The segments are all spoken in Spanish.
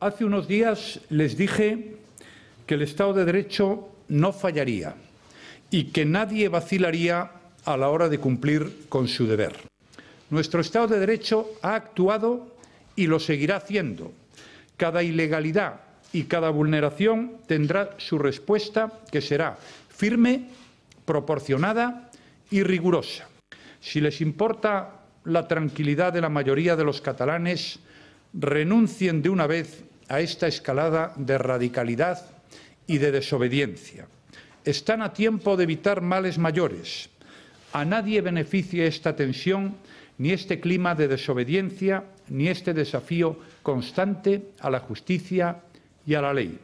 Hace unos días les dije que el Estado de Derecho no fallaría y que nadie vacilaría a la hora de cumplir con su deber. Nuestro Estado de Derecho ha actuado y lo seguirá haciendo. Cada ilegalidad y cada vulneración tendrá su respuesta, que será firme, proporcionada y rigurosa. Si les importa la tranquilidad de la mayoría de los catalanes, renuncien de una vez a esta escalada de radicalidad y de desobediencia. Están a tiempo de evitar males mayores, a nadie beneficia esta tensión, ni este clima de desobediencia, ni este desafío constante a la justicia y a la ley.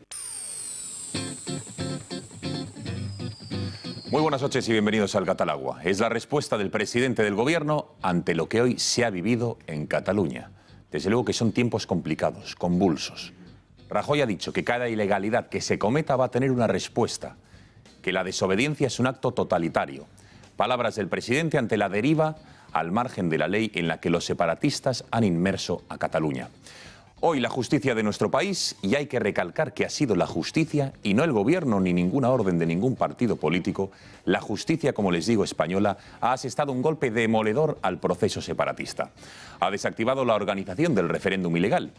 Muy buenas noches y bienvenidos al Catalagua. Es la respuesta del presidente del gobierno ante lo que hoy se ha vivido en Cataluña. Desde luego que son tiempos complicados, convulsos. Rajoy ha dicho que cada ilegalidad que se cometa va a tener una respuesta, que la desobediencia es un acto totalitario Palabras del presidente ante la deriva al margen de la ley en la que los separatistas han inmerso a Cataluña. Hoy la justicia de nuestro país, y hay que recalcar que ha sido la justicia y no el gobierno ni ninguna orden de ningún partido político, la justicia, como les digo, española, ha asestado un golpe demoledor al proceso separatista. Ha desactivado la organización del referéndum ilegal.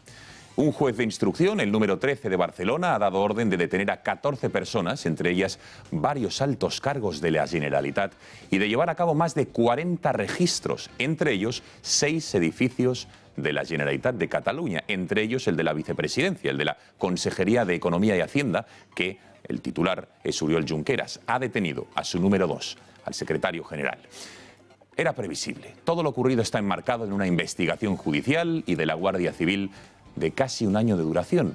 Un juez de instrucción, el número 13 de Barcelona, ha dado orden de detener a 14 personas, entre ellas varios altos cargos de la Generalitat, y de llevar a cabo más de 40 registros, entre ellos seis edificios de la Generalitat de Cataluña, entre ellos el de la vicepresidencia, el de la Consejería de Economía y Hacienda, que el titular es Uriol Junqueras, ha detenido a su número 2, al secretario general. Era previsible. Todo lo ocurrido está enmarcado en una investigación judicial y de la Guardia Civil de casi un año de duración.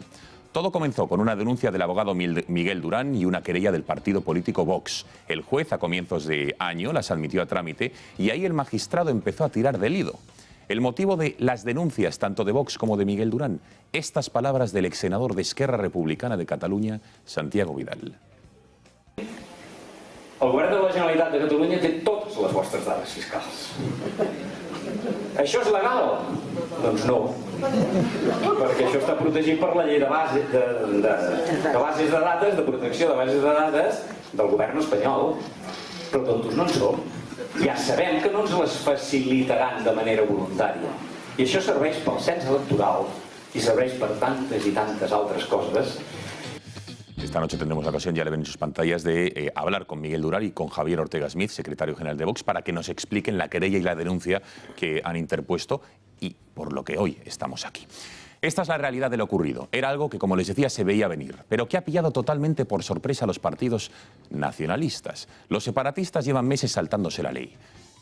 Todo comenzó con una denuncia del abogado Miguel Durán y una querella del partido político Vox. El juez a comienzos de año las admitió a trámite y ahí el magistrado empezó a tirar del hilo. El motivo de las denuncias tanto de Vox como de Miguel Durán, estas palabras del ex senador de Esquerra Republicana de Cataluña, Santiago Vidal. El gobierno de la Generalitat de Cataluña... ...tiene todas las vuestras fiscales... Això és legal? Doncs no, perquè això està protegit per la llei de, base, de, de, de bases de dades, de protecció de bases de dades del govern espanyol. Però tontos no en som. Ja sabem que no ens les facilitaran de manera voluntària. I això serveix pel cens electoral i serveix per tantes i tantes altres coses Esta noche tendremos la ocasión, ya le ven en sus pantallas, de eh, hablar con Miguel Dural y con Javier Ortega Smith, secretario general de Vox, para que nos expliquen la querella y la denuncia que han interpuesto y por lo que hoy estamos aquí. Esta es la realidad de lo ocurrido. Era algo que, como les decía, se veía venir, pero que ha pillado totalmente por sorpresa a los partidos nacionalistas. Los separatistas llevan meses saltándose la ley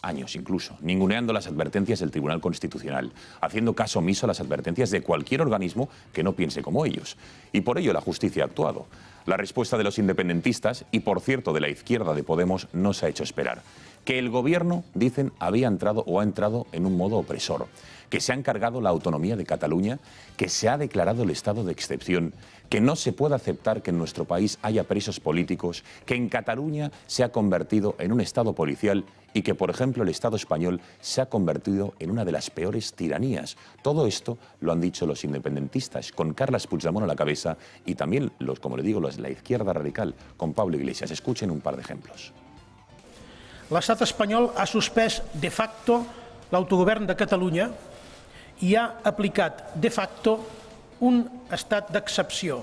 años incluso, ninguneando las advertencias del Tribunal Constitucional, haciendo caso omiso a las advertencias de cualquier organismo que no piense como ellos. Y por ello la justicia ha actuado. La respuesta de los independentistas y, por cierto, de la izquierda de Podemos no se ha hecho esperar. Que el gobierno, dicen, había entrado o ha entrado en un modo opresor, que se ha encargado la autonomía de Cataluña, que se ha declarado el estado de excepción, que no se puede aceptar que en nuestro país haya presos políticos, que en Cataluña se ha convertido en un Estado policial y que, por ejemplo, el Estado español se ha convertido en una de las peores tiranías. Todo esto lo han dicho los independentistas, con Carles Puigdemont a la cabeza y también, los, como le digo, los, la izquierda radical, con Pablo Iglesias. Escuchen un par de ejemplos. Estado español ha suspendido de facto l'autogovern de Cataluña y ha aplicado de facto un estado de excepción.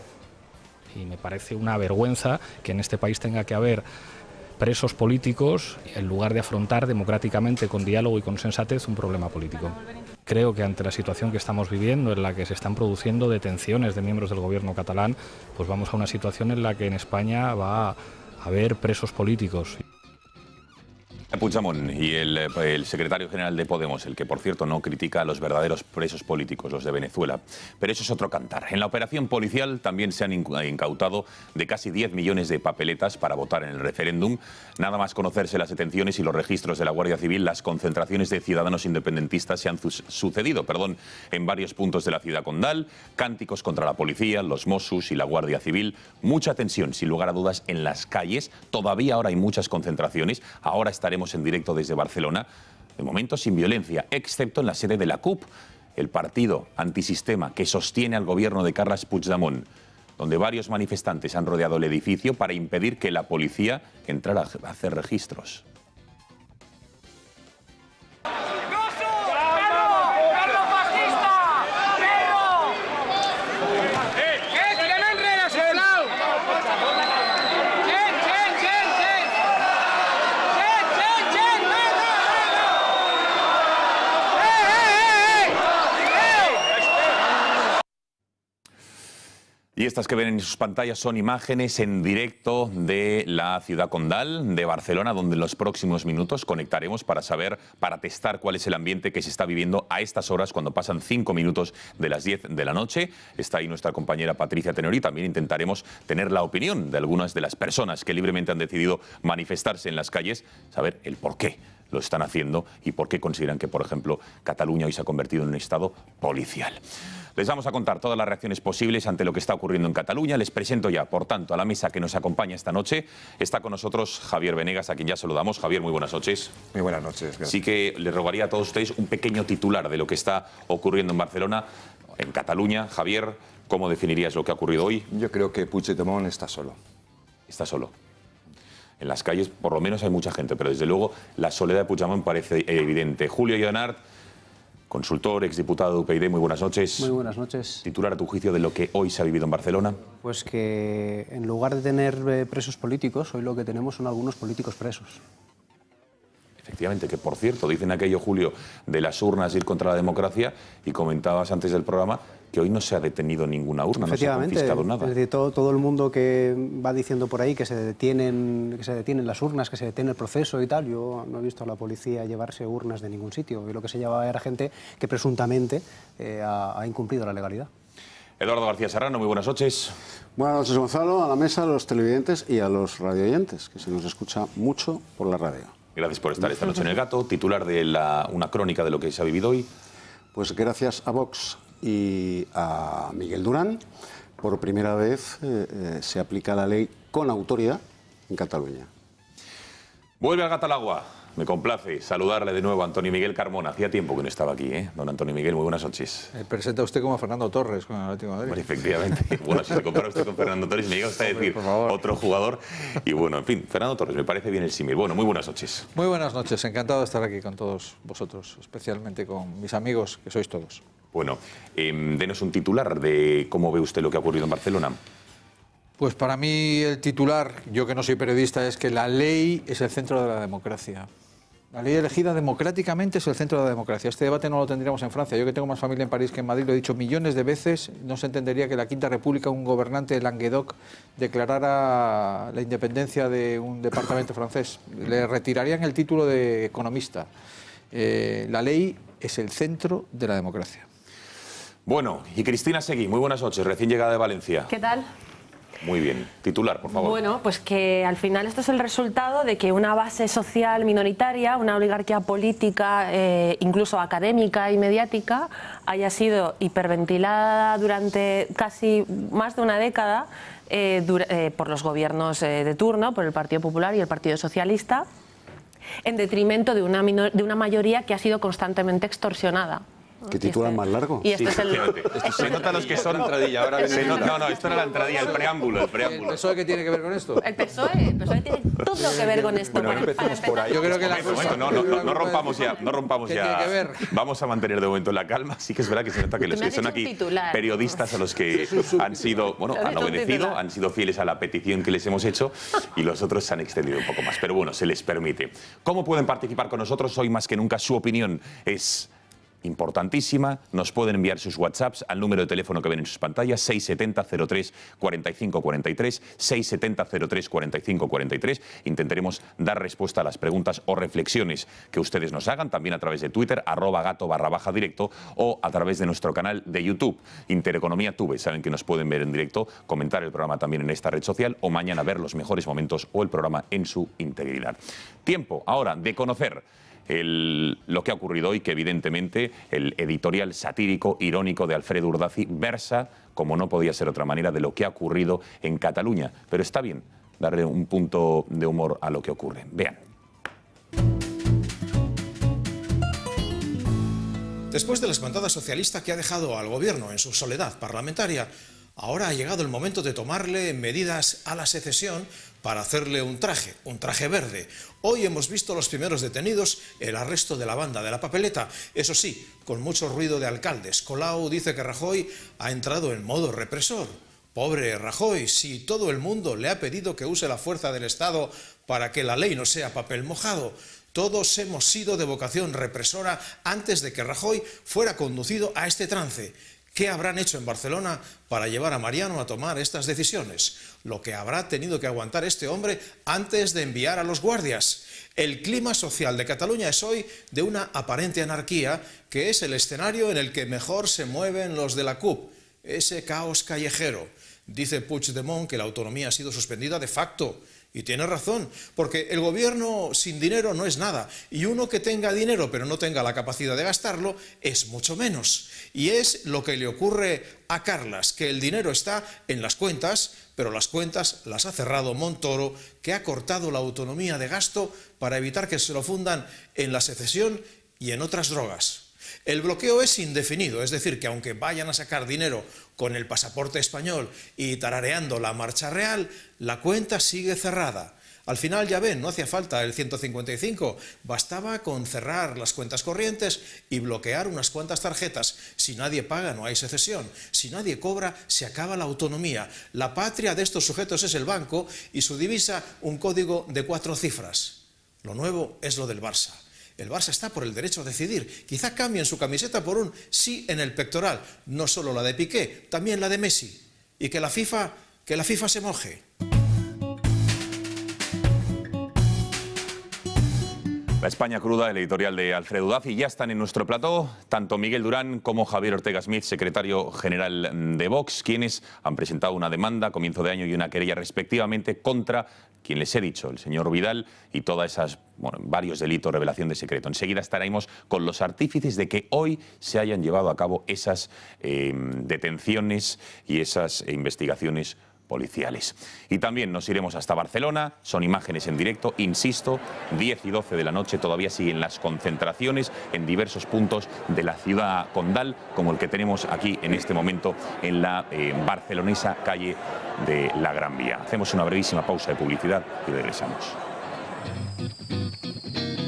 Y me parece una vergüenza que en este país tenga que haber presos políticos en lugar de afrontar democráticamente con diálogo y con sensatez un problema político. Creo que ante la situación que estamos viviendo, en la que se están produciendo detenciones de miembros del gobierno catalán, pues vamos a una situación en la que en España va a haber presos políticos. Em, Puigdemont y eh, el, secretario general de Podemos, el que por cierto no critica a los verdaderos presos políticos, los de Venezuela. Pero eso es otro cantar. En la operación policial también se han incautado de casi 10 millones de papeletas para votar en el referéndum. Nada más conocerse las detenciones y los registros de la Guardia Civil, las concentraciones de ciudadanos independentistas se han sucedido perdón, en varios puntos de la ciudad condal, cánticos contra la policía, los Mossos y la Guardia Civil. Mucha tensión, sin lugar a dudas, en las calles. Todavía ahora hay muchas concentraciones. Ahora estaremos en directo desde Barcelona, de momento sin violencia, excepto en la sede de la CUP, el partido antisistema que sostiene al gobierno de Carles Puigdemont, donde varios manifestantes han rodeado el edificio para impedir que la policía entrara a hacer registros. Y estas que ven en sus pantallas son imágenes en directo de la ciudad condal de Barcelona, donde en los próximos minutos conectaremos para saber, para testar cuál es el ambiente que se está viviendo a estas horas, cuando pasan cinco minutos de las diez de la noche. Está ahí nuestra compañera Patricia Tenori. También intentaremos tener la opinión de algunas de las personas que libremente han decidido manifestarse en las calles, saber el por qué lo están haciendo y por qué consideran que, por ejemplo, Cataluña hoy se ha convertido en un estado policial. Les vamos a contar todas las reacciones posibles ante lo que está ocurriendo en Cataluña. Les presento ya, por tanto, a la mesa que nos acompaña esta noche. Está con nosotros Javier Venegas, a quien ya saludamos. Javier, muy buenas noches. Muy buenas noches. Así que les rogaría a todos ustedes un pequeño titular de lo que está ocurriendo en Barcelona, en Cataluña. Javier, ¿cómo definirías lo que ha ocurrido hoy? Yo creo que Puigdemont está solo. Está solo en las calles por lo menos hay mucha gente, pero desde luego la soledad de Puigdemont parece evidente. Julio Leonard Consultor, exdiputado de UPyD, muy buenas noches. Muy buenas noches. Titular a tu juicio de lo que hoy se ha vivido en Barcelona. Pues que en lugar de tener eh, presos políticos, hoy lo que tenemos son algunos políticos presos. Efectivamente, que por cierto, dicen aquello, Julio, de las urnas ir contra la democracia, y comentabas antes del programa que hoy no se ha detenido ninguna urna, no se ha confiscado nada. Es decir, todo, todo, el mundo que va diciendo por ahí que se, detienen, que se detienen las urnas, que se detiene el proceso y tal, yo no he visto a la policía llevarse urnas de ningún sitio. Y lo que se llevaba era gente que presuntamente eh, ha, incumplido la legalidad. Eduardo García Serrano, muy buenas noches. Buenas noches, Gonzalo, a la mesa, a los televidentes y a los radioyentes, que se nos escucha mucho por la radio. Gracias por estar esta noche en El Gato, titular de la, una crónica de lo que se ha vivido hoy. Pues gracias a Vox, y a Miguel Durán. Por primera vez eh, eh, se aplica la ley con autoridad en Cataluña. Vuelve al Gatalagua. Me complace saludarle de nuevo a Antonio Miguel Carmona. Hacía tiempo que no estaba aquí, ¿eh? Don Antonio Miguel, muy buenas noches. Eh, presenta usted como Fernando Torres con el último de efectivamente. bueno, si se compara usted con Fernando Torres, me llega usted a decir otro jugador. Y bueno, en fin, Fernando Torres, me parece bien el símil. Bueno, muy buenas noches. Muy buenas noches. Encantado de estar aquí con todos vosotros, especialmente con mis amigos, que sois todos. Bueno, em, denos un titular de cómo ve usted lo que ha ocurrido en Barcelona. Pues para mí el titular, yo que no soy periodista, es que la ley es el centro de la democracia. La ley elegida democráticamente es el centro de la democracia. Este debate no lo tendríamos en Francia. Yo que tengo más familia en París que en Madrid, lo he dicho millones de veces, no se entendería que la Quinta República, un gobernante de Languedoc, declarara la independencia de un departamento francés. Le retirarían el título de economista. Eh, la ley es el centro de la democracia. Bueno, y Cristina Seguí, muy buenas noches, recién llegada de Valencia. ¿Qué tal? Muy bien. Titular, por favor. Bueno, pues que al final esto es el resultado de que una base social minoritaria, una oligarquía política, eh, incluso académica y mediática, haya sido hiperventilada durante casi más de una década eh, eh, por los gobiernos de turno, por el Partido Popular y el Partido Socialista en detrimento de una, de una mayoría que ha sido constantemente extorsionada. ¿Qué titular más largo? Este sí, es se nota los que son entradilla. Ahora no, no, no, esto era la entradilla, el preámbulo, el preámbulo. PSOE qué tiene que ver con esto? El PSOE, el PSOE tiene todo que ver con esto. Bueno, empecemos por ahí. no, rompamos ya, no rompamos ya. Vamos a mantener de momento la calma. Sí que es verdad que se nota que los que son aquí periodistas a los que han sido, bueno, han obedecido, han sido fieles a la petición que les hemos hecho y los otros se han extendido un poco más. Pero bueno, se les permite. ¿Cómo pueden participar con nosotros hoy más que nunca? Su opinión es importantísima. Nos pueden enviar sus WhatsApps al número de teléfono que ven en sus pantallas, 670 03 4543 670 03 4543 Intentaremos dar respuesta a las preguntas o reflexiones que ustedes nos hagan, también a través de Twitter, arroba gato barra baja directo, o a través de nuestro canal de YouTube, Intereconomía Tuve. Saben que nos pueden ver en directo, comentar el programa también en esta red social, o mañana ver los mejores momentos o el programa en su integridad. Tiempo ahora de conocer lo que ha ocurrido hoy, que evidentemente el editorial satírico, irónico de Alfredo Urdazi versa, como no podía ser otra manera, de lo que ha ocurrido en Cataluña. Pero está bien darle un punto de humor a lo que ocurre. Vean. Después de la espantada socialista que ha dejado al gobierno en su soledad parlamentaria, ahora ha llegado el momento de tomarle medidas a la secesión para hacerle un traje, un traje verde. Hoy hemos visto los primeros detenidos, el arresto de la banda de la papeleta. Eso sí, con mucho ruido de alcaldes. Colau dice que Rajoy ha entrado en modo represor. Pobre Rajoy, si todo el mundo le ha pedido que use la fuerza del Estado para que la ley no sea papel mojado. Todos hemos sido de vocación represora antes de que Rajoy fuera conducido a este trance. ¿Qué habrán hecho en Barcelona para llevar a Mariano a tomar estas decisiones? Lo que habrá tenido que aguantar este hombre antes de enviar a los guardias. El clima social de Cataluña es hoy de una aparente anarquía, que es el escenario en el que mejor se mueven los de la CUP, ese caos callejero. Dice Puigdemont que la autonomía ha sido suspendida de facto y tiene razón, porque el gobierno sin dinero no es nada, y uno que tenga dinero pero no tenga la capacidad de gastarlo es mucho menos. Y es lo que le ocurre a Carlas, que el dinero está en las cuentas, pero las cuentas las ha cerrado Montoro, que ha cortado la autonomía de gasto para evitar que se lo fundan en la secesión y en otras drogas. El bloqueo es indefinido, es decir, que aunque vayan a sacar dinero con el pasaporte español y tarareando la marcha real, la cuenta sigue cerrada. Al final ya ven, no hacía falta el 155, bastaba con cerrar las cuentas corrientes y bloquear unas cuantas tarjetas. Si nadie paga no hay secesión, si nadie cobra se acaba la autonomía. La patria de estos sujetos es el banco y su divisa un código de cuatro cifras. Lo nuevo es lo del Barça. El Barça está por el derecho a decidir. Quizá cambien su camiseta por un sí en el pectoral, no solo la de Piqué, también la de Messi. Y que la FIFA, que la FIFA se moje. La España cruda, el editorial de Alfredo Dafi. Ya están en nuestro plató, tanto Miguel Durán como Javier Ortega Smith, secretario general de Vox, quienes han presentado una demanda a comienzo de año y una querella respectivamente contra quien les he dicho, el señor Vidal y todas esas, bueno, varios delitos, revelación de secreto. Enseguida estaremos con los artífices de que hoy se hayan llevado a cabo esas eh, detenciones y esas investigaciones policiales. Y también nos iremos hasta Barcelona, son imágenes en directo, insisto, 10 y 12 de la noche todavía siguen las concentraciones en diversos puntos de la ciudad condal, como el que tenemos aquí en este momento en la eh, barcelonesa calle de la Gran Vía. Hacemos una brevísima pausa de publicidad y regresamos.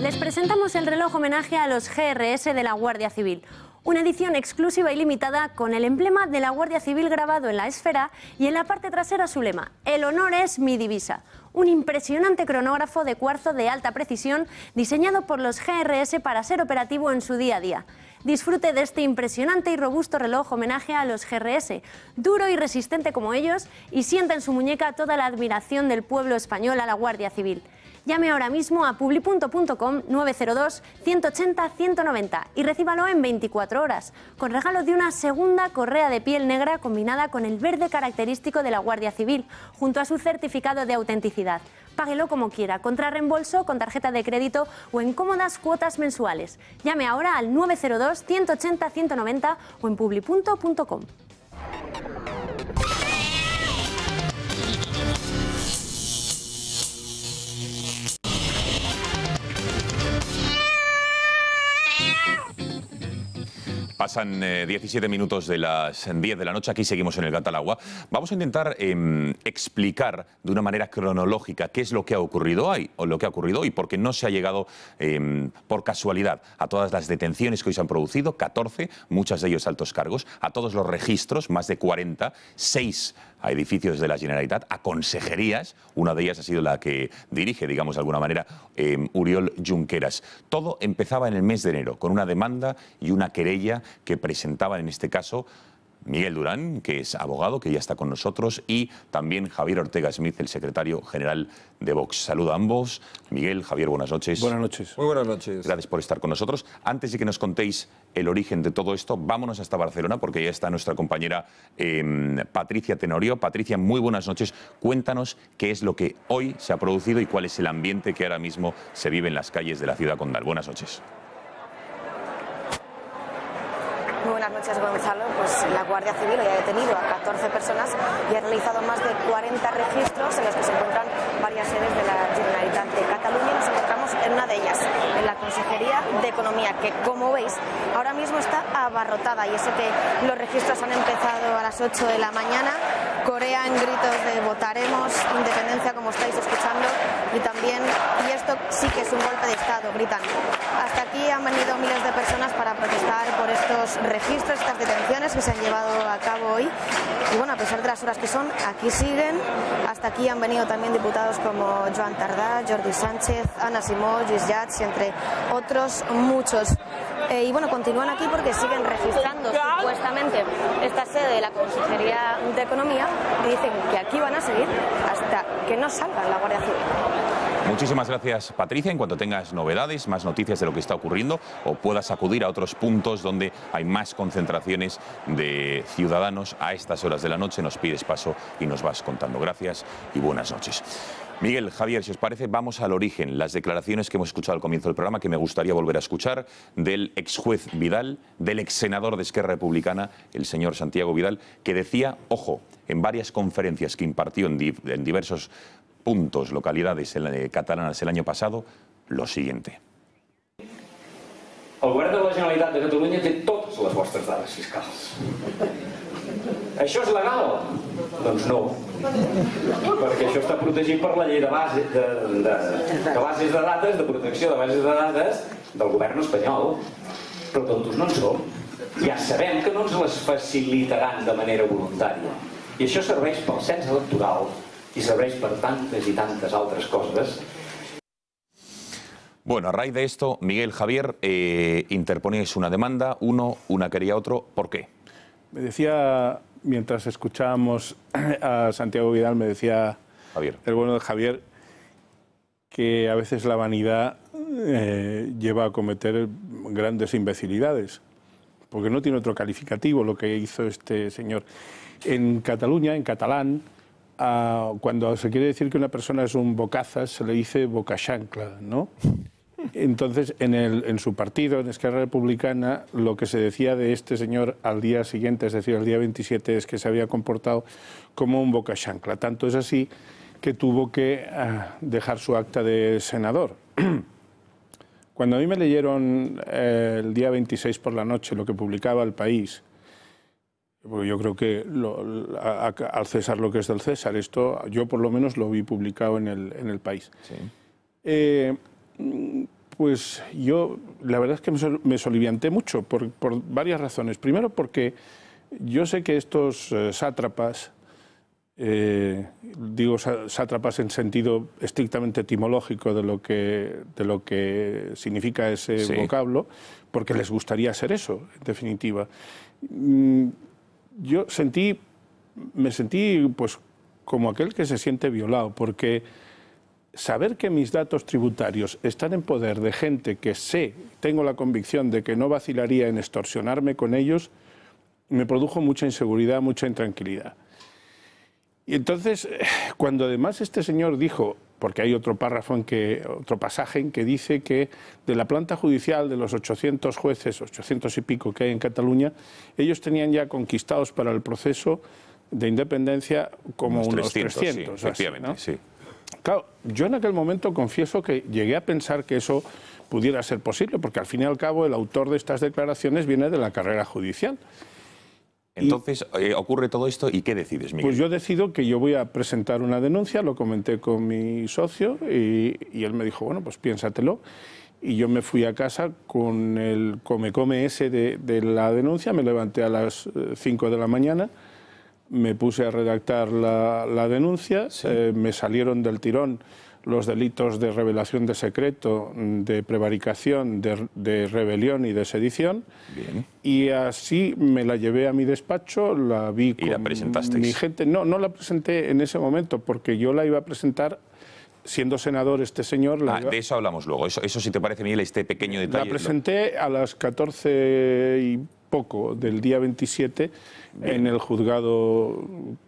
Les presentamos el reloj homenaje a los GRS de la Guardia Civil una edición exclusiva y limitada con el emblema de la Guardia Civil grabado en la esfera y en la parte trasera su lema, El honor es mi divisa, un impresionante cronógrafo de cuarzo de alta precisión diseñado por los GRS para ser operativo en su día a día. Disfrute de este impresionante y robusto reloj homenaje a los GRS, duro y resistente como ellos, y sienta en su muñeca toda la admiración del pueblo español a la Guardia Civil. Llame ahora mismo a publi.com 902 180 190 y recíbalo en 24 horas, con regalo de una segunda correa de piel negra combinada con el verde característico de la Guardia Civil, junto a su certificado de autenticidad. Páguelo como quiera, contra reembolso, con tarjeta de crédito o en cómodas cuotas mensuales. Llame ahora al 902 180 190 o en publi.com. Pasan 17 eh, minutos de las 10 de la noche, aquí seguimos en el Catalagua. Vamos a intentar em, explicar de una manera cronológica qué es lo que ha ocurrido hoy, o lo que ha ocurrido por qué no se ha llegado em, por casualidad a todas las detenciones que hoy se han producido, 14, muchas de ellos altos cargos, a todos los registros, más de 40, 6 a edificios de la Generalitat, a consejerías. Una de ellas ha sido la que dirige, digamos de alguna manera, Uriol em, Junqueras. Todo empezaba en el mes de enero con una demanda y una querella que presentaban en este caso Miguel Durán, que es abogado, que ya está con nosotros, y también Javier Ortega Smith, el secretario general de Vox. Saluda a ambos. Miguel, Javier, buenas noches. Buenas noches. Muy buenas noches. Gracias por estar con nosotros. Antes de que nos contéis el origen de todo esto, vámonos hasta Barcelona, porque ya está nuestra compañera em, Patricia Tenorio. Patricia, muy buenas noches. Cuéntanos qué es lo que hoy se ha producido y cuál es el ambiente que ahora mismo se vive en las calles de la ciudad condal. Buenas noches. buenas noches, Gonzalo. Pues la Guardia Civil hoy ha detenido a 14 personas y ha realizado más de 40 registros en los que se encuentran varias sedes de la Generalitat de Cataluña. Nos encontramos en una de ellas, en la Consejería de Economía, que como veis ahora mismo está abarrotada y es que los registros han empezado a las 8 de la mañana Corea en gritos de votaremos independencia como estáis escuchando y también, y esto sí que es un golpe de Estado, gritan. Hasta aquí han venido miles de personas para protestar por estos registros, estas detenciones que se han llevado a cabo hoy. Y bueno, a pesar de las horas que son, aquí siguen. Hasta aquí han venido también diputados como Joan Tardá, Jordi Sánchez, Ana Simó, Luis Yats, entre otros muchos. Eh, y bueno, continúan aquí porque siguen registrando supuestamente esta sede de la Consejería de Economía y dicen que aquí van a seguir hasta que no salga la Guardia Civil. Muchísimas gracias, Patricia. En cuanto tengas novedades, más noticias de lo que está ocurriendo o puedas acudir a otros puntos donde hay más concentraciones de ciudadanos a estas horas de la noche, nos pides paso y nos vas contando. Gracias y buenas noches. Miguel, Javier, si os parece, vamos al origen. Las declaraciones que hemos escuchado al comienzo del programa, que me gustaría volver a escuchar, del ex juez Vidal, del ex senador de Esquerra Republicana, el señor Santiago Vidal, que decía, ojo, en varias conferencias que impartió en, diversos puntos, localidades eh, catalanas el año pasado, lo siguiente. de de Això és legal? Doncs no, perquè això està protegit per la llei de base de, de, de bases de dades, de protecció de bases de dades del govern espanyol. Però tontos no en som. Ja sabem que no ens les facilitaran de manera voluntària. I això serveix pel cens electoral i serveix per tantes i tantes altres coses Bueno, a raíz de esto, Miguel Javier, eh, interponéis una demanda, uno, una quería otro, ¿por qué? Me decía, mientras escuchábamos a Santiago Vidal, me decía Javier. el bueno de Javier, que a veces la vanidad eh, lleva a cometer grandes imbecilidades, porque no tiene otro calificativo lo que hizo este señor. En Cataluña, en catalán, cuando se quiere decir que una persona es un bocazas, se le dice bocachancla, ¿no? Entonces, en, su partido, en Esquerra Republicana, lo que se decía de este señor al día siguiente, es decir, al día 27, es que se había comportado como un boca chancla. Tanto es así que tuvo que ah, dejar su acta de senador. Cuando a mí me leyeron eh, el día 26 por la noche lo que publicaba El País, yo creo que al César lo que es del César, esto yo por lo menos lo vi publicado en El, País. Sí. Eh, Mm, pues yo, la verdad es que me, solivianté mucho por, varias razones. Primero, porque yo sé que estos eh, sátrapas, eh, digo sátrapas en sentido estrictamente etimológico de lo que, de lo que significa ese vocablo, porque les gustaría ser eso, en definitiva. Mm, yo sentí, me sentí pues como aquel que se siente violado, porque saber que mis datos tributarios están en poder de gente que sé, tengo la convicción de que no vacilaría en extorsionarme con ellos, me produjo mucha inseguridad, mucha intranquilidad. Y entonces, eh, cuando además este señor dijo, porque hay otro párrafo en que, otro pasaje que dice que de la planta judicial de los 800 jueces, 800 y pico que hay en Cataluña, ellos tenían ya conquistados para el proceso de independencia como unos, 300, sí. Claro, yo en aquel momento confieso que llegué a pensar que eso pudiera ser posible, porque al fin y al cabo el autor de estas declaraciones viene de la carrera judicial. Entonces eh, ocurre todo esto y ¿qué decides, Miguel? Pues yo decido que yo voy a presentar una denuncia, lo comenté con mi socio y, él me dijo, bueno, pues piénsatelo. Y yo me fui a casa con el come-come ese de, de la denuncia, me levanté a las 5 eh, de la mañana me puse a redactar la, denuncia, eh, me salieron del tirón los delitos de revelación de secreto, de prevaricación, de, rebelión y de sedición. Y así me la llevé a mi despacho, la vi ¿Y con la mi gente. No, no la presenté en ese momento porque yo la iba a presentar siendo senador este señor... Ah, de eso hablamos luego. Eso, eso si te parece, Miguel, este pequeño detalle. La presenté a las 14 y poco del día 27 en el juzgado,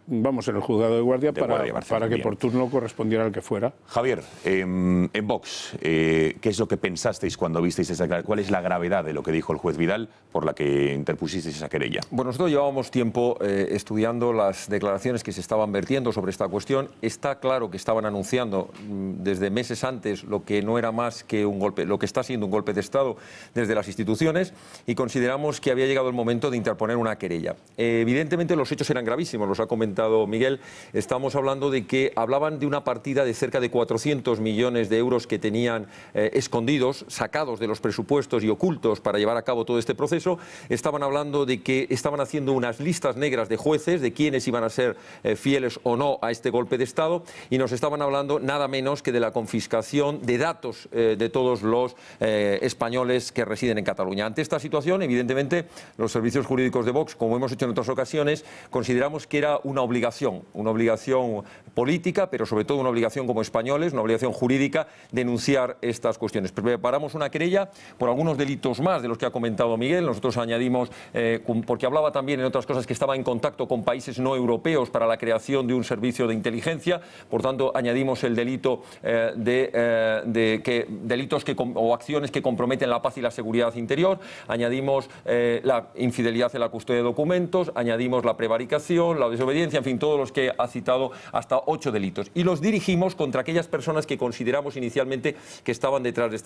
vamos, en el juzgado de guardia, para, para, que por turno correspondiera al que fuera. Javier, em, en Vox, eh, ¿qué es lo que pensasteis cuando visteis esa ¿Cuál es la gravedad de lo que dijo el juez Vidal por la que interpusisteis esa querella? Bueno, nosotros llevábamos tiempo eh, estudiando las declaraciones que se estaban vertiendo sobre esta cuestión. Está claro que estaban anunciando mm, desde meses antes lo que no era más que un golpe, lo que está siendo un golpe de Estado desde las instituciones y consideramos que había llegado el momento de interponer una querella. Eh, evidentemente los hechos eran gravísimos, los ha comentado Miguel. Estamos hablando de que hablaban de una partida de cerca de 400 millones de euros que tenían eh, escondidos, sacados de los presupuestos y ocultos para llevar a cabo todo este proceso. Estaban hablando de que estaban haciendo unas listas negras de jueces, de quienes iban a ser eh, fieles o no a este golpe de Estado, y nos estaban hablando nada menos que de la confiscación de datos eh, de todos los españoles que residen en Cataluña. Ante esta situación, evidentemente, los servicios jurídicos de Vox, como hemos hecho en otros ocasiones, consideramos que era una obligación, una obligación política, pero sobre todo una obligación como españoles, una obligación jurídica, denunciar estas cuestiones. Preparamos una querella por algunos delitos más de los que ha comentado Miguel. Nosotros añadimos, eh, porque hablaba también en otras cosas que estaba en contacto con países no europeos para la creación de un servicio de inteligencia. Por tanto, añadimos el delito eh, eh, de, que delitos que, o acciones que comprometen la paz y la seguridad interior. Añadimos la infidelidad en la custodia de documentos añadimos la prevaricación, la desobediencia, en fin, todos los que ha citado hasta ocho delitos. Y los dirigimos contra aquellas personas que consideramos inicialmente que estaban detrás de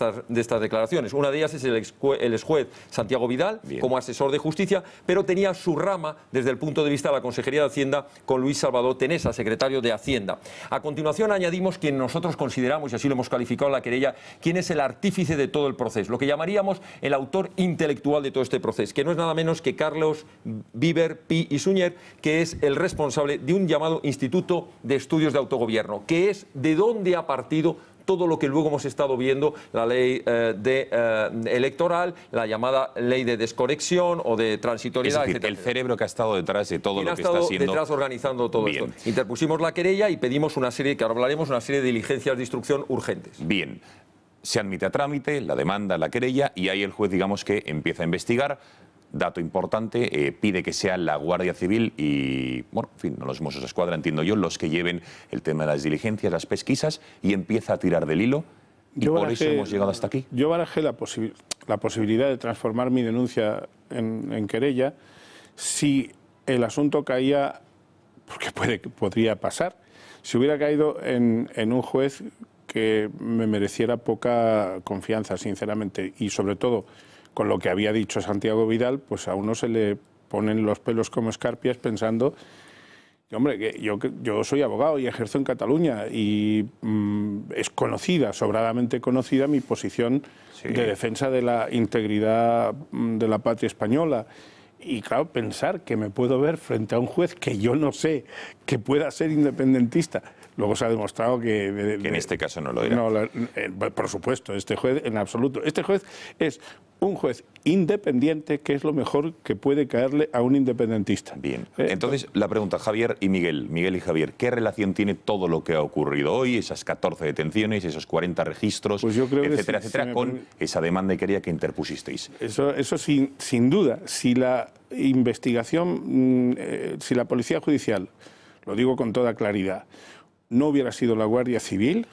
estas, declaraciones. Una de ellas es el, ex, juez Santiago Vidal, como asesor de justicia, pero tenía su rama desde el punto de vista de la Consejería de Hacienda con Luis Salvador Tenesa, secretario de Hacienda. A continuación añadimos quien nosotros consideramos, y así lo hemos calificado en la querella, quien es el artífice de todo el proceso, lo que llamaríamos el autor intelectual de todo este proceso, que no es nada menos que Carlos Viver. Pi y Suñer, que es el responsable de un llamado Instituto de Estudios de Autogobierno, que es de dónde ha partido todo lo que luego hemos estado viendo, la ley eh, eh, electoral, la llamada ley de desconexión o de transitoriedad. Es decir, el cerebro que ha estado detrás de todo lo que está haciendo. detrás organizando todo esto. Interpusimos la querella y pedimos una serie, que ahora hablaremos, una serie de diligencias de instrucción urgentes. Bien. Se admite a trámite la demanda, la querella y ahí el juez, digamos que empieza a investigar dato importante, eh, pide que sea la Guardia Civil y, bueno, en fin, no los Mossos Escuadra, entiendo yo, los que lleven el tema de las diligencias, las pesquisas, y empieza a tirar del hilo. Y por eso hemos llegado hasta aquí. Yo barajé la, la posibilidad de transformar mi denuncia en, querella si el asunto caía, porque puede, podría pasar, si hubiera caído en un juez que me mereciera poca confianza, sinceramente, y sobre todo con lo que había dicho Santiago Vidal, pues a uno se le ponen los pelos como escarpias pensando hombre, que yo, yo soy abogado y ejerzo en Cataluña y mm, es conocida, sobradamente conocida, mi posición de defensa de la integridad mm, de la patria española. Y claro, pensar que me puedo ver frente a un juez que yo no sé que pueda ser independentista. Luego se ha demostrado que... que en este caso no lo era. Eh, por supuesto, este juez en absoluto. Este juez es un juez independiente, que es lo mejor que puede caerle a un independentista. Bien. Eh, Entonces, eh, la pregunta, Javier y Miguel, Miguel y Javier, ¿qué relación tiene todo lo que ha ocurrido hoy, esas 14 detenciones, esos 40 registros, pues etcétera, etcétera, con esa demanda y quería que interpusisteis? Eso, sin, duda, si la investigación, mm, eh, si la Policía Judicial, lo digo con toda claridad, no hubiera sido la Guardia Civil,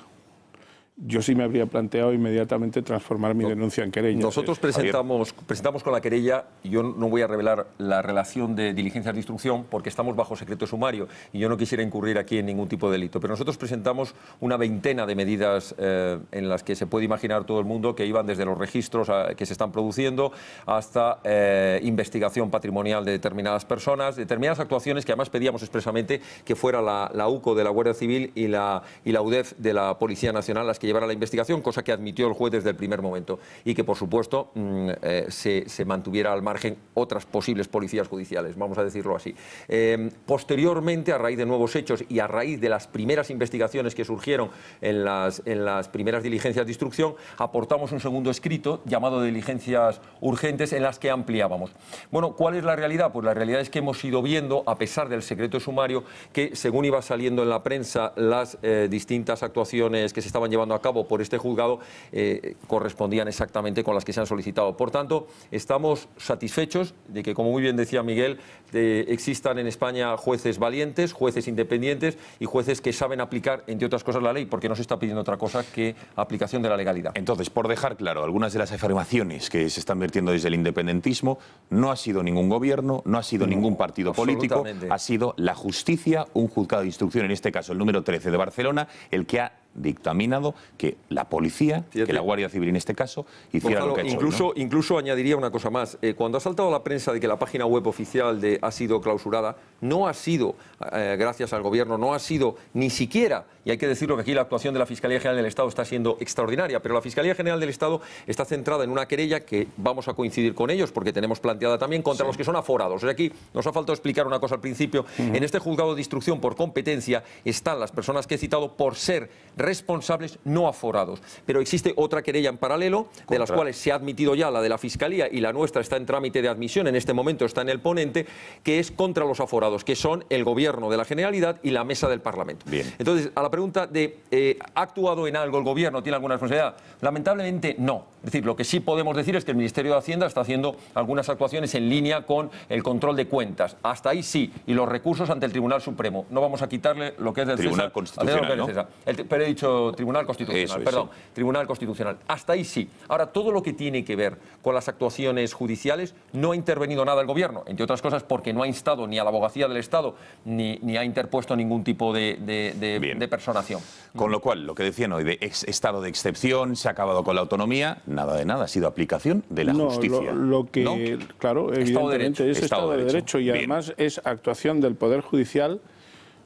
yo sí me habría planteado inmediatamente transformar mi denuncia en querella. Nosotros eh, presentamos, presentamos con la querella, yo no voy a revelar la relación de diligencias de instrucción porque estamos bajo secreto sumario y yo no quisiera incurrir aquí en ningún tipo de delito, pero nosotros presentamos una veintena de medidas eh, en las que se puede imaginar todo el mundo que iban desde los registros que se están produciendo hasta eh, investigación patrimonial de determinadas personas, determinadas actuaciones que además pedíamos expresamente que fuera la, UCO de la Guardia Civil y la, y la UDEF de la Policía Nacional que llevar a la investigación, cosa que admitió el juez desde el primer momento y que, por supuesto, mm, eh, se, mantuviera al margen otras posibles policías judiciales, vamos a decirlo así. Em, posteriormente, a raíz de nuevos hechos y a raíz de las primeras investigaciones que surgieron en las, primeras diligencias de instrucción, aportamos un segundo escrito llamado diligencias urgentes en las que ampliábamos. Bueno, ¿cuál es la realidad? Pues la realidad es que hemos ido viendo, a pesar del secreto sumario, que según iba saliendo en la prensa las eh, distintas actuaciones que se estaban llevando a cabo por este juzgado eh, correspondían exactamente con las que se han solicitado. Por tanto, estamos satisfechos de que, como muy bien decía Miguel, existan en España jueces valientes, jueces independientes y jueces que saben aplicar, entre otras cosas, la ley, porque no se está pidiendo otra cosa que aplicación de la legalidad. Entonces, por dejar claro, algunas de las afirmaciones que se están vertiendo desde el independentismo, no ha sido ningún gobierno, no ha sido ningún partido político, ha sido la justicia, un juzgado de instrucción, en este caso el número 13 de Barcelona, el que ha dictaminado que la policía, que la Guardia Civil en este caso, hiciera lo Incluso, incluso añadiría una cosa más. Eh, cuando ha saltado la prensa de que la página web oficial de, ha sido clausurada, no ha sido, eh, gracias al Gobierno, no ha sido ni siquiera, y hay que decirlo que aquí la actuación de la Fiscalía General del Estado está siendo extraordinaria, pero la Fiscalía General del Estado está centrada en una querella que vamos a coincidir con ellos, porque tenemos planteada también contra los que son aforados. O aquí nos ha faltado explicar una cosa al principio. En este juzgado de instrucción por competencia están las personas que he citado por ser responsables no aforados. Pero existe otra querella en paralelo, de las cuales se ha admitido ya la de la Fiscalía y la nuestra está en trámite de admisión, en este momento está en el ponente, que es contra los aforados, que son el Gobierno de la Generalidad y la Mesa del Parlamento. Entonces, a la pregunta de eh, ¿ha actuado en algo el Gobierno? ¿Tiene alguna responsabilidad? Lamentablemente no. Es decir, lo que sí podemos decir es que el Ministerio de Hacienda está haciendo algunas actuaciones en línea con el control de cuentas. Hasta ahí sí. Y los recursos ante el Tribunal Supremo. No vamos a quitarle lo que es del Tribunal Constitucional, ¿no? el, dicho Tribunal Constitucional, perdón, Tribunal Constitucional. Hasta ahí sí. Ahora, todo lo que tiene que ver con las actuaciones judiciales, no ha intervenido nada el Gobierno, entre otras cosas porque no ha instado ni a la abogacía del Estado ni, ha interpuesto ningún tipo de, personación. Con lo cual, lo que decían hoy de estado de excepción, se ha acabado con la autonomía, nada de nada, ha sido aplicación de la justicia. Lo, lo que, claro, evidentemente estado de es Estado, de Derecho, y además es actuación del Poder Judicial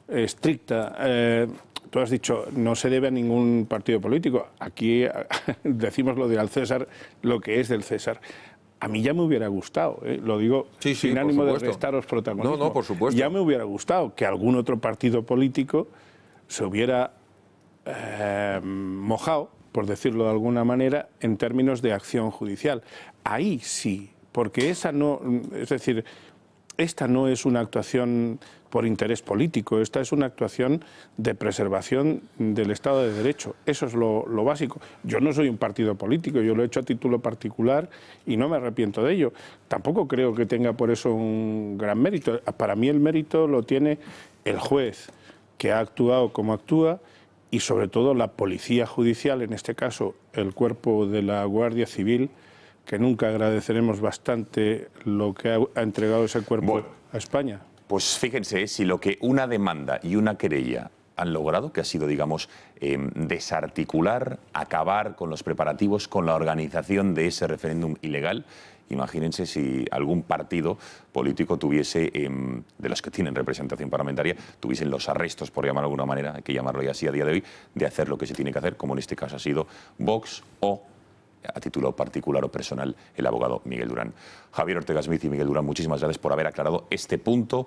estricta. Eh, tú has dicho, no se debe a ningún partido político. Aquí decimos lo de al César, lo que es del César. A mí ya me hubiera gustado, ¿eh? lo digo sin ánimo de restaros protagonismo. No, no, por supuesto. Ya me hubiera gustado que algún otro partido político se hubiera eh, mojado, por decirlo de alguna manera, en términos de acción judicial. Ahí sí, porque esa no, es decir, esta no es una actuación por interés político. Esta es una actuación de preservación del Estado de Derecho. Eso es lo, básico. Yo no soy un partido político, yo lo he hecho a título particular y no me arrepiento de ello. Tampoco creo que tenga por eso un gran mérito. Para mí el mérito lo tiene el juez, que ha actuado como actúa, y sobre todo la policía judicial, en este caso el cuerpo de la Guardia Civil, que nunca agradeceremos bastante lo que ha, entregado ese cuerpo a España. Pues fíjense, ¿eh? si lo que una demanda y una querella han logrado, que ha sido, digamos, em, desarticular, acabar con los preparativos, con la organización de ese referéndum ilegal. Imagínense si algún partido político tuviese, em, de los que tienen representación parlamentaria, tuviesen los arrestos, por llamarlo de alguna manera, hay que llamarlo ya así a día de hoy, de hacer lo que se tiene que hacer, como en este caso ha sido Vox o a título particular o personal el abogado Miguel Durán. Javier Ortega Smith y Miguel Durán, muchísimas gracias por haber aclarado este punto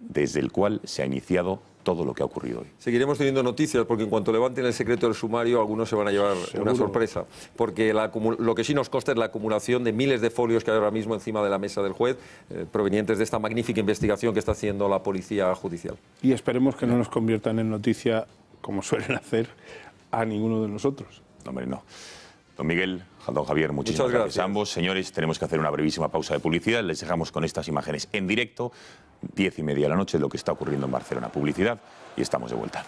desde el cual se ha iniciado todo lo que ha ocurrido hoy. Seguiremos teniendo noticias porque en cuanto levanten el secreto del sumario algunos se van a llevar una sorpresa, porque lo que sí nos consta es la acumulación de miles de folios que hay ahora mismo encima de la mesa del juez, eh, provenientes de esta magnífica investigación que está haciendo la policía judicial. Y esperemos que no nos conviertan en noticia, como suelen hacer, a ninguno de nosotros. hombre, no. Don Miguel, don Javier, muchísimas gracias. a ambos. Señores, tenemos que hacer una brevísima pausa de publicidad. Les dejamos con estas imágenes en directo, diez y media de la noche, de lo que está ocurriendo en Barcelona. Publicidad y estamos de vuelta.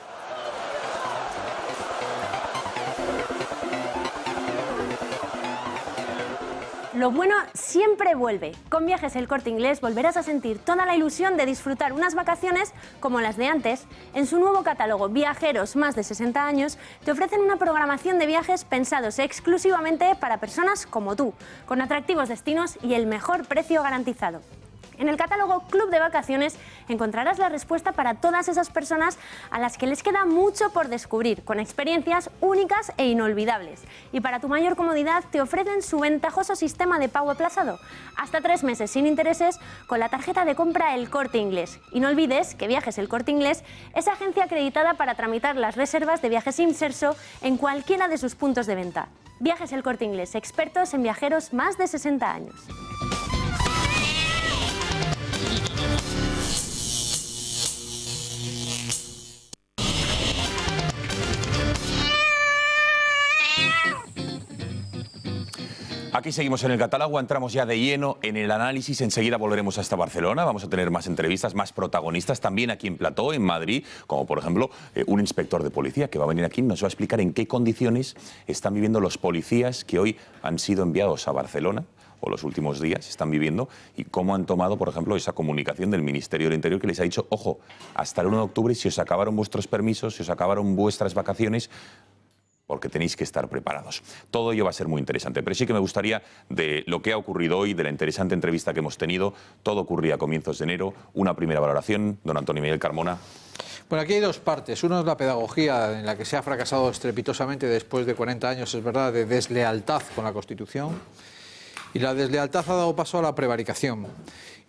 Lo bueno siempre vuelve. Con Viajes El Corte Inglés volverás a sentir toda la ilusión de disfrutar unas vacaciones como las de antes. En su nuevo catálogo Viajeros más de 60 años te ofrecen una programación de viajes pensados exclusivamente para personas como tú, con atractivos destinos y el mejor precio garantizado. En el catálogo Club de Vacaciones encontrarás la respuesta para todas esas personas a las que les queda mucho por descubrir, con experiencias únicas e inolvidables. Y para tu mayor comodidad te ofrecen su ventajoso sistema de pago aplazado, hasta tres meses sin intereses con la tarjeta de compra El Corte Inglés. Y no olvides que Viajes El Corte Inglés es agencia acreditada para tramitar las reservas de viajes serso en cualquiera de sus puntos de venta. Viajes El Corte Inglés, expertos en viajeros más de 60 años. Aquí seguimos en el catálogo, entramos ya de lleno en el análisis. Enseguida volveremos hasta Barcelona. Vamos a tener más entrevistas, más protagonistas también aquí en Plató, en Madrid, como por ejemplo eh, un inspector de policía que va a venir aquí. Nos va a explicar en qué condiciones están viviendo los policías que hoy han sido enviados a Barcelona o los últimos días están viviendo y cómo han tomado, por ejemplo, esa comunicación del Ministerio del Interior que les ha dicho, ojo, hasta el 1 de octubre, si os acabaron vuestros permisos, si os acabaron vuestras vacaciones, porque tenéis que estar preparados. Todo ello va a ser muy interesante, pero sí que me gustaría de lo que ha ocurrido hoy, de la interesante entrevista que hemos tenido, todo ocurría a comienzos de enero, una primera valoración, don Antonio Miguel Carmona. Bueno, aquí hay dos partes. Uno es la pedagogía en la que se ha fracasado estrepitosamente después de 40 años, es verdad, de deslealtad con la Constitución. Y la deslealtad ha dado paso a la prevaricación.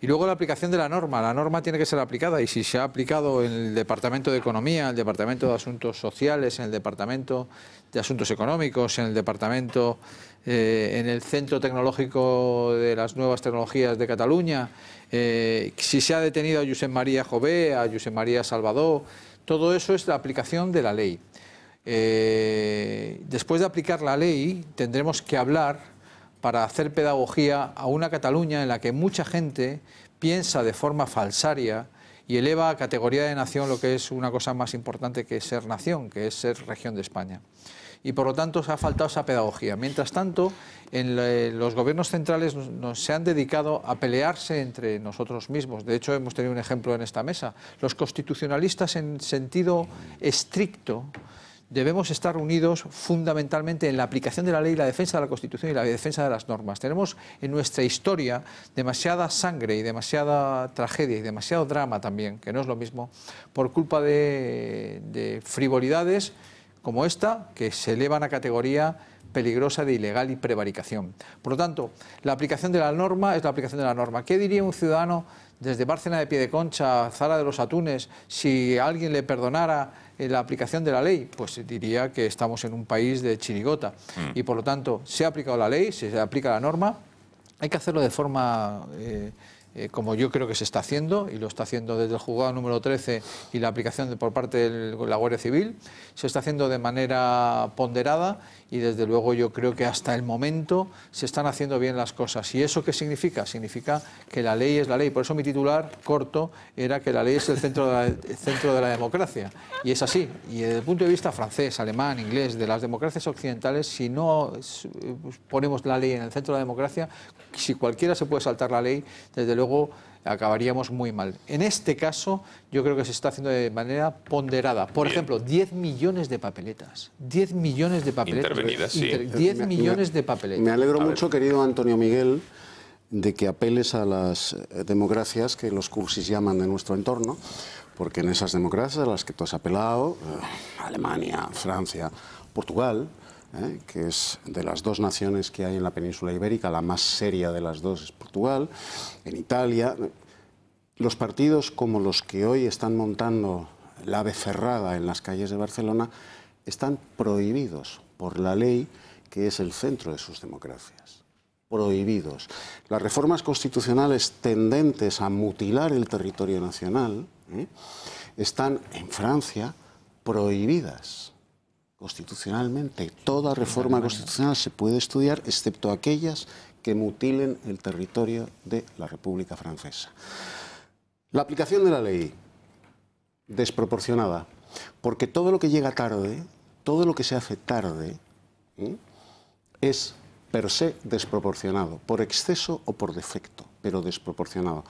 Y luego la aplicación de la norma. La norma tiene que ser aplicada y si se ha aplicado en el Departamento de Economía, en el Departamento de Asuntos Sociales, en el Departamento de Asuntos Económicos, en el Departamento, eh, en el Centro Tecnológico de las Nuevas Tecnologías de Cataluña, eh, si se ha detenido a Josep María Jové, a Josep María Salvador, todo eso es la aplicación de la ley. Eh, después de aplicar la ley tendremos que hablar para hacer pedagogía a una Cataluña en la que mucha gente piensa de forma falsaria y eleva a categoría de nación lo que es una cosa más importante que ser nación, que es ser región de España. Y por lo tanto se ha faltado esa pedagogía. Mientras tanto, en los gobiernos centrales se han dedicado a pelearse entre nosotros mismos. De hecho, hemos tenido un ejemplo en esta mesa. Los constitucionalistas en sentido estricto debemos estar unidos fundamentalmente en la aplicación de la ley, la defensa de la Constitución y la defensa de las normas. Tenemos en nuestra historia demasiada sangre y demasiada tragedia y demasiado drama también, que no es lo mismo, por culpa de, frivolidades como esta, que se elevan a categoría peligrosa de ilegal y prevaricación. Por lo tanto, la aplicación de la norma es la aplicación de la norma. ¿Qué diría un ciudadano desde Bárcena de Piedeconcha, Zara de los Atunes, si alguien le perdonara eh, la aplicación de la ley, pues diría que estamos en un país de chirigota. Mm. Y por lo tanto, se ha aplicado la ley, se aplica la norma, hay que hacerlo de forma eh, eh, como yo creo que se está haciendo, y lo está haciendo desde el juzgado número 13 y la aplicación por parte de la Guardia Civil, se está haciendo de manera ponderada y desde luego yo creo que hasta el momento se están haciendo bien las cosas. ¿Y eso qué significa? Significa que la ley es la ley. Por eso mi titular corto era que la ley es el centro de la, centro de la democracia. Y es así. Y desde el punto de vista francés, alemán, inglés, de las democracias occidentales, si no eh, ponemos la ley en el centro de la democracia, si cualquiera se puede saltar la ley, desde luego luego acabaríamos muy mal. En este caso, yo creo que se está haciendo de manera ponderada. Por ejemplo, 10 millones de papeletas. 10 millones de papeletas. Intervenidas, sí. 10 millones de papeletas. Me alegro mucho, querido Antonio Miguel, de que apeles a las eh, democracias que los cursis llaman de nuestro entorno, porque en esas democracias a las que tú has apelado, eh, Alemania, Francia, Portugal, ¿eh? que es de las dos naciones que hay en la península ibérica, la más seria de las dos es Portugal, en Italia. Los partidos como los que hoy están montando la becerrada en las calles de Barcelona están prohibidos por la ley que es el centro de sus democracias. Prohibidos. Las reformas constitucionales tendentes a mutilar el territorio nacional ¿eh? están en Francia prohibidas Constitucionalmente, toda reforma constitucional se puede estudiar, excepto aquellas que mutilen el territorio de la República Francesa. La aplicación de la ley, desproporcionada, porque todo lo que llega tarde, todo lo que se hace tarde, ¿eh? es per se desproporcionado, por exceso o por defecto, pero desproporcionado.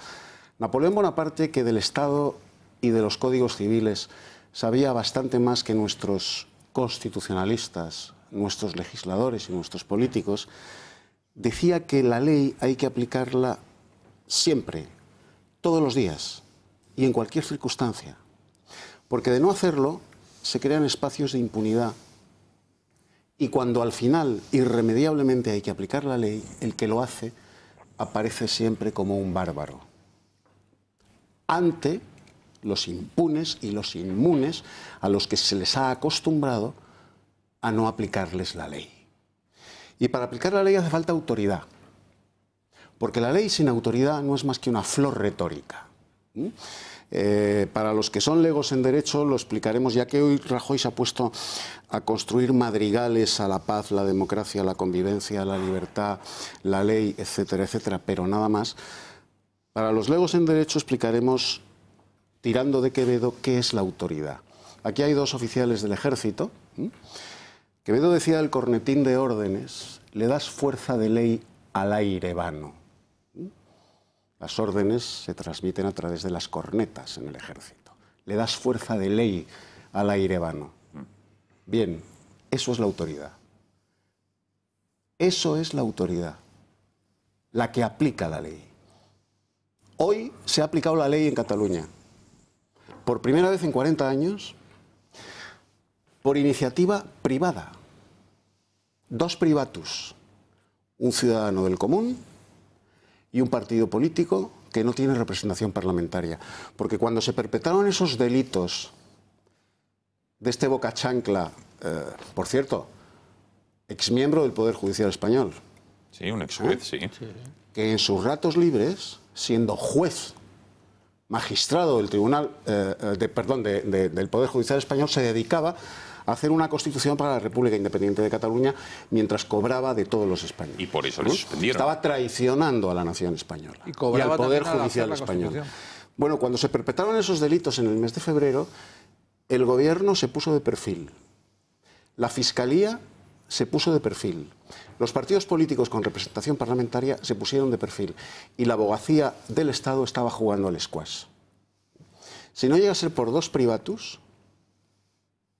Napoleón Bonaparte, que del Estado y de los códigos civiles sabía bastante más que nuestros constitucionalistas, nuestros legisladores y nuestros políticos, decía que la ley hay que aplicarla siempre, todos los días y en cualquier circunstancia. Porque de no hacerlo, se crean espacios de impunidad. Y cuando al final, irremediablemente, hay que aplicar la ley, el que lo hace aparece siempre como un bárbaro. Ante los impunes y los inmunes a los que se les ha acostumbrado a no aplicarles la ley. Y para aplicar la ley hace falta autoridad, porque la ley sin autoridad no es más que una flor retórica. Eh, para los que son legos en derecho lo explicaremos, ya que hoy Rajoy se ha puesto a construir madrigales a la paz, la democracia, la convivencia, la libertad, la ley, etcétera, etcétera, pero nada más. Para los legos en derecho explicaremos tirando de Quevedo, ¿qué es la autoridad? Aquí hay dos oficiales del ejército. Quevedo decía el cornetín de órdenes, le das fuerza de ley al aire vano. Las órdenes se transmiten a través de las cornetas en el ejército. Le das fuerza de ley al aire vano. Bien, eso es la autoridad. Eso es la autoridad, la que aplica la ley. Hoy se ha aplicado la ley en Cataluña por primera vez en 40 años, por iniciativa privada. Dos privatus, un ciudadano del común y un partido político que no tiene representación parlamentaria. Porque cuando se perpetraron esos delitos de este boca chancla, eh, por cierto, exmiembro del Poder Judicial Español. Sí, un ex juez, ¿Eh? sí. Que en sus ratos libres, siendo juez magistrado del Tribunal, eh, eh, de, del Poder Judicial Español se dedicaba a hacer una constitución para la República Independiente de Cataluña mientras cobraba de todos los españoles. Y por eso ¿Mm? suspendieron. Estaba traicionando a la nación española y, y al Poder Judicial español. Bueno, cuando se perpetraron esos delitos en el mes de febrero, el gobierno se puso de perfil. La Fiscalía se puso de perfil. Los partidos políticos con representación parlamentaria se pusieron de perfil y la abogacía del Estado estaba jugando al squash. Si no llega a ser por dos privatus,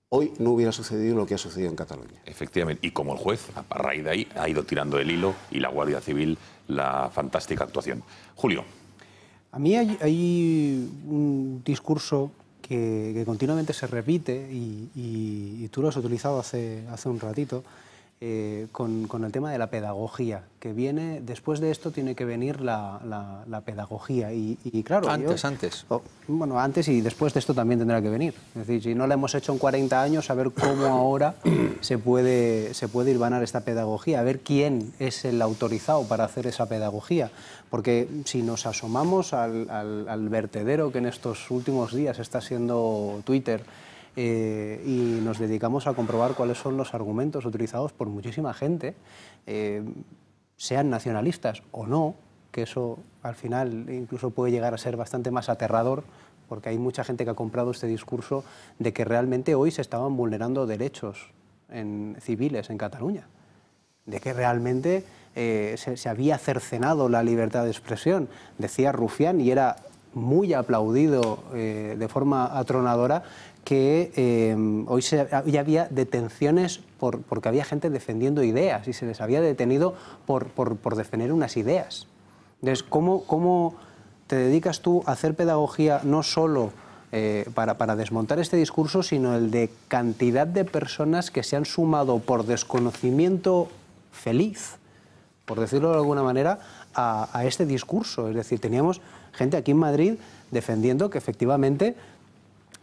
hoy no hubiera sucedido lo que ha sucedido en Cataluña. Efectivamente, y como el juez, a raíz de ahí, ha ido tirando el hilo y la Guardia Civil, la fantástica actuación. Julio. A mí hay, hay un discurso que, continuamente se repite y, tú lo has utilizado hace, un ratito. Eh, con, el tema de la pedagogía, que viene, después de esto tiene que venir la, pedagogía. Y, claro, antes, antes. bueno, antes y después de esto también tendrá que venir. Es decir, si no la hemos hecho en 40 años, a ver cómo ahora se puede, se puede esta pedagogía, a ver quién es el autorizado para hacer esa pedagogía. Porque si nos asomamos al, vertedero que en estos últimos días está siendo Twitter, eh, y nos dedicamos a comprobar cuáles son los argumentos utilizados por muchísima gente, eh, sean nacionalistas o no, que eso al final incluso puede llegar a ser bastante más aterrador porque hay mucha gente que ha comprado este discurso de que realmente hoy se estaban vulnerando derechos en civiles en Cataluña, de que realmente eh, se, había cercenado la libertad de expresión. Decía Rufián, y era muy aplaudido eh, de forma atronadora, que eh, hoy había detenciones porque había gente defendiendo ideas y se les había detenido por, defender unas ideas. Entonces, ¿cómo, te dedicas tú a hacer pedagogía no solo para, desmontar este discurso, sino el de cantidad de personas que se han sumado por desconocimiento feliz por decirlo de alguna manera, a, este discurso. Es decir, teníamos gente aquí en Madrid defendiendo que efectivamente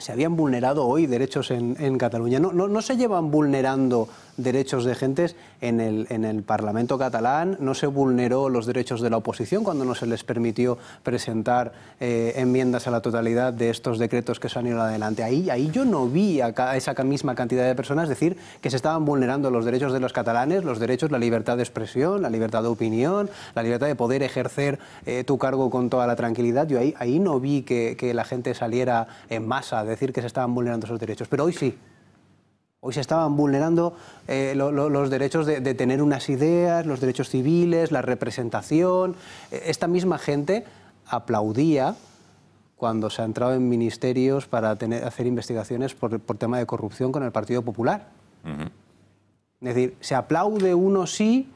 se habían vulnerado hoy derechos en, en Cataluña. No, no, se llevan vulnerando derechos de gentes en el, en el Parlamento catalán, no se vulneró los derechos de la oposición cuando no se les permitió presentar eh, enmiendas a la totalidad de estos decretos que se han ido adelante. Ahí, ahí yo no vi a, esa misma cantidad de personas decir que se estaban vulnerando los derechos de los catalanes, los derechos, la libertad de expresión, la libertad de opinión, la libertad de poder ejercer eh, tu cargo con toda la tranquilidad. Yo ahí, ahí no vi que, que la gente saliera en masa decir que se estaban vulnerando esos derechos. Pero hoy sí. Hoy se estaban vulnerando eh, los derechos de, tener unas ideas, los derechos civiles, la representación. E, esta misma gente aplaudía cuando se ha entrado en ministerios para hacer investigaciones por, tema de corrupción con el Partido Popular. Es decir, se aplaude uno sí,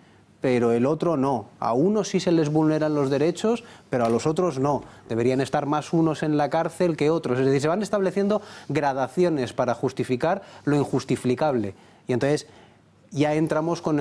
pero el otro no. A unos sí se les vulneran los derechos, pero a los otros no. Deberían estar más unos en la cárcel que otros. Es decir, se van estableciendo gradaciones para justificar lo injustificable. Y entonces ya entramos con,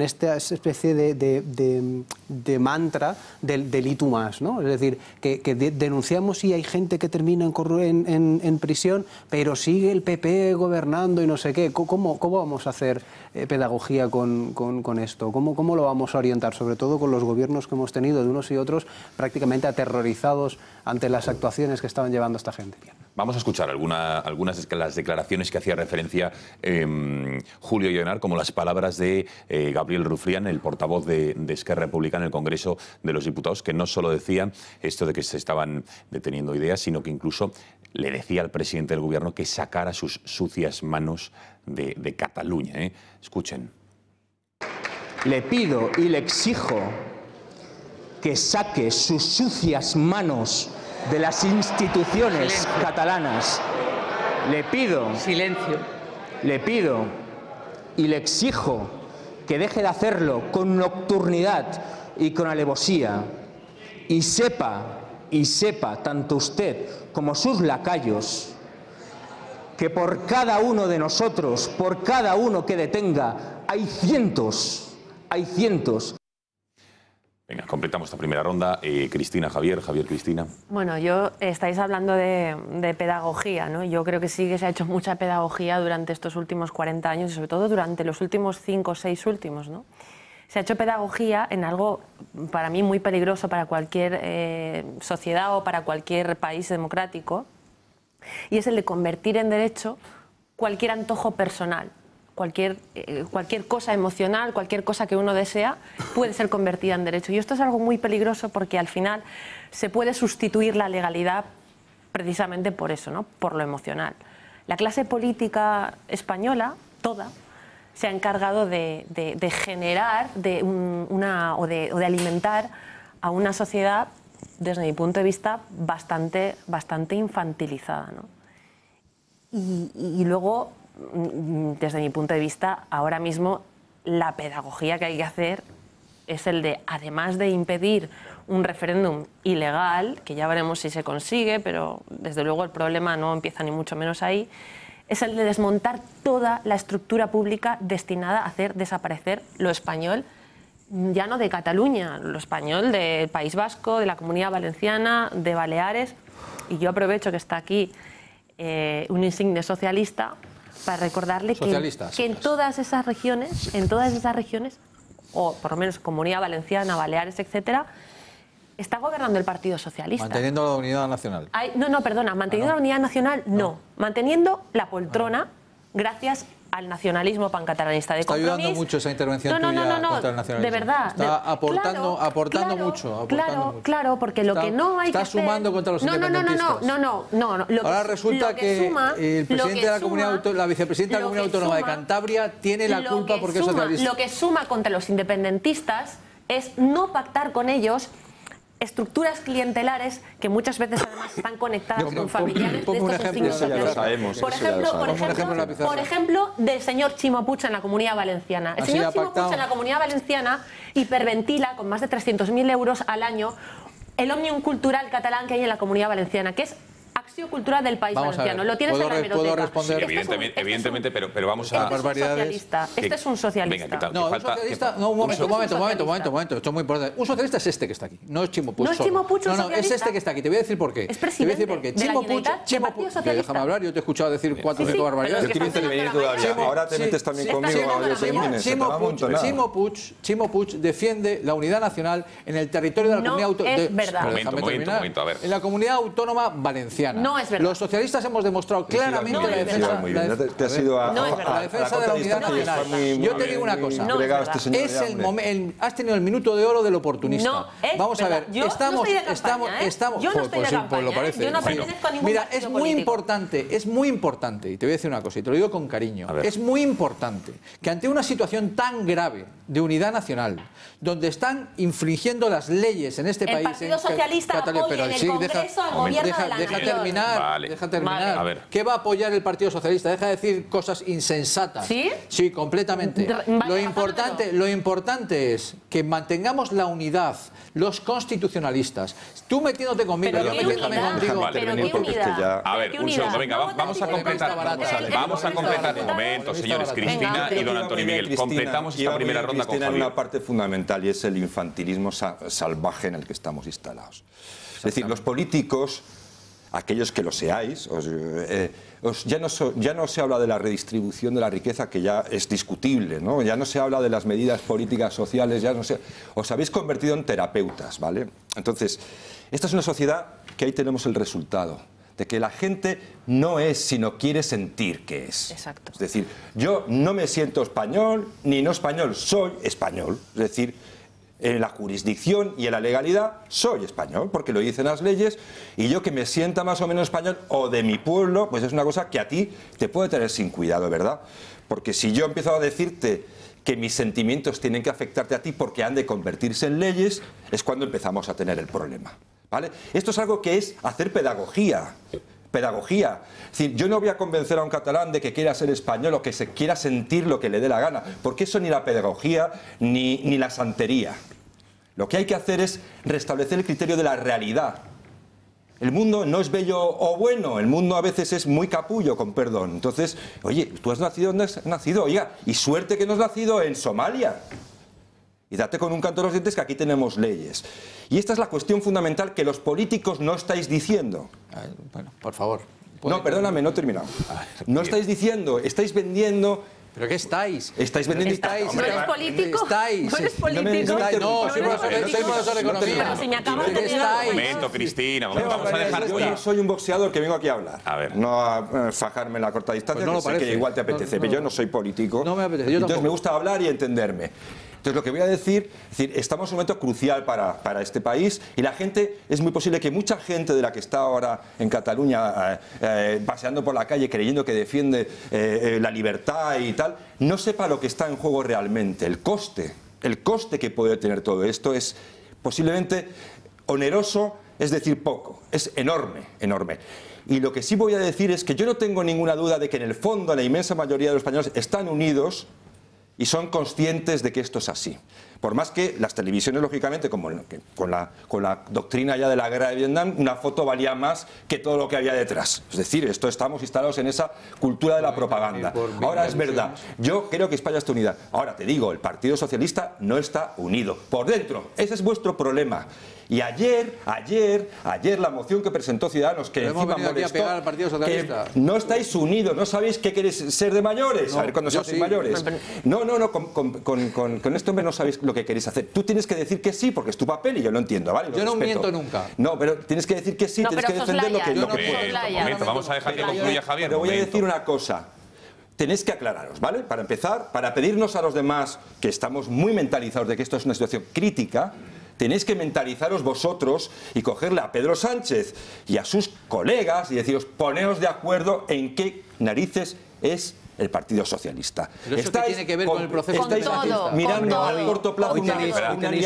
esta especie de, mantra del, delito más, ¿no? Es decir, que, denunciamos y hay gente que termina en, en, en, prisión, pero sigue el PP gobernando y no sé qué. ¿Cómo, vamos a hacer eh, pedagogía con, esto? ¿Cómo lo vamos a orientar? Sobre todo con los gobiernos que hemos tenido de unos y otros prácticamente aterrorizados ante las actuaciones que estaban llevando esta gente. Vamos a escuchar algunas de las declaraciones que hacía referencia em, Julio Llenar... como las palabras de eh, Gabriel Rufrián, el portavoz de, Esquerra Republicana en el Congreso de los Diputados, que no solo decía esto de que se estaban deteniendo ideas, sino que incluso le decía al presidente del Gobierno que sacara sus sucias manos de, Cataluña. ¿eh? Escuchen. Le pido y le exijo que saque sus sucias manos de las instituciones catalanas. Le pido. Silencio. Le pido y le exijo que deje de hacerlo con nocturnidad y con alevosía. Y sepa, y sepa, tanto usted como sus lacayos, que por cada uno de nosotros, por cada uno que detenga, hay cientos, hay cientos. Venga, completamos esta primera ronda. Eh, Cristina, Javier, Javier, Cristina. Bueno, yo estáis hablando de, pedagogía, ¿no? Yo creo que sí que se ha hecho mucha pedagogía durante estos últimos 40 años y sobre todo durante los últimos 5 o 6 últimos, ¿no? Se ha hecho pedagogía en algo para mí muy peligroso para cualquier eh, sociedad o para cualquier país democrático y es el de convertir en derecho cualquier antojo personal cualquier, eh, cualquier cosa emocional, cualquier cosa que uno desea, puede ser convertida en derecho. Y esto es algo muy peligroso porque al final se puede sustituir la legalidad precisamente por eso, ¿no? por lo emocional. La clase política española, toda, se ha encargado de, generar de o, de, alimentar a una sociedad, desde mi punto de vista, bastante, bastante infantilizada. ¿no? y, luego Mm, desde mi punto de vista, ahora mismo la pedagogía que hay que hacer es el de, además de impedir un referéndum ilegal, que ya veremos si se consigue, pero desde luego el problema no empieza ni mucho menos ahí, es el de desmontar toda la estructura pública destinada a hacer desaparecer lo español, ya no de Cataluña, lo español del País Vasco, de la Comunidad Valenciana, de Baleares. Y yo aprovecho que está aquí eh, un insigne socialista para recordarle que, en todas esas regiones, en todas esas regiones, o por lo menos Comunidad Valenciana, Baleares, etcétera, está gobernando el Partido Socialista. Manteniendo la unidad nacional. no, no, perdona, manteniendo ah, la unidad nacional, no. Manteniendo la poltrona, ah, gracias al nacionalismo pancataranista de Está ayudando mucho esa intervención tuya contra el nacionalismo. De verdad. Está aportando, aportando mucho. claro, claro, porque lo que no hay está Está sumando contra los independentistas... no, no, no, no, no, Ahora resulta que, el presidente de la, comunidad la vicepresidenta de la Comunidad Autónoma de Cantabria tiene la culpa porque es socialista. Lo que suma contra los independentistas es no pactar con ellos estructuras clientelares que muchas veces además están conectadas con familiares de estos por, ejemplo, por ejemplo, del señor Chimopucha en la Comunidad Valenciana. El señor Chimopucha en la Comunidad Valenciana hiperventila con más de 300.000 euros al año el ómnium Cultural Catalán que hay en la Comunidad Valenciana, que es ...cultura cultural del país vamos valenciano. Lo tienes en la hemeroteca. ¿Puedo responder? Sí, evidentemente, este es un, evidentemente pero, pero vamos este a... Este es un socialista. Este es un socialista. Venga, tal, no, un falta, socialista... No, este un momento, un momento, un momento, momento, momento. Esto es muy importante. Un socialista es este que está aquí. No es Chimo Puig No es Chimo Puig No, no, es este que está aquí. Te voy a decir por qué. Es presidente te voy a decir por qué. Chimo de Puig, Chimo déjame hablar. Yo te he escuchado decir cuatro o cinco barbaridades. Yo quiero intervenir todavía. Ahora te metes también conmigo. Chimo Puig, Chimo Puch defiende la unidad nacional en el territorio de la comunidad autónoma. En la comunidad autónoma valenciana. No es verdad. Los socialistas hemos demostrado claramente la defensa. Te, has a, la defensa de la unidad nacional. Yo te digo una cosa. Este el, has tenido el minuto de oro del oportunista. Vamos a ver, estamos, estamos, estamos. no Mira, es muy importante, es muy importante, y te voy a decir una cosa, y te lo digo con cariño, es muy importante que ante una situación tan grave de unidad nacional, donde están infringiendo las leyes en este país. El Partido Socialista en el Congreso el gobierno de la Deja terminar. ¿Qué va a apoyar el Partido Socialista? Deja de decir cosas insensatas. ¿Sí? Sí, completamente. lo, importante, lo importante es que mantengamos la unidad, los constitucionalistas. Tú metiéndote conmigo, yo metiéndome contigo. pero qué unidad. A ver, un segundo, venga, vamos, a completar. Vamos a, completar. Un este momento, señores, Cristina y don Antonio Miguel. Completamos esta primera ronda con Cristina una parte fundamental y es el infantilismo salvaje en el que estamos instalados. Es decir, los políticos aquellos que lo seáis, eh, ya, no se habla de la redistribución de la riqueza, que ya es discutible, ¿no? ya no se habla de las medidas políticas sociales, ya no se, os habéis convertido en terapeutas. ¿vale? Entonces, esta es una sociedad que ahí tenemos el resultado de que la gente no es sino quiere sentir que es. Exacto. Es decir, yo no me siento español ni no español, soy español. Es decir, en la jurisdicción y en la legalidad, soy español, porque lo dicen las leyes, y yo que me sienta más o menos español o de mi pueblo, pues es una cosa que a ti te puede tener sin cuidado, ¿verdad? Porque si yo empiezo a decirte que mis sentimientos tienen que afectarte a ti porque han de convertirse en leyes, es cuando empezamos a tener el problema. ¿Vale? Esto es algo que es hacer pedagogía pedagogía. Es decir, yo no voy a convencer a un catalán de que quiera ser español o que se quiera sentir lo que le dé la gana, porque eso ni la pedagogía ni, ni la santería. Lo que hay que hacer es restablecer el criterio de la realidad. El mundo no es bello o bueno, el mundo a veces es muy capullo, con perdón. Entonces, oye, tú has nacido donde has nacido, oiga, y suerte que no has nacido en Somalia. Y date con un canto de los dientes que aquí tenemos leyes. Y esta es la cuestión fundamental que los políticos no estáis diciendo. Ah, bueno, por favor. No, perdóname, no he terminado. Ah, no estáis diciendo, estáis vendiendo ¿Pero qué estáis? ¿Estáis vendiendo? ¿Estáis? ¿No eres político? ¿Estáis? ¿No eres político? No, soy profesor, soy profesor de economía. Pero si me acabas de Un momento, Cristina. Vamos a dejar Yo soy un boxeador que vengo aquí a hablar. A ver. No a eh, fajarme en la corta distancia, pues que sé que igual te apetece. Pero yo no soy político. No me apetece. Entonces me gusta hablar y entenderme. Entonces, lo que voy a decir, es decir estamos en un momento crucial para, este país y la gente, es muy posible que mucha gente de la que está ahora en Cataluña eh, eh, paseando por la calle creyendo que defiende eh, la libertad y tal, no sepa lo que está en juego realmente, el coste, el coste que puede tener todo esto es posiblemente oneroso, es decir, poco, es enorme, enorme. Y lo que sí voy a decir es que yo no tengo ninguna duda de que en el fondo la inmensa mayoría de los españoles están unidos y son conscientes de que esto es así. Por más que las televisiones, lógicamente, como con la, con la doctrina ya de la guerra de Vietnam, una foto valía más que todo lo que había detrás. Es decir, esto estamos instalados en esa cultura de la propaganda. Ahora es verdad, yo creo que España está unida. Ahora te digo, el Partido Socialista no está unido. Por dentro, ese es vuestro problema. Y ayer, ayer, ayer la moción que presentó Ciudadanos, que encima molestó, no estáis unidos, no sabéis qué queréis ser de mayores, a ver cuándo mayores. No, no, no, con, este hombre esto no sabéis lo que queréis hacer. Tú tienes que decir que sí, porque es tu papel y yo lo entiendo, ¿vale? yo no miento nunca. No, pero tienes que decir que sí, tienes que defender lo que... momento, vamos a dejar que concluya Javier. Pero voy a decir una cosa tenéis que aclararos, ¿vale? Para empezar, para pedirnos a los demás que estamos muy mentalizados de que esto es una situación crítica, Tenéis que mentalizaros vosotros y cogerle a Pedro Sánchez y a sus colegas y deciros, poneos de acuerdo en qué narices es el Partido Socialista. Pero eso estáis, tiene que ver con, el proceso estáis todo, mirando al corto plazo una,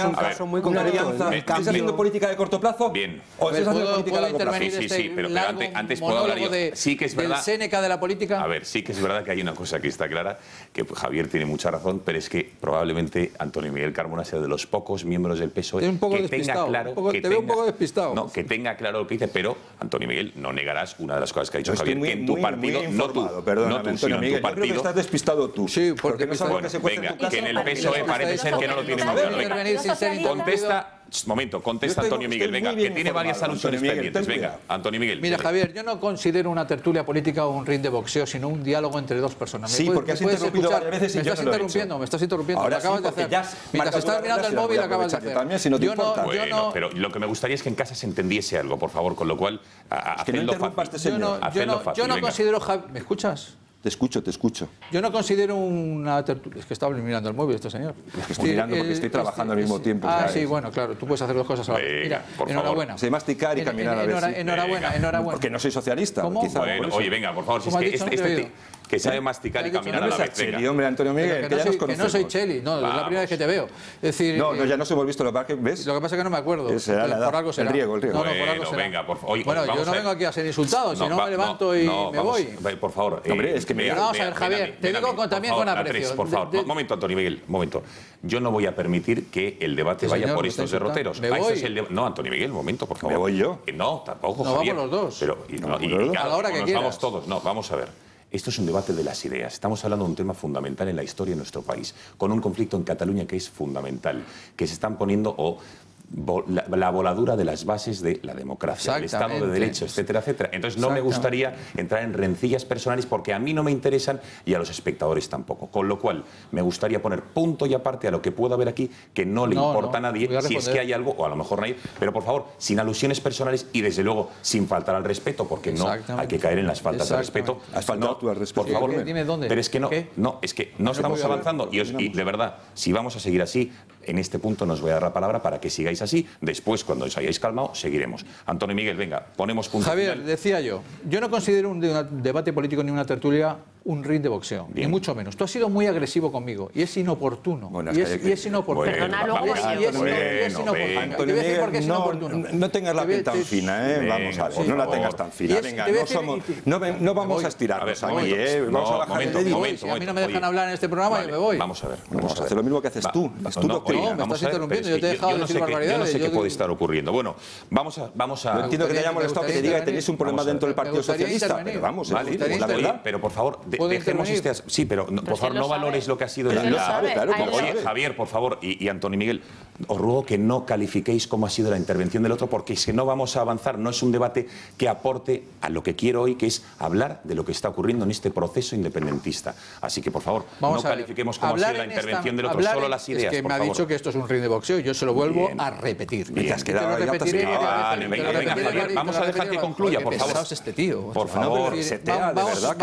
un caso muy una ¿Estáis haciendo política de corto plazo? Bien. ¿O estáis haciendo política de largo plazo? Sí, sí, este sí, pero, antes, puedo hablar yo. De, sí que es verdad. Seneca de la política. A ver, sí que es verdad que hay una cosa que está clara, que Javier tiene mucha razón, pero es que probablemente Antonio Miguel Carmona sea de los pocos miembros del PSOE que tenga claro... que te veo un poco despistado. No, que tenga claro lo que dice, pero, Antonio Miguel, no negarás una de las cosas que ha dicho Javier, que en tu partido, no tú, no tú, creo que estás despistado tú. Sí, porque, no que venga, en que en el PSOE parece ser que no lo tiene más claro. Contesta, momento, contesta Antonio Miguel, venga, que tiene varias alusiones pendientes. Venga, Antonio Miguel. Mira, Javier, yo no considero una tertulia política o un ring de boxeo, sino un diálogo entre dos personas. Sí, porque has interrumpido varias veces y me estás interrumpiendo, me estás interrumpiendo. Ahora acabas de hacer. Mientras estás mirando el móvil, acabas de hacer. También, no Bueno, pero lo que me gustaría es que en casa se entendiese algo, por favor, con lo cual, hacedlo fácil. Este yo no considero, ¿me escuchas? Te escucho, te escucho. Yo no considero una Es que estaba mirando el móvil este señor. Es que estoy mirando porque eh, estoy trabajando al este, mismo tiempo. Ah, sí, bueno, claro. Tú puedes hacer dos cosas a la vez. Mira, por enhorabuena. Se masticar y caminar a ver. Enhorabuena, enhorabuena. Porque no soy socialista. ¿Cómo? oye, venga, por favor. Si es que este, este que sabe ¿Eh? masticar y caminar a la vez. hombre, Antonio Miguel, que, que, ya soy, nos que, no soy, Cheli, no, es la primera vez que te veo. Es decir, no, no, eh, ya nos hemos visto, lo que ¿ves? Lo que pasa es que no me acuerdo. Será por algo será. El el No, por algo será. Venga, favor. Pues bueno, yo no vengo aquí a ser insultado, si no me levanto y me voy. Por favor. Eh, hombre, es que me Vamos a ver, Javier, te digo también con aprecio. Por favor, un momento, Antonio Miguel, un momento. Yo no voy a permitir que el debate vaya por estos derroteros. Ah, no, Antonio Miguel, un momento, por favor. Me voy yo. No, tampoco, Javier. Vamos los dos. Pero, a la hora que quieras. Vamos todos. No, vamos a ver. Esto es un debate de las ideas. Estamos hablando de un tema fundamental en la historia de nuestro país, con un conflicto en Cataluña que es fundamental, que se están poniendo o la, voladura de las bases de la democracia, el Estado de Derecho, etcétera, etcétera. Entonces no me gustaría entrar en rencillas personales porque a mí no me interesan y a los espectadores tampoco. Con lo cual, me gustaría poner punto y aparte a lo que pueda haber aquí, que no le importa a nadie, si es que hay algo, o a lo mejor no hay... pero por favor, sin alusiones personales y desde luego sin faltar al respeto, porque no hay que caer en las faltas de respeto. no, Por favor, dónde. Pero es que no, es que no, estamos avanzando y, y de verdad, si vamos a seguir así, en este punto nos voy a dar la palabra para que sigáis así. Después, cuando os hayáis calmado, seguiremos. Antonio Miguel, venga, ponemos punto. Javier, decía yo, yo no considero un debate político ni una tertulia un ring de boxeo, y ni mucho menos. Tú has sido muy agresivo conmigo y es inoportuno. y, es, inoportuno. perdónalo y es, y inoportuno. no, tengas la piel tan fina, ¿eh? vamos a ver, no la tengas tan fina. no, somos, no, vamos a estirarnos a ¿eh? Vamos a bajar momento, el momento, si a mí no me dejan hablar en este programa, y yo me voy. Vamos a ver. Vamos a hacer lo mismo que haces tú. No, me estás interrumpiendo, yo te he dejado decir barbaridades. Yo no sé qué puede estar ocurriendo. Bueno, vamos a... No entiendo que te haya molestado que te diga que tenéis un problema dentro del Partido Socialista, pero vamos, la verdad. Pero por favor, dejemos este asunto. sí, pero por favor, no valores lo que ha sido Oye, Javier, por favor, y, Antonio Miguel, os ruego que no califiquéis cómo ha sido la intervención del otro, porque si no vamos a avanzar, no es un debate que aporte a lo que quiero hoy, que es hablar de lo que está ocurriendo en este proceso independentista. Así que, por favor, vamos no califiquemos cómo ha sido la intervención del otro, solo las ideas. Es que me ha dicho que esto es un ring de boxeo y yo se lo vuelvo a repetir. Bien. Te lo Javier. Vamos a dejar que concluya, por favor. Este tío, por favor, se te de verdad,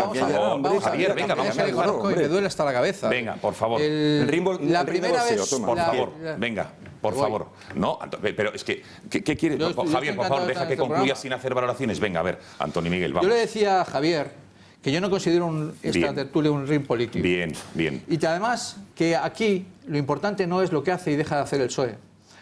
Venga, vamos a dejarlo. Me duele hasta la cabeza. Venga, por favor. la primera vez. por favor, venga. Por favor. No, pero es que, ¿qué, quiere quieres? Javier, por favor, deja que este concluya sin hacer valoraciones. Venga, a ver, Antonio Miguel, Yo le decía a Javier que yo no considero un, esta tertulia un ring político. Bien, bien. Y además que aquí lo importante no es lo que hace y deja de hacer el PSOE,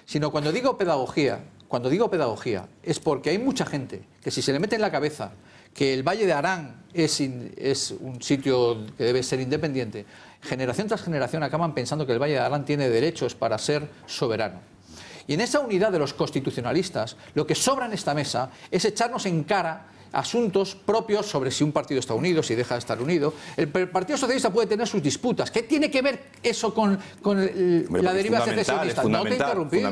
sino cuando digo pedagogía, cuando digo pedagogía, es porque hay mucha gente que si se le mete en la cabeza que el Valle de Arán es, un sitio que debe ser independiente, generación tras generación acaban pensando que el Valle de Arán tiene derechos para ser soberano. Y en esa unidad de los constitucionalistas, lo que sobra en esta mesa es echarnos en cara asuntos propios sobre si un partido está unido, si deja de estar unido. El Partido Socialista puede tener sus disputas. ¿Qué tiene que ver eso con, la deriva secesionista? No te he interrumpido.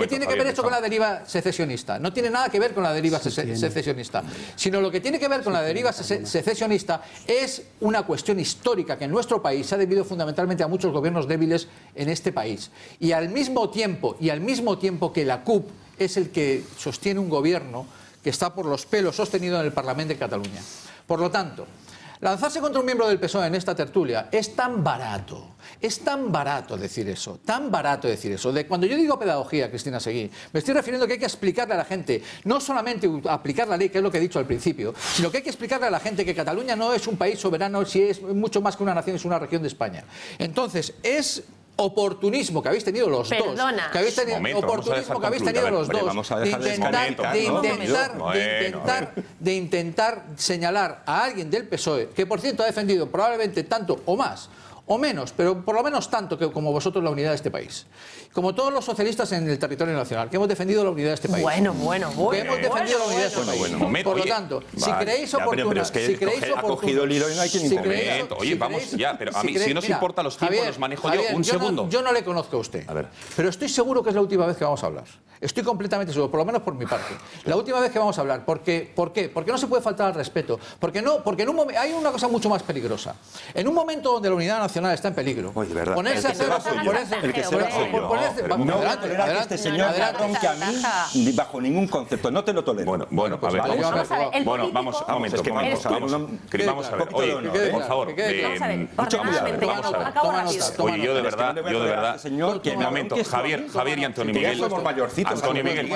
¿Qué tiene que ver esto con la deriva secesionista? No tiene nada que ver con la deriva secesionista. Sino lo que tiene que ver con la deriva secesionista es una cuestión histórica que en nuestro país se ha debido fundamentalmente a muchos gobiernos débiles en este país. Y al mismo tiempo, y al mismo tiempo que la CUP es el que sostiene un gobierno que está por los pelos sostenido en el Parlamento de Cataluña. Por lo tanto, lanzarse contra un miembro del PSOE en esta tertulia es tan barato, es tan barato decir eso, tan barato decir eso. De cuando yo digo pedagogía, Cristina Seguí, me estoy refiriendo que hay que explicarle a la gente, no solamente aplicar la ley, que es lo que he dicho al principio, sino que hay que explicarle a la gente que Cataluña no es un país soberano, si es mucho más que una nación, es una región de España. Entonces, es oportunismo que habéis tenido los dos. Que habéis tenido los dos. de intentar señalar a alguien del PSOE, que por cierto ha defendido probablemente tanto o más o menos, pero por lo menos tanto que, como vosotros la unidad de este país. Como todos los socialistas en el territorio nacional, que hemos defendido la unidad de este país. Bueno, bueno, bueno. Que hemos defendido la unidad de este país. por lo tanto, si creéis oportuno, si creéis ha cogido el hilo y no hay quien si Oye, vamos ya, pero a mí si, no importa los tiempos los manejo yo un segundo. yo no le conozco a usted. A ver. Pero estoy seguro que es la última vez que vamos a hablar. Estoy completamente seguro, por lo menos por mi parte. La última vez que vamos a hablar, porque ¿por qué? Porque no se puede faltar al respeto, porque no, porque en un hay una cosa mucho más peligrosa. En un momento donde la unidad nacional nacional está en peligro. Oye, verdad. Por eso, por eso. El que se va soy yo. No voy que este señor me que a mí bajo ningún concepto. No te lo tolero. Bueno, bueno, pues a ver, vamos a ver. Bueno, vamos, a momento, vamos, vamos, vamos a ver. Oye, por favor, mucho cuidado. Vamos a Oye, yo de verdad, yo de verdad, este señor, que momento, Javier, Javier y Antonio Miguel. somos mayorcitos. Antonio Miguel,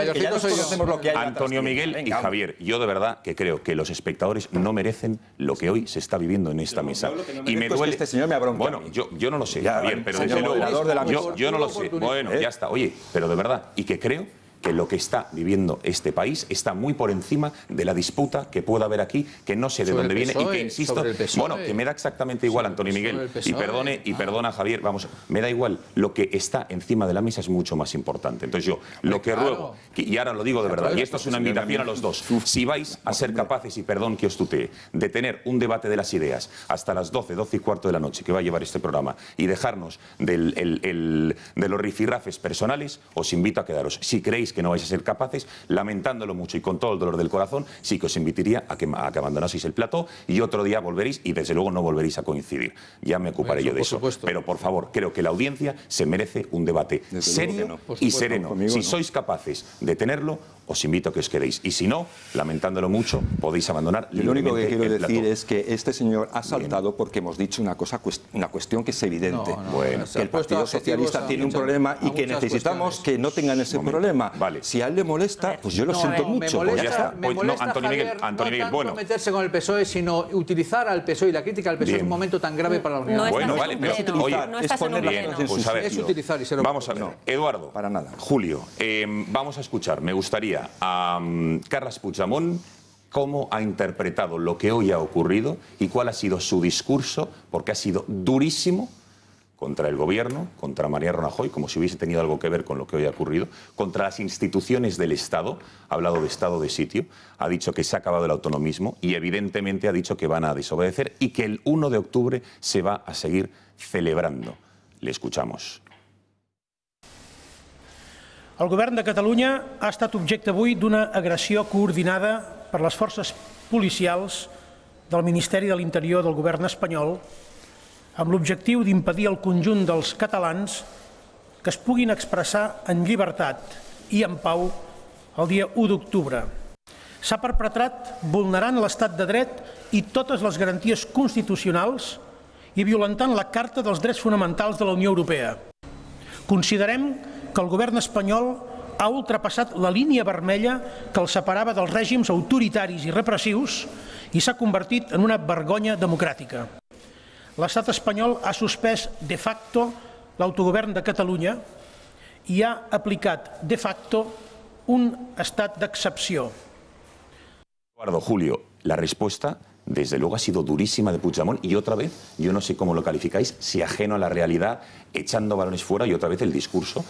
Antonio Miguel este y Javier, yo de verdad que creo que los espectadores no merecen lo que hoy se está viviendo en esta mesa. Y me duele este señor me ha bueno, yo, yo no lo sé, ya, Javier, pero desde de la yo, yo no lo sé. Bueno, ¿Eh? ya está. Oye, pero de verdad, y qué creo que lo que está viviendo este país está muy por encima de la disputa que pueda haber aquí, que no sé de dónde viene y que, insisto, bueno, que me da exactamente igual, Antonio Miguel, y perdone, y ah. perdona, Javier, vamos, me da igual, lo que está encima de la mesa es mucho más importante. Entonces yo, lo que ruego, y ahora lo digo de verdad, y esto es una invitación a los dos, si vais a ser capaces, y perdón que os tutee, de tener un debate de las ideas hasta las 12, 12 y cuarto de la noche que va a llevar este programa, y dejarnos de los rifirrafes personales, os invito a quedaros. Si creéis que no vais a ser capaces, lamentándolo mucho y con todo el dolor del corazón, sí que os invitaría a que, a abandonaseis el plato y otro día volveréis y desde luego no volveréis a coincidir. Ya me ocuparé yo de eso. Pero por favor, creo que la audiencia se merece un debate serio y sereno. si sois capaces de tenerlo, os invito a que os quedéis. Y si no, lamentándolo mucho, podéis abandonar. Lo único que quiero decir es que este señor ha saltado porque hemos dicho una cosa, una cuestión que es evidente. bueno, que el Partido Socialista tiene un problema y que necesitamos que no tengan ese problema. Si a él le molesta, pues yo lo siento mucho. Me Antonio Miguel, meterse con el PSOE, sino utilizar al PSOE y la crítica al PSOE es un momento tan grave para la Unión. No bueno, vale, pero es poner bien, pues, utilizar y ser Vamos a ver, Eduardo, para nada. Julio, eh, vamos a escuchar, me gustaría a mm, Carles Carlas Puigdemont cómo ha interpretado lo que hoy ha ocurrido y cuál ha sido su discurso, porque ha sido durísimo contra el gobierno, contra María Ronajoy, como si hubiese tenido algo que ver con lo que hoy ha ocurrido, contra las instituciones del Estado, ha hablado de Estado de sitio, ha dicho que se ha acabado el autonomismo y evidentemente ha dicho que van a desobedecer y que el 1 de octubre se va a seguir celebrando. Le escuchamos. El govern de Catalunya ha estat objecte avui d'una agressió coordinada per les forces policials del Ministeri de l'Interior del govern espanyol amb l'objectiu d'impedir al conjunt dels catalans que es puguin expressar en llibertat i en pau el dia 1 d'octubre. S'ha perpetrat vulnerant l'estat de dret i totes les garanties constitucionals i violentant la Carta dels Drets Fonamentals de la Unió Europea. Considerem que el govern espanyol ha ultrapassat la línia vermella que el separava dels règims autoritaris i repressius i s'ha convertit en una vergonya democràtica. l'estat español ha suspendido de facto autogobierno de Cataluña y ha aplicado de facto un estado de excepción. Eduardo, Julio, la respuesta desde luego ha sido durísima de Puigdemont y otra vez, yo no sé cómo lo calificáis, si ajeno a la realidad, echando balones fuera y otra vez el discurso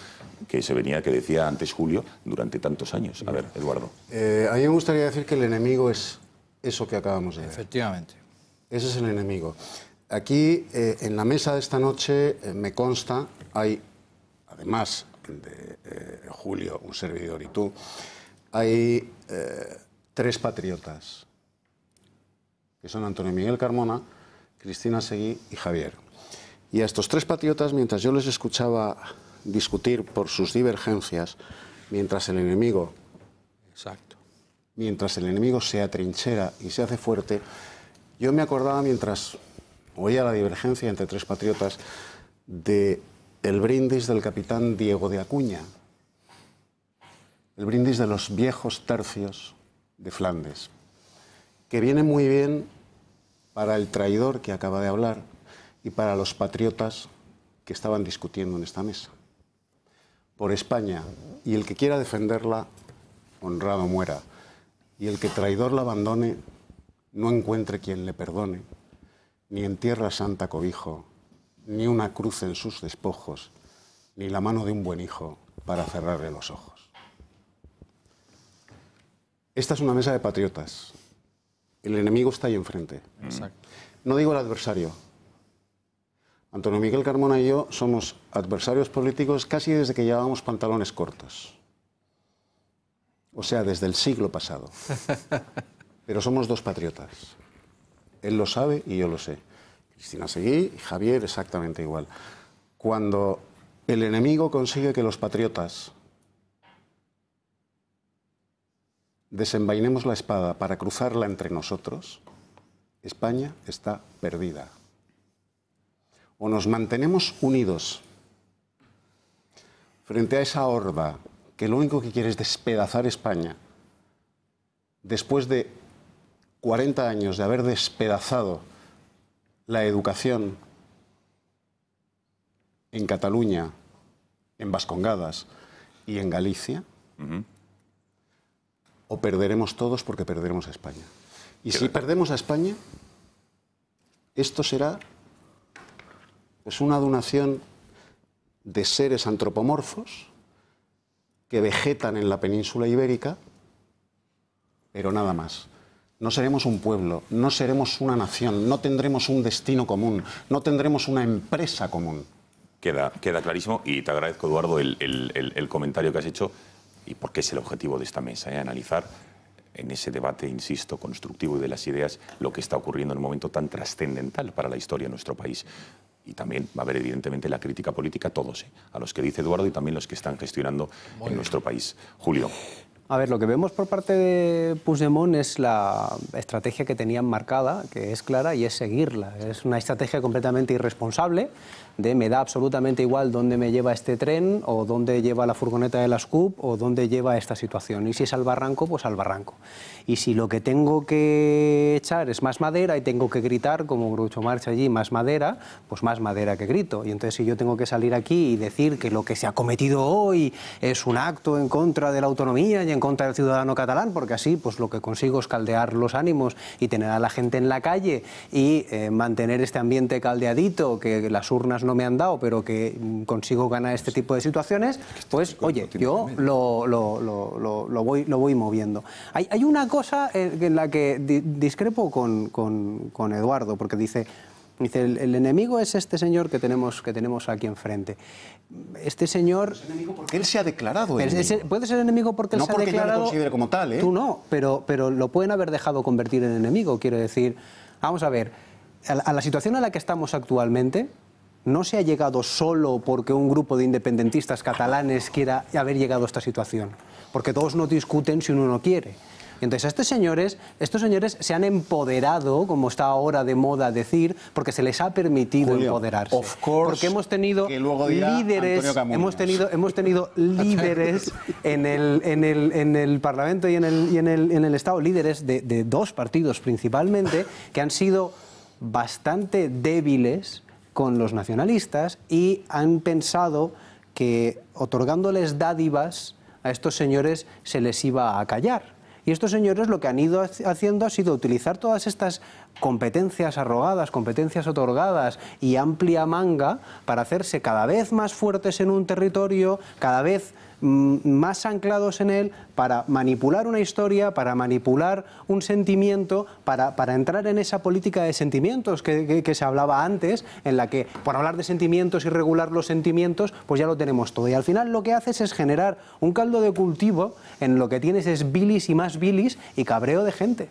que se venía, que decía antes Julio, durante tantos años. A ver, Eduardo. Eh, a mí me gustaría decir que el enemigo es eso que acabamos de ver. Efectivamente. Ese es el enemigo aquí eh, en la mesa de esta noche eh, me consta, hay, además de eh, Julio, un servidor y tú, hay tres patriotas, que son Antonio Miguel Carmona, Cristina Seguí y Javier. Y a estos tres patriotas, mientras yo les escuchaba discutir por sus divergencias, mientras el enemigo... Exacto. Mientras el enemigo se atrinchera y se hace fuerte, yo me acordaba mientras a la divergencia entre tres patriotas de el brindis del capitán Diego de Acuña, el brindis de los viejos tercios de Flandes, que viene muy bien para el traidor que acaba de hablar y para los patriotas que estaban discutiendo en esta mesa. Por España, y el que quiera defenderla, honrado muera, y el que traidor la abandone, no encuentre quien le perdone ni en tierra santa cobijo, ni una cruz en sus despojos, ni la mano de un buen hijo para cerrarle los ojos. Esta es una mesa de patriotas. El enemigo está ahí enfrente. No digo el adversario. Antonio Miguel Carmona y yo somos adversarios políticos casi desde que llevábamos pantalones cortos. O sea, desde el siglo pasado. Pero somos dos patriotas. Él lo sabe y yo lo sé. Cristina Seguí y Javier exactamente igual. Cuando el enemigo consigue que los patriotas desenvainemos la espada para cruzarla entre nosotros, España está perdida. O nos mantenemos unidos frente a esa horda que lo único que quiere es despedazar España, después de 40 años de haber despedazado la educación en Cataluña, en Vascongadas y en Galicia, o perderemos todos porque perderemos a España. Y si perdemos a España, esto será pues, una donación de seres antropomorfos que vegetan en la península ibérica, pero nada más no seremos un pueblo, no seremos una nación, no tendremos un destino común, no tendremos una empresa común. Queda, queda clarísimo y te agradezco, Eduardo, el, comentario que has hecho y porque es el objetivo de esta mesa, ¿eh? analizar en ese debate, insisto, constructivo y de las ideas, lo que está ocurriendo en un momento tan trascendental para la historia de nuestro país. Y también va a haber, evidentemente, la crítica política a todos, ¿eh? a los que dice Eduardo y también los que están gestionando en nuestro país. Julio. A ver, lo que vemos por parte de Puigdemont es la estrategia que tenían marcada, que es clara y es seguirla. Es una estrategia completamente irresponsable, de me da absolutamente igual dónde me lleva este tren o dónde lleva la furgoneta de las CUP o dónde lleva esta situación. Y si es al barranco, pues al barranco. Y si lo que tengo que echar es más madera y tengo que gritar, como Grucho marcha allí, más madera, pues más madera que grito. Y entonces si yo tengo que salir aquí y decir que lo que se ha cometido hoy es un acto en contra de la autonomía y en contra del ciudadano catalán, porque así pues lo que consigo es caldear los ánimos y tener a la gente en la calle y eh, mantener este ambiente caldeadito que las urnas no me han dado, pero que mm, consigo ganar este tipo de situaciones, este pues oye, yo lo, voy, lo voy moviendo. Hay, hay una cosa en eh, la que discrepo con, con, con Eduardo, porque dice, Dice, el, enemigo es este señor que tenemos, que tenemos aquí enfrente. Este señor... él se ha declarado puede ser enemigo porque él se ha declarado... No porque considere como tal, ¿eh? Tú no, pero, pero lo pueden haber dejado convertir en enemigo. Quiero decir, vamos a ver, a la, situación a la que estamos actualmente, no se ha llegado solo porque un grupo de independentistas catalanes quiera haber llegado a esta situación. Porque todos no discuten si uno no quiere. Entonces, estos señores, estos señores se han empoderado, como está ahora de moda decir, porque se les ha permitido empoderarse. porque hemos tenido líderes, hemos hemos tenido líderes en el, Parlamento y en el, Estado, líderes de dos partidos principalmente, que han sido bastante débiles con los nacionalistas y han pensado que otorgándoles dádivas a estos señores se les iba a callar. Y estos señores lo que han ido haciendo ha sido utilizar todas estas competencias arrogadas, competencias otorgadas y amplia manga para hacerse cada vez más fuertes en un territorio, cada vez Mm, más anclados en él para manipular una historia, para manipular un sentimiento, para, para entrar en esa política de sentimientos que, que, se hablaba antes, en la que por hablar de sentimientos y regular los sentimientos, pues ya lo tenemos todo. Y al final lo que haces es generar un caldo de cultivo en lo que tienes es bilis y más bilis y cabreo de gente.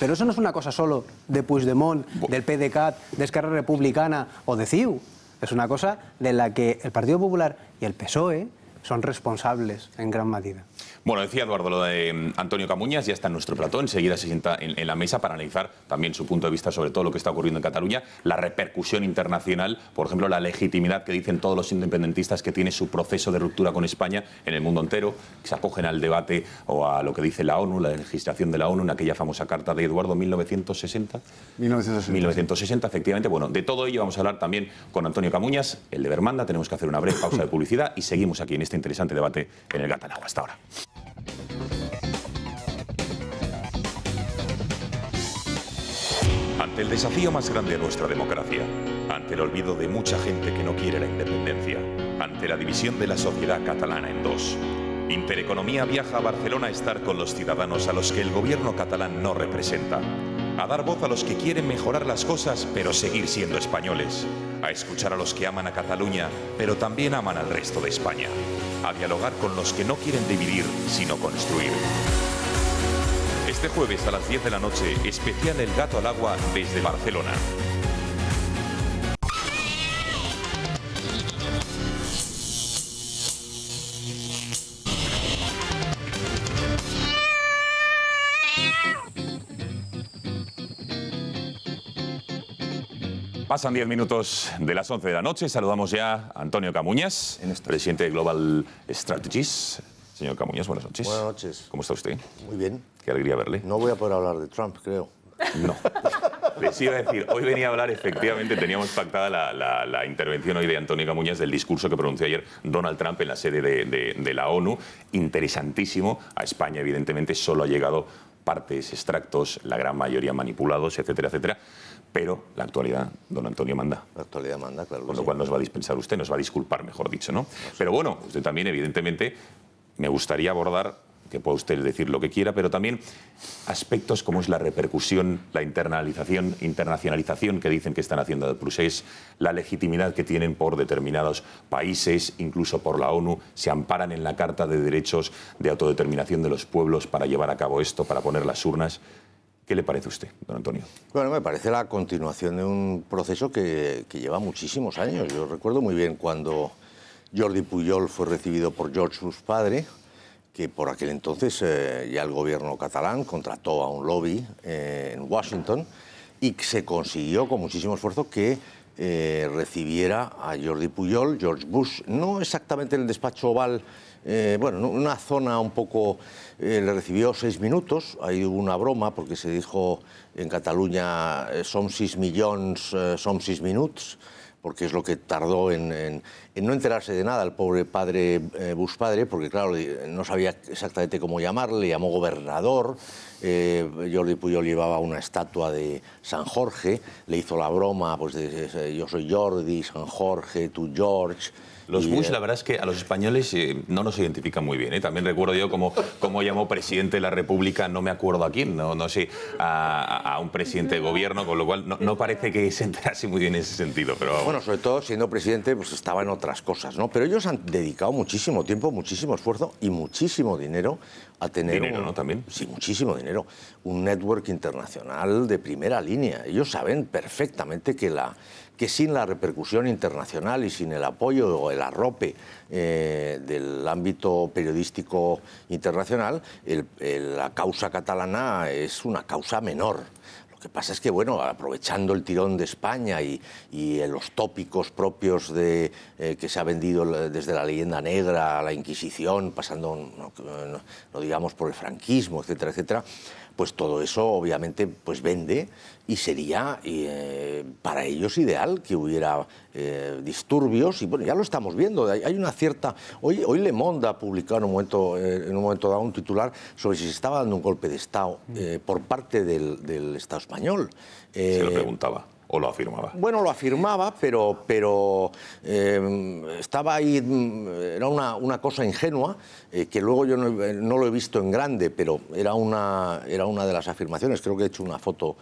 Pero eso no es una cosa solo de Puigdemont, del PDCAT, de Esquerra Republicana o de CIU. Es una cosa de la que el Partido Popular y el PSOE son responsables en gran medida. Bueno, decía Eduardo lo de em, Antonio Camuñas, ya está en nuestro plató, enseguida se sienta en, la mesa para analizar también su punto de vista sobre todo lo que está ocurriendo en Cataluña, la repercusión internacional, por ejemplo, la legitimidad que dicen todos los independentistas que tiene su proceso de ruptura con España en el mundo entero, que se acogen al debate o a lo que dice la ONU, la legislación de la ONU, en aquella famosa carta de Eduardo 1960. 1960. efectivamente. Bueno, de todo ello vamos a hablar también con Antonio Camuñas, el de Bermanda, tenemos que hacer una breve pausa de publicidad y seguimos aquí en este interesante debate en el Gatanagua. Hasta ahora. Ante el desafío más grande de nuestra democracia, ante el olvido de mucha gente que no quiere la independencia, ante la división de la sociedad catalana en dos, Intereconomía viaja a Barcelona a estar con los ciudadanos a los que el gobierno catalán no representa a dar voz a los que quieren mejorar las cosas pero seguir siendo españoles, a escuchar a los que aman a Cataluña pero también aman al resto de España, a dialogar con los que no quieren dividir sino construir. Este jueves a las 10 de la noche, especial El Gato al Agua desde Barcelona. Pasan 10 minutos de las 11 de la noche. Saludamos ya a Antonio Camuñas, este presidente de Global Strategies. Señor Camuñas, buenas noches. Buenas noches. ¿Cómo está usted? Muy bien. Qué alegría verle. No voy a poder hablar de Trump, creo. No. Les iba a decir, hoy venía a hablar, efectivamente, teníamos pactada la, intervención hoy de Antonio Camuñas del discurso que pronunció ayer Donald Trump en la sede de, de la ONU. Interesantísimo. A España, evidentemente, solo ha llegado partes, extractos, la gran mayoría manipulados, etcétera, etcétera pero la actualidad, don Antonio, manda. La actualidad manda, claro. Con lo cual nos va a dispensar usted, nos va a disculpar, mejor dicho, ¿no? Pero bueno, usted también, evidentemente, me gustaría abordar, que puede usted decir lo que quiera, pero también aspectos como es la repercusión, la internalización, internacionalización que dicen que están haciendo de Prusés, la legitimidad que tienen por determinados países, incluso por la ONU, se amparan en la Carta de Derechos de Autodeterminación de los Pueblos para llevar a cabo esto, para poner las urnas. ¿Qué le parece a usted, don Antonio? Bueno, me parece la continuación de un proceso que, lleva muchísimos años. Yo recuerdo muy bien cuando Jordi Puyol fue recibido por George Bush padre, que por aquel entonces eh, ya el gobierno catalán contrató a un lobby eh, en Washington y se consiguió con muchísimo esfuerzo que eh, recibiera a Jordi Puyol, George Bush, no exactamente en el despacho oval eh, bueno, una zona un poco... Eh, le recibió seis minutos, ahí hubo una broma porque se dijo en Cataluña eh, son seis millones, son seis minutos, porque es lo que tardó en, no enterarse de nada el pobre padre Buspadre, porque claro, no sabía exactamente cómo llamarle, le llamó gobernador, Jordi Puyol llevaba una estatua de San Jorge, le hizo la broma, pues yo soy Jordi, San Jorge, tú George, los Bush, eh, la verdad es que a los españoles eh, no nos identifican muy bien. ¿eh? También recuerdo yo cómo, llamó presidente de la República, no me acuerdo a quién, no, no sé, a, un presidente de gobierno, con lo cual no, parece que se entrase muy bien en ese sentido. Pero... Bueno, sobre todo siendo presidente, pues estaba en otras cosas, ¿no? Pero ellos han dedicado muchísimo tiempo, muchísimo esfuerzo y muchísimo dinero a tener. Dinero, un, ¿no? También. Sí, muchísimo dinero. Un network internacional de primera línea. Ellos saben perfectamente que la que sin la repercusión internacional y sin el apoyo o el arrope eh, del ámbito periodístico internacional, la causa catalana es una causa menor. Lo que pasa es que, bueno, aprovechando el tirón de España y, los tópicos propios de, eh, que se ha vendido desde la leyenda negra a la Inquisición, pasando, no, digamos, por el franquismo, etcétera, etcétera, pues todo eso obviamente pues vende y sería eh, para ellos ideal que hubiera eh, disturbios y bueno ya lo estamos viendo hay, una cierta hoy hoy Le Monde ha publicado en un momento eh, en un momento dado un titular sobre si se estaba dando un golpe de estado mm. por parte del, Estado español se lo preguntaba ¿O lo afirmaba? Bueno, lo afirmaba, pero, pero eh, estaba ahí, mm, era una, cosa ingenua, eh, que luego yo eh, no, lo he visto en grande, pero era una, era una de las afirmaciones, creo que he hecho una foto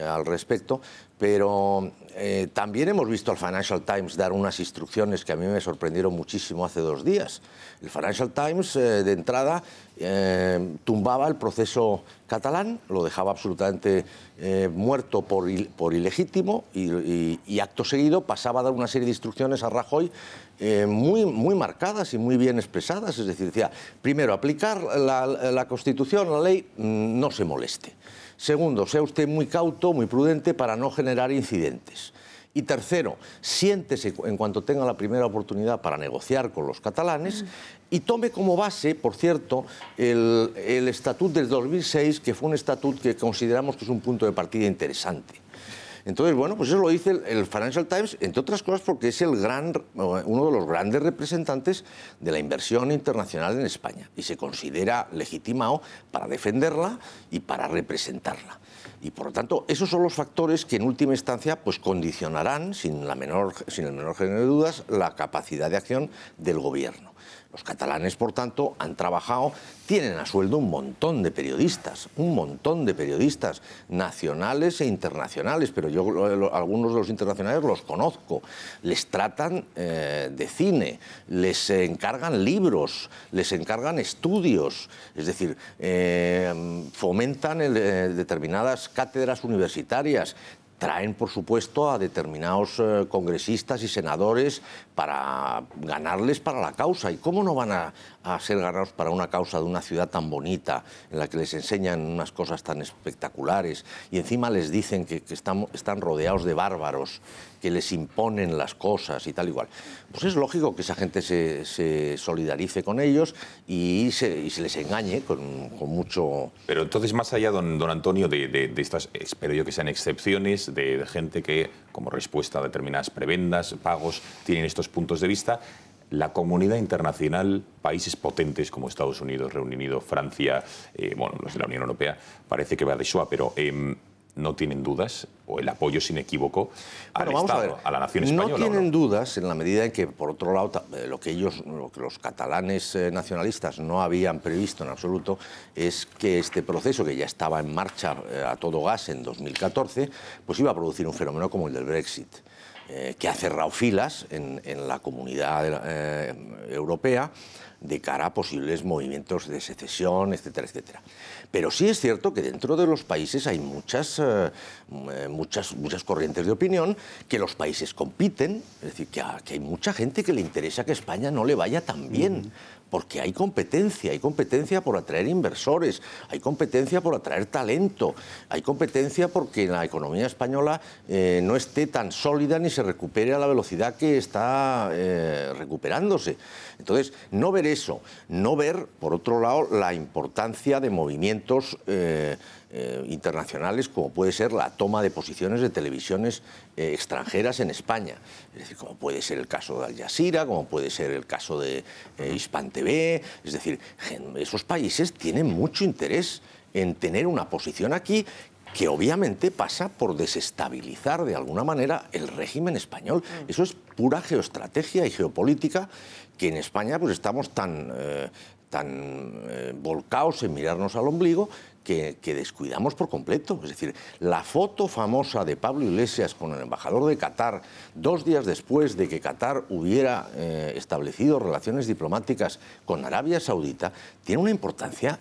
al respecto, pero eh, también hemos visto al Financial Times dar unas instrucciones que a mí me sorprendieron muchísimo hace dos días. El Financial Times, eh, de entrada, eh, tumbaba el proceso catalán, lo dejaba absolutamente muerto por, ilegítimo y, acto seguido pasaba a dar una serie de instrucciones a Rajoy muy, marcadas y muy bien expresadas. Es decir, decía, primero, aplicar la Constitución, la ley, mm, no se moleste. Segundo, sea usted muy cauto, muy prudente para no generar incidentes. Y tercero, siéntese en cuanto tenga la primera oportunidad para negociar con los catalanes y tome como base, por cierto, el, estatut del 2006, que fue un estatut que consideramos que es un punto de partida interesante. Entonces, bueno, pues eso lo dice el, Financial Times, entre otras cosas porque es el gran, uno de los grandes representantes de la inversión internacional en España y se considera legitimado para defenderla y para representarla. Y por lo tanto, esos son los factores que en última instancia pues condicionarán, sin, la menor, sin el menor género de dudas, la capacidad de acción del gobierno. Los catalanes, por tanto, han trabajado, tienen a sueldo un montón de periodistas, un montón de periodistas nacionales e internacionales, pero yo algunos de los internacionales los conozco. Les tratan eh, de cine, les encargan libros, les encargan estudios, es decir, eh, fomentan eh, determinadas cátedras universitarias, traen, por supuesto, a determinados eh, congresistas y senadores para ganarles para la causa. ¿Y cómo no van a, ser ganados para una causa de una ciudad tan bonita, en la que les enseñan unas cosas tan espectaculares y encima les dicen que, están rodeados de bárbaros que les imponen las cosas y tal igual. Pues es lógico que esa gente se, solidarice con ellos y se, les engañe con, mucho... Pero entonces, más allá, don, Antonio, de, estas, espero yo que sean excepciones, de, gente que, como respuesta a determinadas prebendas, pagos, tienen estos puntos de vista, la comunidad internacional, países potentes como Estados Unidos, Reino Unido, Francia, eh, bueno, los de la Unión Europea, parece que va de shoah pero... Em, no tienen dudas, o el apoyo sin equívoco al Estado, a, la nación española. No tienen dudas en la medida en que, por otro lado, eh, lo que ellos, lo que los catalanes eh, nacionalistas no habían previsto en absoluto es que este proceso, que ya estaba en marcha eh, a todo gas en 2014, pues iba a producir un fenómeno como el del Brexit. que ha cerrado filas en, la comunidad europea de cara a posibles movimientos de secesión, etcétera, etcétera. Pero sí es cierto que dentro de los países hay muchas, eh, mm, muchas, corrientes de opinión, que los países compiten, es decir, que, hay mucha gente que le interesa que España no le vaya tan bien porque hay competencia, hay competencia por atraer inversores, hay competencia por atraer talento, hay competencia porque la economía española eh, no esté tan sólida ni se recupere a la velocidad que está eh, recuperándose. Entonces, no ver eso, no ver, por otro lado, la importancia de movimientos. Eh, eh, internacionales como puede ser la toma de posiciones de televisiones eh, extranjeras en España. Es decir, como puede ser el caso de Al Jazeera, como puede ser el caso de eh, Hispan TV. Es decir, esos países tienen mucho interés en tener una posición aquí que obviamente pasa por desestabilizar de alguna manera el régimen español. Mm. Eso es pura geoestrategia y geopolítica que en España pues estamos tan, tan volcados en mirarnos al ombligo que, descuidamos por completo. Es decir, la foto famosa de Pablo Iglesias con el embajador de Qatar, dos días después de que Qatar hubiera eh, establecido relaciones diplomáticas con Arabia Saudita, tiene una importancia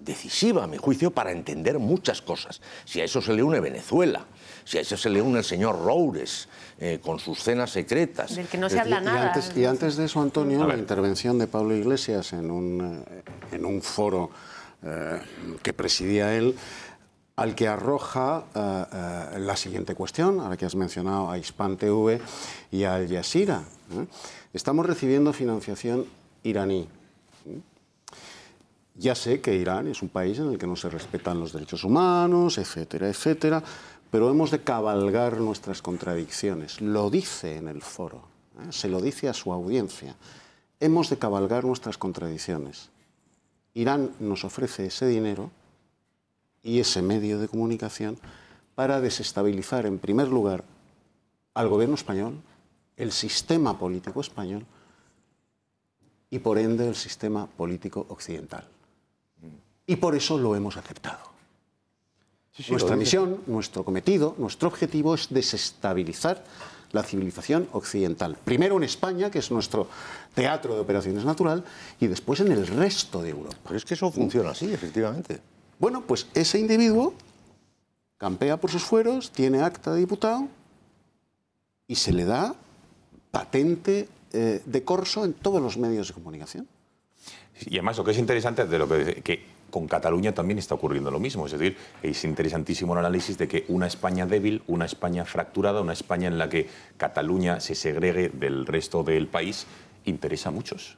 decisiva, a mi juicio, para entender muchas cosas. Si a eso se le une Venezuela, si a eso se le une el señor Roures eh, con sus cenas secretas. Del que no se habla nada. Y antes, de eso, Antonio, la intervención de Pablo Iglesias en un, eh, en un foro eh, que presidía él, al que arroja eh, eh, la siguiente cuestión, a la que has mencionado a Hispan TV y a Al Jazeera. Estamos recibiendo financiación iraní. Ya sé que Irán es un país en el que no se respetan los derechos humanos, etcétera, etcétera, pero hemos de cabalgar nuestras contradicciones. Lo dice en el foro, se lo dice a su audiencia. Hemos de cabalgar nuestras contradicciones. Irán nos ofrece ese dinero y ese medio de comunicación para desestabilizar, en primer lugar, al gobierno español, el sistema político español y, por ende, el sistema político occidental. Y por eso lo hemos aceptado. nuestra misión, nuestro cometido, nuestro objetivo es desestabilizar la civilización occidental. Primero en España, que es nuestro teatro de operaciones natural, y después en el resto de Europa. Pero es que eso funciona así, efectivamente. Bueno, pues ese individuo campea por sus fueros, tiene acta de diputado y se le da patente eh, de corso en todos los medios de comunicación. Y además lo que es interesante de lo que, que con Cataluña también está ocurriendo lo mismo. Es decir, es interesantísimo el análisis de que una España débil, una España fracturada, una España en la que Cataluña se segregue del resto del país, interesa a muchos.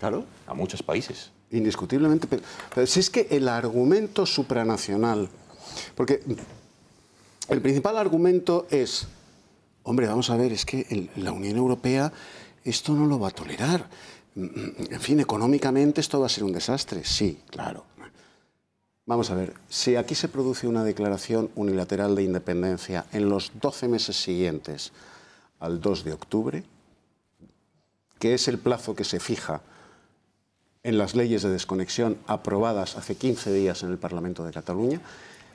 Claro. A muchos países. Indiscutiblemente. Pero, si es que el argumento supranacional. Porque el principal argumento es. Hombre, vamos a ver, es que la Unión Europea esto no lo va a tolerar mm, mm, en fin, económicamente esto va a ser un desastre, sí, claro. Vamos a ver, si aquí se produce una declaración unilateral de independencia en los 12 meses siguientes al 2 de octubre, que es el plazo que se fija en las leyes de desconexión aprobadas hace 15 días en el Parlamento de Cataluña,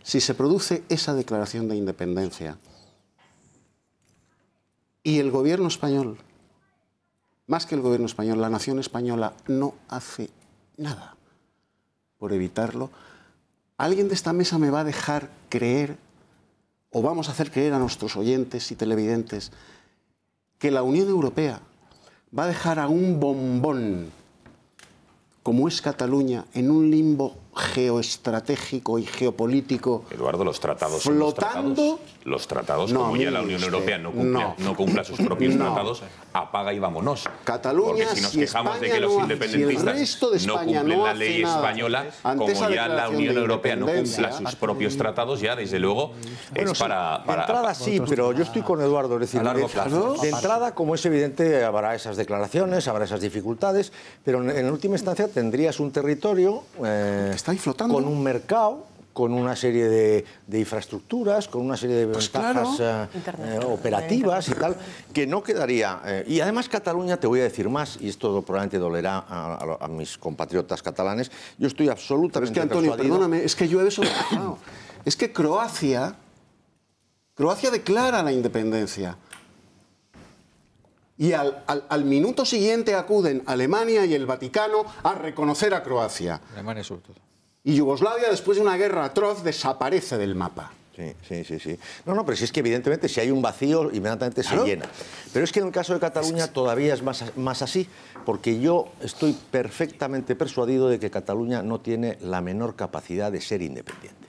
si se produce esa declaración de independencia y el gobierno español, más que el gobierno español, la nación española no hace nada por evitarlo, ¿Alguien de esta mesa me va a dejar creer, o vamos a hacer creer a nuestros oyentes y televidentes, que la Unión Europea va a dejar a un bombón como es Cataluña en un limbo geoestratégico y geopolítico. Eduardo, los tratados flotando. los tratados, como ya la Unión Europea no cumpla, sus propios tratados, apaga y vámonos. Cataluña, Porque si nos quejamos de que los independentistas no cumplen la ley española, como ya la Unión Europea no cumpla sus propios tratados, ya desde luego es para, De entrada sí, pero yo estoy con Eduardo, es decir, de entrada, como es evidente, habrá esas declaraciones, habrá esas dificultades, pero en, última instancia tendrías un territorio... Eh, está flotando. Con un mercado con una serie de, infraestructuras, con una serie de pues ventajas eh, eh, operativas y tal, que no quedaría... Eh, y además Cataluña, te voy a decir más, y esto probablemente dolerá a, mis compatriotas catalanes, yo estoy absolutamente... es que Antonio, perdóname, es que yo he es que Croacia, Croacia declara la independencia. Y al, al, minuto siguiente acuden Alemania y el Vaticano a reconocer a Croacia. Alemania sobre todo y Yugoslavia, después de una guerra atroz, desaparece del mapa. Sí, sí, sí, No, no, pero si es que evidentemente si hay un vacío, inmediatamente se llena. Pero es que en el caso de Cataluña todavía es más, así, porque yo estoy perfectamente persuadido de que Cataluña no tiene la menor capacidad de ser independiente.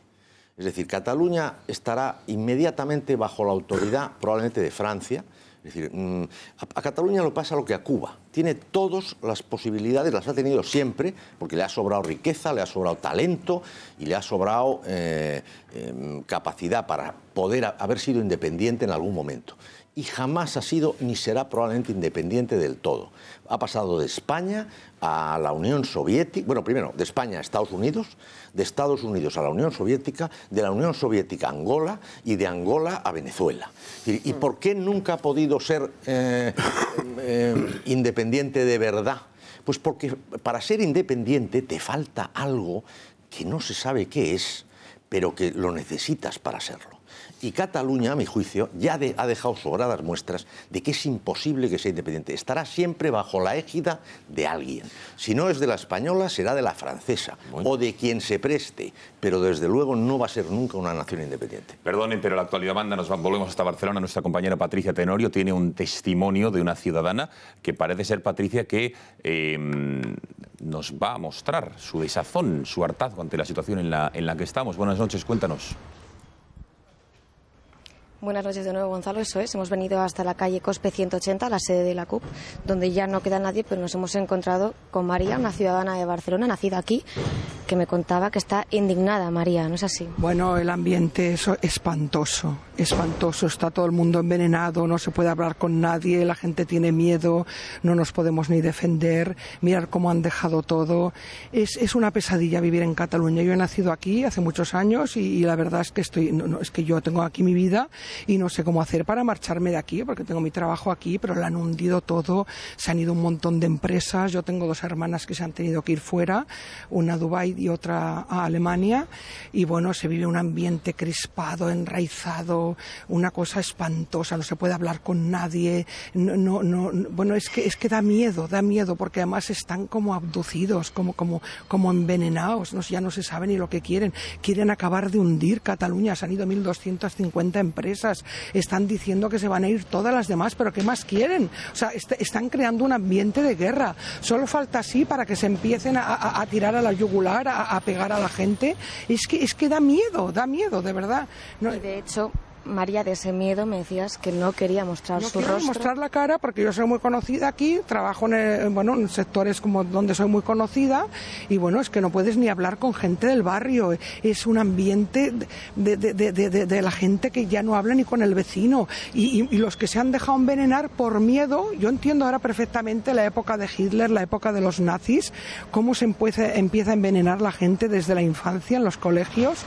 Es decir, Cataluña estará inmediatamente bajo la autoridad probablemente de Francia. Es decir, mm, a, a Cataluña lo pasa lo que a Cuba tiene todas las posibilidades, las ha tenido siempre, porque le ha sobrado riqueza, le ha sobrado talento y le ha sobrado eh, em, capacidad para poder haber sido independiente en algún momento. Y jamás ha sido ni será probablemente independiente del todo. Ha pasado de España a la Unión Soviética, bueno, primero de España a Estados Unidos, de Estados Unidos a la Unión Soviética, de la Unión Soviética a Angola y de Angola a Venezuela. ¿Y, mm. por qué nunca ha podido ser independiente? Eh, em, em, de verdad? Pues porque para ser independiente te falta algo que no se sabe qué es, pero que lo necesitas para serlo. Y Cataluña, a mi juicio, ya ha dejado sobradas muestras de que es imposible que sea independiente. Estará siempre bajo la égida de alguien. Si no es de la española, será de la francesa o de quien se preste. Pero desde luego no va a ser nunca una nación independiente. Perdonen, pero la actualidad manda. Nos volvemos hasta Barcelona. Nuestra compañera Patricia Tenorio tiene un testimonio de una ciudadana que parece ser, Patricia, que em, nos va a mostrar su desazón, su hartazgo ante la situación en la, en la que estamos. Buenas noches, cuéntanos. Buenas noches de nuevo, Gonzalo. Eso es, hemos venido hasta la calle Cospe 180, la sede de la CUP, donde ya no queda nadie, pero nos hemos encontrado con María, una ciudadana de Barcelona, nacida aquí, que me contaba que está indignada María, ¿no es así? Bueno, el ambiente es espantoso, espantoso, está todo el mundo envenenado, no se puede hablar con nadie, la gente tiene miedo, no nos podemos ni defender, mirar cómo han dejado todo. Es, es una pesadilla vivir en Cataluña. Yo he nacido aquí hace muchos años y, la verdad es que estoy, no, es que yo tengo aquí mi vida y no sé cómo hacer para marcharme de aquí, porque tengo mi trabajo aquí, pero lo han hundido todo, se han ido un montón de empresas, yo tengo dos hermanas que se han tenido que ir fuera, una a Dubái y otra a Alemania y bueno, se vive un ambiente crispado, enraizado, una cosa espantosa, no se puede hablar con nadie, no, no, bueno, es que, es que da miedo, da miedo porque además están como abducidos, como, como, como envenenados, no, ya no se sabe ni lo que quieren, quieren acabar de hundir Cataluña, se han ido 1.250 empresas, están diciendo que se van a ir todas las demás, pero ¿qué más quieren? O sea, están creando un ambiente de guerra, solo falta así para que se empiecen a tirar a la yugular a, pegar a la gente, es que, es que da miedo, da miedo, de verdad. No, de hecho, María, de ese miedo me decías que no quería mostrar su rostro. mostrar la cara porque yo soy muy conocida aquí, trabajo en, bueno, en sectores como donde soy muy conocida y bueno, es que no puedes ni hablar con gente del barrio, es un ambiente de, la gente que ya no habla ni con el vecino y, los que se han dejado envenenar por miedo, yo entiendo ahora perfectamente la época de Hitler, la época de los nazis, cómo se empieza, a envenenar la gente desde la infancia en los colegios,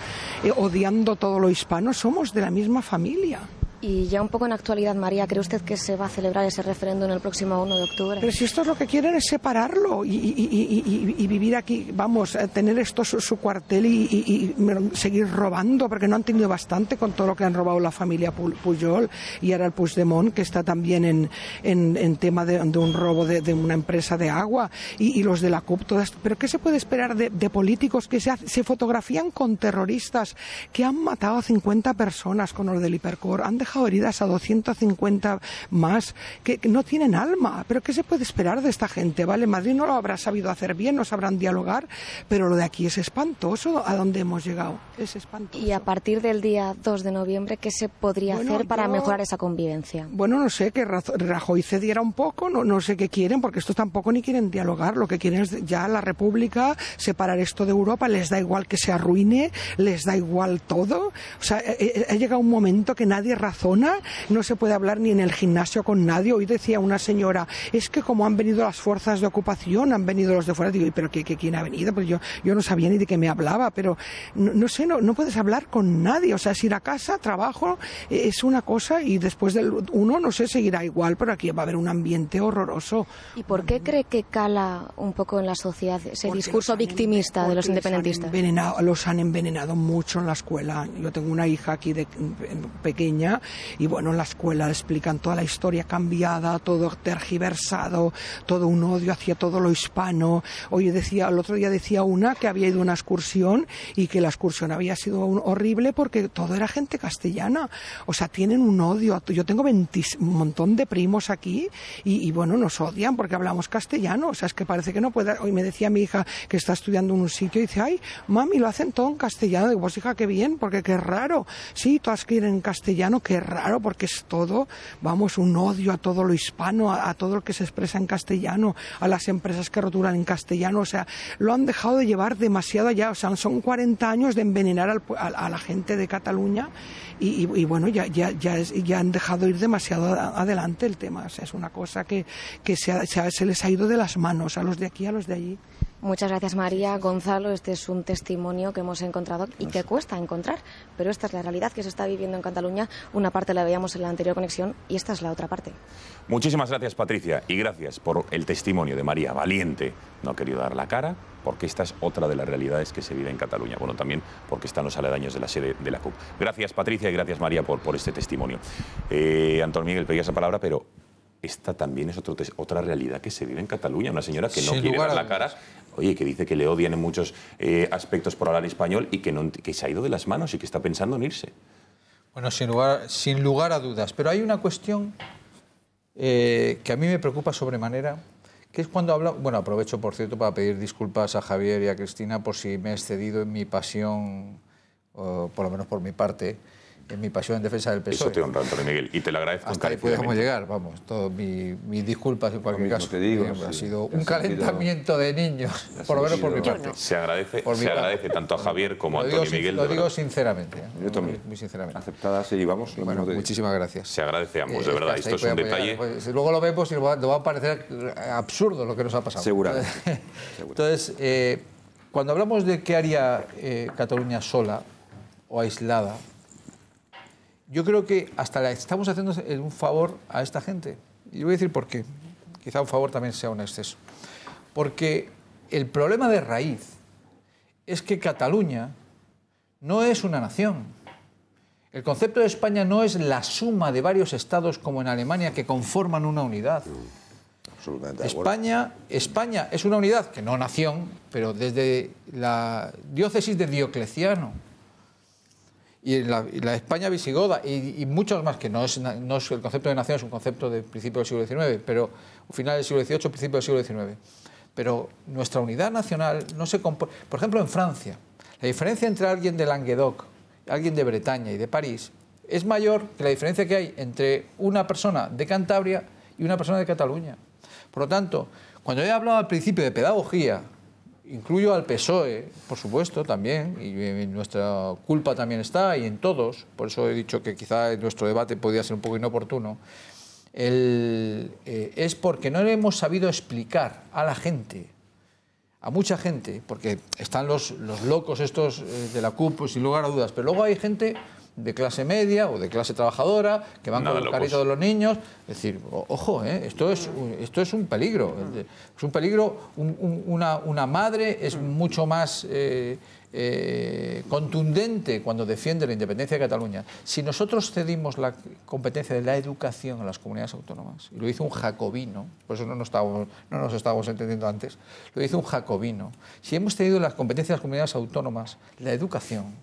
eh, odiando todo lo hispano, somos de la misma familia. Y ya un poco en actualidad, María, ¿cree usted que se va a celebrar ese referéndum el próximo 1 de octubre? Pero si esto es lo que quieren es separarlo y, y, y, vivir aquí, vamos, eh, tener esto su, cuartel y, seguir robando, porque no han tenido bastante con todo lo que han robado la familia Puyol y ahora el Puigdemont, que está también en, en, tema de, un robo de, una empresa de agua, y, los de la CUP, esto ¿Pero qué se puede esperar de, de políticos que se, se, fotografían con terroristas que han matado a 50 personas con los del hipercor? Han heridas a 250 más que, no tienen alma. ¿Pero qué se puede esperar de esta gente? ¿Vale? Madrid no lo habrá sabido hacer bien, no sabrán dialogar, pero lo de aquí es espantoso a dónde hemos llegado. Es espantoso. Y a partir del día 2 de noviembre, ¿qué se podría hacer para mejorar esa convivencia? Bueno, no sé, que Rajoy cediera un poco, no, sé qué quieren, porque estos tampoco ni quieren dialogar. Lo que quieren es ya la República, separar esto de Europa, les da igual que se arruine, les da igual todo. O sea, ha llegado un momento que nadie zona, no se puede hablar ni en el gimnasio con nadie. Hoy decía una señora, es que como han venido las fuerzas de ocupación, han venido los de fuera, digo, pero qué, quién ha venido? Pues yo, yo no sabía ni de qué me hablaba, pero no, sé, no, puedes hablar con nadie, o sea, es ir a casa, trabajo, e, es una cosa y después del uno, no sé, seguirá igual, pero aquí va a haber un ambiente horroroso. ¿Y por qué cree que cala un poco en la sociedad ese discurso victimista de los independentistas? los han envenenado mucho en la escuela. Yo tengo una hija aquí de, pequeña y bueno, en la escuela explican toda la historia cambiada, todo tergiversado, todo un odio hacia todo lo hispano. Hoy decía, el otro día decía una que había ido a una excursión y que la excursión había sido horrible porque todo era gente castellana. O sea, tienen un odio. Yo tengo un montón de primos aquí y, bueno, nos odian porque hablamos castellano. O sea, es que parece que no puede. Hoy me decía mi hija que está estudiando en un sitio y dice, ay, mami, lo hacen todo en castellano. Digo, vos pues hija, qué bien, porque qué raro. Sí, todas quieren castellano, raro porque es todo, vamos, un odio a todo lo hispano, a, todo lo que se expresa en castellano, a las empresas que rotulan en castellano, o sea, lo han dejado de llevar demasiado allá, o sea, son 40 años de envenenar a, la gente de Cataluña y, bueno, ya, ya, ya, han dejado ir demasiado adelante el tema, o sea, es una cosa que, que se, se les ha ido de las manos a los de aquí, a los de allí. Muchas gracias María, Gonzalo. Este es un testimonio que hemos encontrado y que cuesta encontrar, pero esta es la realidad que se está viviendo en Cataluña. Una parte la veíamos en la anterior conexión y esta es la otra parte. Muchísimas gracias Patricia y gracias por el testimonio de María, valiente. No ha querido dar la cara porque esta es otra de las realidades que se vive en Cataluña. Bueno, también porque están los aledaños de la sede de la CUP. Gracias Patricia y gracias María por, este testimonio. Eh, Antonio Miguel, pedía esa palabra, pero esta también es otra realidad que se vive en Cataluña. Una señora que no quiere dar la cara oye, que dice que le odian en muchos eh, aspectos por hablar español y que, se ha ido de las manos y que está pensando en irse. Bueno, sin lugar, sin lugar a dudas. Pero hay una cuestión eh, que a mí me preocupa sobremanera, que es cuando habla... Bueno, aprovecho, por cierto, para pedir disculpas a Javier y a Cristina por si me he excedido en mi pasión, por lo menos por mi parte, en mi pasión en defensa del PSOE. Eso e. te honra, Antonio Miguel, y te lo agradezco. Hasta ahí podemos llegar, vamos. mis disculpas en cualquier caso. Te digo, eh, ha sido un calentamiento de niños, por lo menos por mi parte. Se agradece, se agradece tanto a Javier como a Antonio Miguel. Lo digo sinceramente. ¿eh? Yo también. Muy, sinceramente. Aceptadas y vamos. muchísimas gracias. Se agradece a ambos, eh, de verdad. Esto es un detalle. Pues, luego lo vemos y nos va a parecer absurdo lo que nos ha pasado. Seguramente. Entonces, cuando hablamos de qué haría Cataluña sola o aislada, yo creo que hasta la estamos haciendo un favor a esta gente. Y voy a decir por qué. Quizá un favor también sea un exceso. Porque el problema de raíz es que Cataluña no es una nación. El concepto de España no es la suma de varios estados como en Alemania que conforman una unidad. Absolutamente España, España es una unidad, que no nación, pero desde la diócesis de Diocleciano y la, España visigoda y, muchos más que no es, no es el concepto de nación, es un concepto de principio del siglo XIX, pero final del siglo XVIII, principio del siglo XIX. Pero nuestra unidad nacional no se compone... Por ejemplo, en Francia, la diferencia entre alguien de Languedoc, alguien de Bretaña y de París es mayor que la diferencia que hay entre una persona de Cantabria y una persona de Cataluña. Por lo tanto, cuando he hablado al principio de pedagogía, incluyo al PSOE, por supuesto, también, y nuestra culpa también está, y en todos, por eso he dicho que quizá nuestro debate podía ser un poco inoportuno, eh, es porque no le hemos sabido explicar a la gente, a mucha gente, porque están los, locos estos eh, de la CUP, pues, sin lugar a dudas, pero luego hay gente de clase media o de clase trabajadora que van con el carrito de los niños. Es decir, ojo, eh, esto, es, esto es un peligro. Es un peligro. una, una, madre es mucho más eh, eh, contundente cuando defiende la independencia de Cataluña. Si nosotros cedimos la competencia de la educación a las comunidades autónomas, y lo hizo un jacobino, por eso no nos estábamos, no nos estábamos entendiendo antes, lo hizo un jacobino. Si hemos cedido las competencias de las comunidades autónomas, la educación,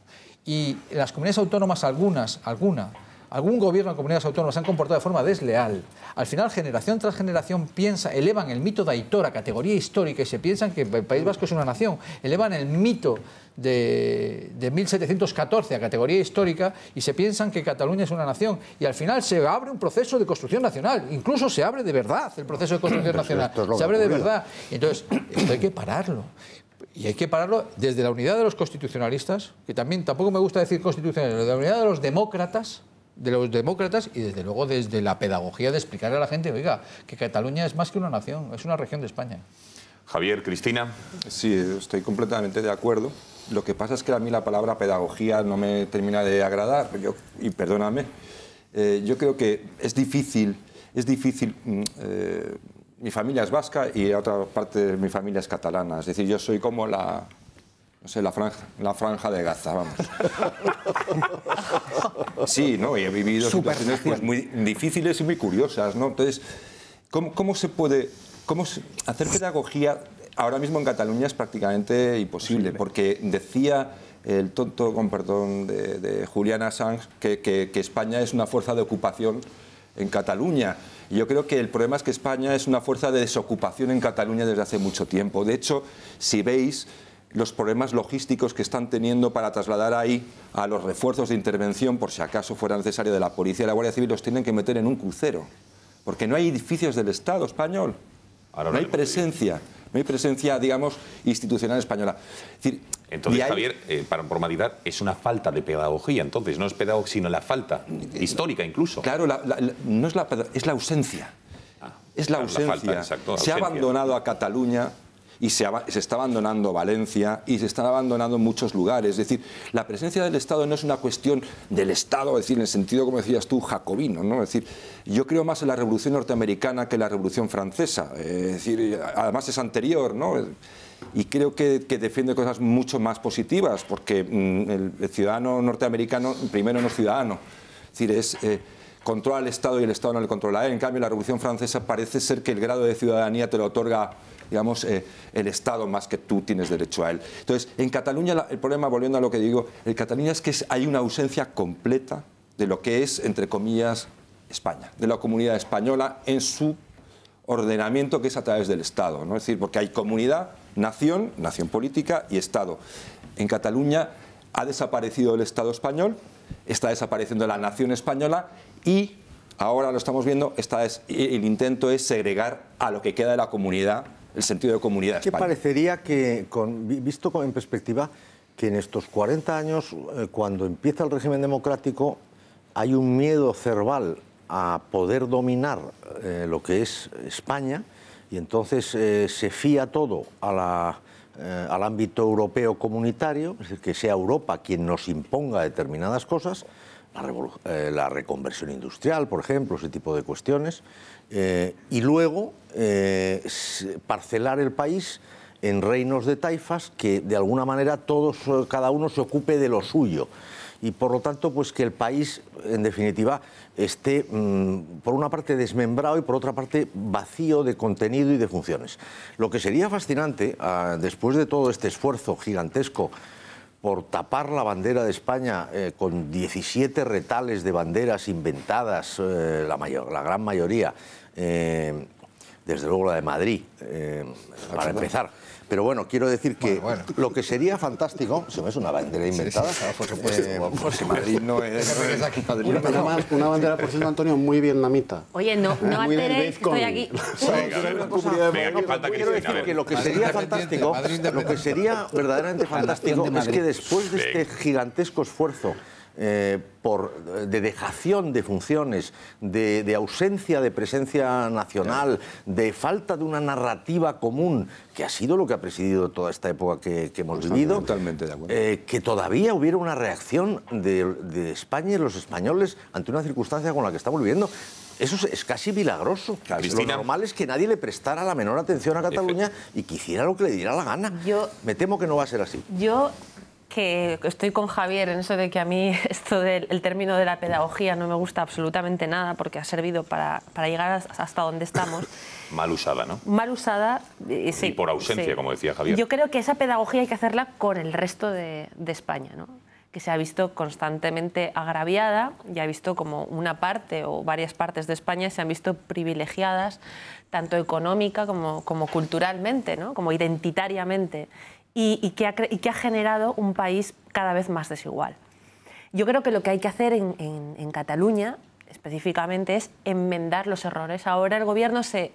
y las comunidades autónomas, algunas, alguna, algún gobierno de comunidades autónomas se han comportado de forma desleal. Al final, generación tras generación piensa, elevan el mito de Aitor a categoría histórica y se piensan que el País Vasco es una nación. Elevan el mito de, 1714 a categoría histórica y se piensan que Cataluña es una nación. Y al final se abre un proceso de construcción nacional. Incluso se abre de verdad el proceso de construcción nacional. se abre de verdad. Entonces, esto hay que pararlo. Y hay que pararlo desde la unidad de los constitucionalistas, que también tampoco me gusta decir constitucionalistas, desde la unidad de los demócratas, de los demócratas y desde luego desde la pedagogía de explicarle a la gente, oiga, que Cataluña es más que una nación, es una región de España. Javier, Cristina. Sí, estoy completamente de acuerdo. Lo que pasa es que a mí la palabra pedagogía no me termina de agradar, yo, y perdóname, eh, yo creo que es difícil, es difícil mm, eh, mi familia es vasca y otra parte de mi familia es catalana. Es decir, yo soy como la, no sé, la franja, la franja de Gaza, vamos. Sí, ¿no? Y he vivido situaciones pues, muy difíciles y muy curiosas, ¿no? Entonces, ¿cómo, se puede cómo hacer pedagogía ahora mismo en Cataluña es prácticamente imposible? Porque decía el tonto, con perdón, de, de Juliana Assange, que España es una fuerza de ocupación en Cataluña yo creo que el problema es que España es una fuerza de desocupación en Cataluña desde hace mucho tiempo. De hecho, si veis los problemas logísticos que están teniendo para trasladar ahí a los refuerzos de intervención, por si acaso fuera necesario, de la policía y la Guardia Civil, los tienen que meter en un crucero. Porque no hay edificios del Estado español. no hay presencia no hay presencia, digamos, institucional española. entonces, Javier, eh, para formalidad, es una falta de pedagogía, entonces, no es pedagogía, sino la falta histórica incluso. Claro, no es la es la ausencia. Ah, es la ausencia. Se ha abandonado a Cataluña y se, se, está abandonando Valencia y se están abandonando muchos lugares. Es decir, la presencia del Estado no es una cuestión del Estado, es decir, en el sentido, como decías tú, jacobino. ¿no? Es decir, yo creo más en la Revolución norteamericana que en la Revolución francesa. es decir, además es anterior, ¿no? Y creo que, que defiende cosas mucho más positivas, porque mm, el, ciudadano norteamericano primero no es ciudadano. Es decir, es... Eh, controla el Estado y el Estado no le controla a él. En cambio, la Revolución Francesa parece ser que el grado de ciudadanía te lo otorga digamos, eh, el Estado más que tú tienes derecho a él. Entonces, en Cataluña el problema, volviendo a lo que digo, en Cataluña es que hay una ausencia completa de lo que es, entre comillas, España, de la comunidad española en su ordenamiento que es a través del Estado, ¿no? es decir, porque hay comunidad, nación, nación política y Estado. En Cataluña ha desaparecido el Estado español, está desapareciendo la nación española y ahora lo estamos viendo, el intento es segregar a lo que queda de la comunidad el sentido de comunidad. Que parecería que, visto en perspectiva, que en estos 40 años, eh, cuando empieza el régimen democrático, hay un miedo cerval a poder dominar eh, lo que es España y entonces eh, se fía todo al ámbito europeo comunitario, es decir, que sea Europa quien nos imponga determinadas cosas eh, la, reconversión industrial, por ejemplo, ese tipo de cuestiones, eh, y luego eh, parcelar el país en reinos de taifas que de alguna manera todos, cada uno se ocupe de lo suyo. Y por lo tanto, pues que el país, en definitiva, esté mm, por una parte desmembrado y por otra parte vacío de contenido y de funciones. Lo que sería fascinante, ah, después de todo este esfuerzo gigantesco por tapar la bandera de España eh, con 17 retales de banderas inventadas, eh, la, mayor, la gran mayoría, eh, desde luego la de Madrid, para empezar. Pero bueno, quiero decir que lo que sería fantástico, se me es una bandera inventada, sí, por supuesto, eh, Madrid no es, aquí Una, bandera, por cierto, Antonio, muy vietnamita. Oye, no, no alteréis, estoy aquí. Quiero decir que lo que sería fantástico, lo que sería verdaderamente fantástico es que después de este gigantesco esfuerzo eh, por, de dejación de funciones, de, ausencia de presencia nacional, de falta de una narrativa común, que ha sido lo que ha presidido toda esta época que, hemos vivido, Totalmente de acuerdo. Eh, que todavía hubiera una reacción de, España y los españoles ante una circunstancia con la que estamos viviendo eso es, casi milagroso. lo normal es que nadie le prestara la menor atención a Cataluña y que hiciera lo que le diera la gana. Yo, Me temo que no va a ser así. Yo que estoy con Javier en eso de que a mí esto del el término de la pedagogía no me gusta absolutamente nada porque ha servido para, para llegar hasta donde estamos. Mal usada, ¿no? Mal usada. Y, sí, y por ausencia, como decía Javier. Yo creo que esa pedagogía hay que hacerla con el resto de, España, ¿no? que se ha visto constantemente agraviada y ha visto como una parte o varias partes de España se han visto privilegiadas tanto económica como, como culturalmente, ¿no? como identitariamente y, que ha, generado un país cada vez más desigual. Yo creo que lo que hay que hacer en, Cataluña específicamente es enmendar los errores. Ahora el gobierno se,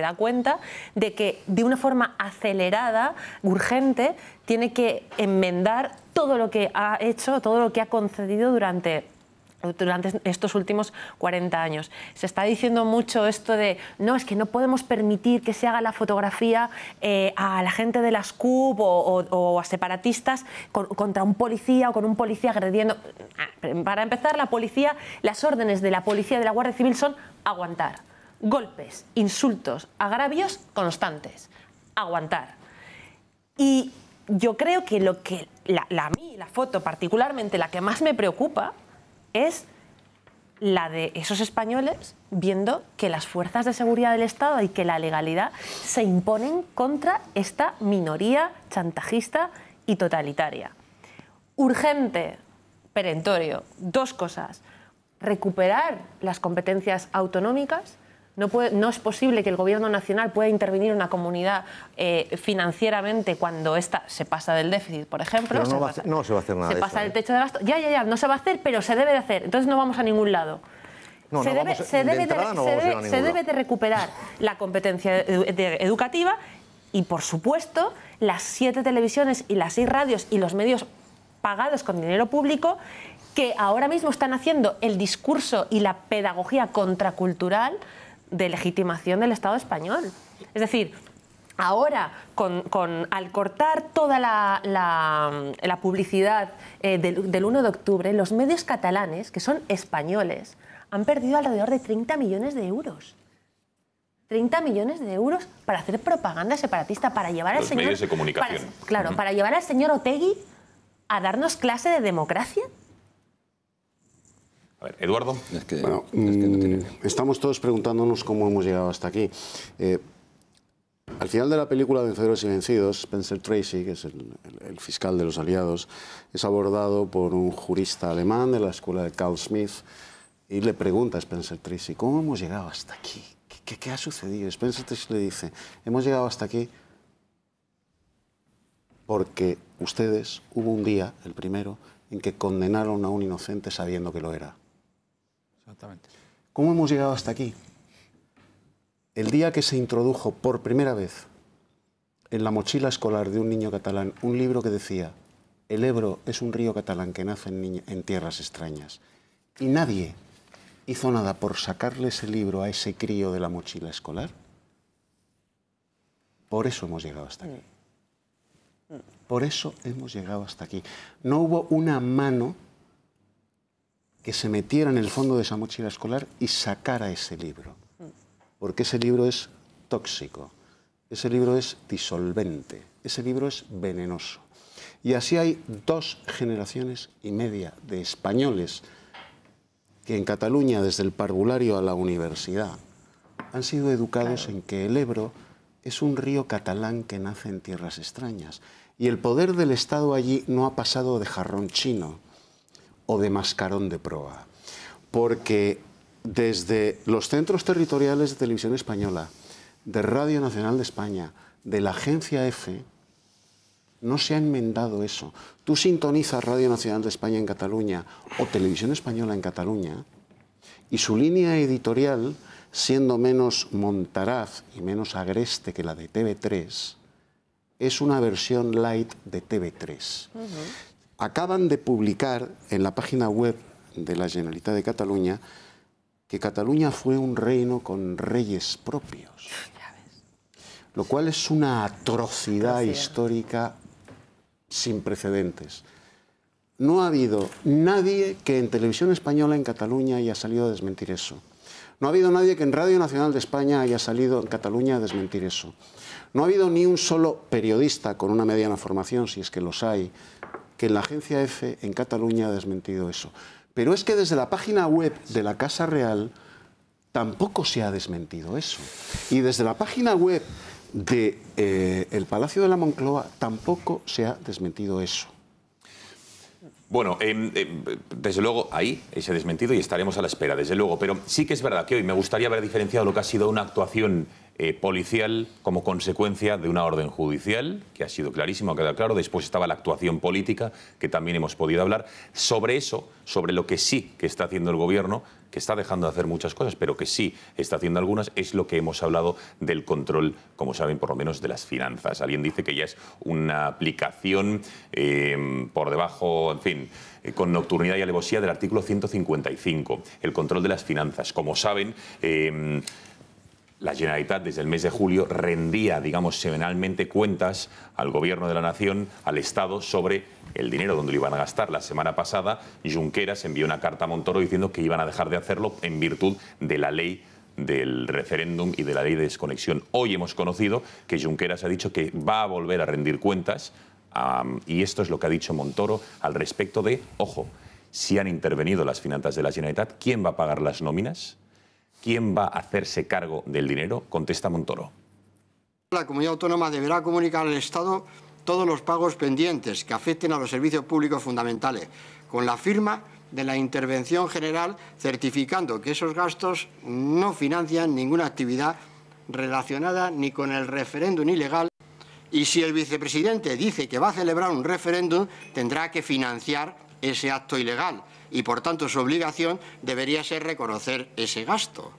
da cuenta de que de una forma acelerada, urgente, tiene que enmendar todo lo que ha hecho, todo lo que ha concedido durante durante estos últimos 40 años. Se está diciendo mucho esto de, no, es que no podemos permitir que se haga la fotografía eh, a la gente de las cub o, a separatistas contra un policía o con un policía agrediendo. Ah, para empezar, la policía, las órdenes de la policía y de la Guardia Civil son aguantar. Golpes, insultos, agravios constantes. Aguantar. Y yo creo que lo que la, la, a mí, la foto particularmente, la que más me preocupa, es la de esos españoles viendo que las fuerzas de seguridad del Estado y que la legalidad se imponen contra esta minoría chantajista y totalitaria. Urgente, perentorio, dos cosas. Recuperar las competencias autonómicas no, es posible que el Gobierno Nacional pueda intervenir en una comunidad eh, financieramente cuando esta... se pasa del déficit, por ejemplo. no, se va pasa, a hacer nada. Se pasa del ¿eh? techo de gasto. Ya, ya, ya, no se va a hacer, pero se debe de hacer. Entonces no vamos a ningún lado. se, debe, se debe de recuperar la competencia educativa y, por supuesto, las siete televisiones y las seis radios y los medios pagados con dinero público que ahora mismo están haciendo el discurso y la pedagogía contracultural de legitimación del Estado español. Es decir, Ahora, con, al cortar toda la, publicidad eh, del, 1 de octubre, los medios catalanes, que son españoles, han perdido alrededor de 30 millones de euros. 30 millones de euros para hacer propaganda separatista, para llevar al señor... Medios claro, para llevar al señor Otegui a darnos clase de democracia. Eduardo. Mm, estamos todos preguntándonos cómo hemos llegado hasta aquí. Eh, al final de la película Vencedores y Vencidos, Spencer Tracy, que es el, fiscal de los aliados, es abordado por un jurista alemán de la escuela de Carl Smith y le pregunta a Spencer Tracy, ¿cómo hemos llegado hasta aquí? qué ha sucedido? Spencer Tracy le dice, hemos llegado hasta aquí porque ustedes hubo un día, el primero, en que condenaron a un inocente sabiendo que lo era. Exactamente. ¿Cómo hemos llegado hasta aquí? El día que se introdujo por primera vez en la mochila escolar de un niño catalán un libro que decía, el Ebro es un río catalán que nace en, tierras extrañas. Y nadie hizo nada por sacarle ese libro a ese crío de la mochila escolar. Por eso hemos llegado hasta aquí. Mm. Mm. Por eso hemos llegado hasta aquí. No hubo una mano que se metiera en el fondo de esa mochila escolar y sacara ese libro. Porque ese libro es tóxico, ese libro es disolvente, ese libro es venenoso. Y así hay dos generaciones y media de españoles que en Cataluña, desde el parvulario a la universidad, han sido educados en que el Ebro es un río catalán que nace en tierras extrañas. Y el poder del Estado allí no ha pasado de jarrón chino o de mascarón de proa. Porque desde los centros territoriales de televisión española, de Radio Nacional de España, de la agencia EFE, no se ha enmendado eso. Tú sintonizas Radio Nacional de España en Cataluña o Televisión Española en Cataluña y su línea editorial, siendo menos montaraz y menos agreste que la de TV3, es una versión light de TV3 acaban de publicar en la página web de la Generalitat de Cataluña que Cataluña fue un reino con reyes propios. Lo cual es una atrocidad histórica sin precedentes. No ha habido nadie que en televisión española en Cataluña haya salido a desmentir eso. No ha habido nadie que en Radio Nacional de España haya salido en Cataluña a desmentir eso. No ha habido ni un solo periodista con una mediana formación, si es que los hay, la agencia EFE en Cataluña ha desmentido eso. Pero es que desde la página web de la Casa Real tampoco se ha desmentido eso. Y desde la página web del de, eh, el Palacio de la Moncloa tampoco se ha desmentido eso. Bueno, em, em, desde luego ahí se ha desmentido y estaremos a la espera, desde luego. Pero sí que es verdad que hoy me gustaría haber diferenciado lo que ha sido una actuación eh, policial como consecuencia de una orden judicial, que ha sido clarísimo, ha quedado claro. Después estaba la actuación política, que también hemos podido hablar. Sobre eso, sobre lo que sí que está haciendo el Gobierno, que está dejando de hacer muchas cosas, pero que sí está haciendo algunas, es lo que hemos hablado del control, como saben, por lo menos de las finanzas. Alguien dice que ya es una aplicación eh, por debajo, en fin eh, con nocturnidad y alevosía del artículo 155, el control de las finanzas. Como saben, la Generalitat desde el mes de julio rendía, digamos, semanalmente cuentas al Gobierno de la Nación, al Estado, sobre el dinero donde lo iban a gastar. La semana pasada, Junqueras envió una carta a Montoro diciendo que iban a dejar de hacerlo en virtud de la ley del referéndum y de la ley de desconexión. Hoy hemos conocido que Junqueras ha dicho que va a volver a rendir cuentas y esto es lo que ha dicho Montoro al respecto de, ojo, si han intervenido las finanzas de la Generalitat, ¿quién va a pagar las nóminas? ¿Quién va a hacerse cargo del dinero? Contesta Montoro. La comunidad autónoma deberá comunicar al Estado todos los pagos pendientes que afecten a los servicios públicos fundamentales, con la firma de la intervención general certificando que esos gastos no financian ninguna actividad relacionada ni con el referéndum ilegal y si el vicepresidente dice que va a celebrar un referéndum tendrá que financiar ese acto ilegal y por tanto su obligación debería ser reconocer ese gasto.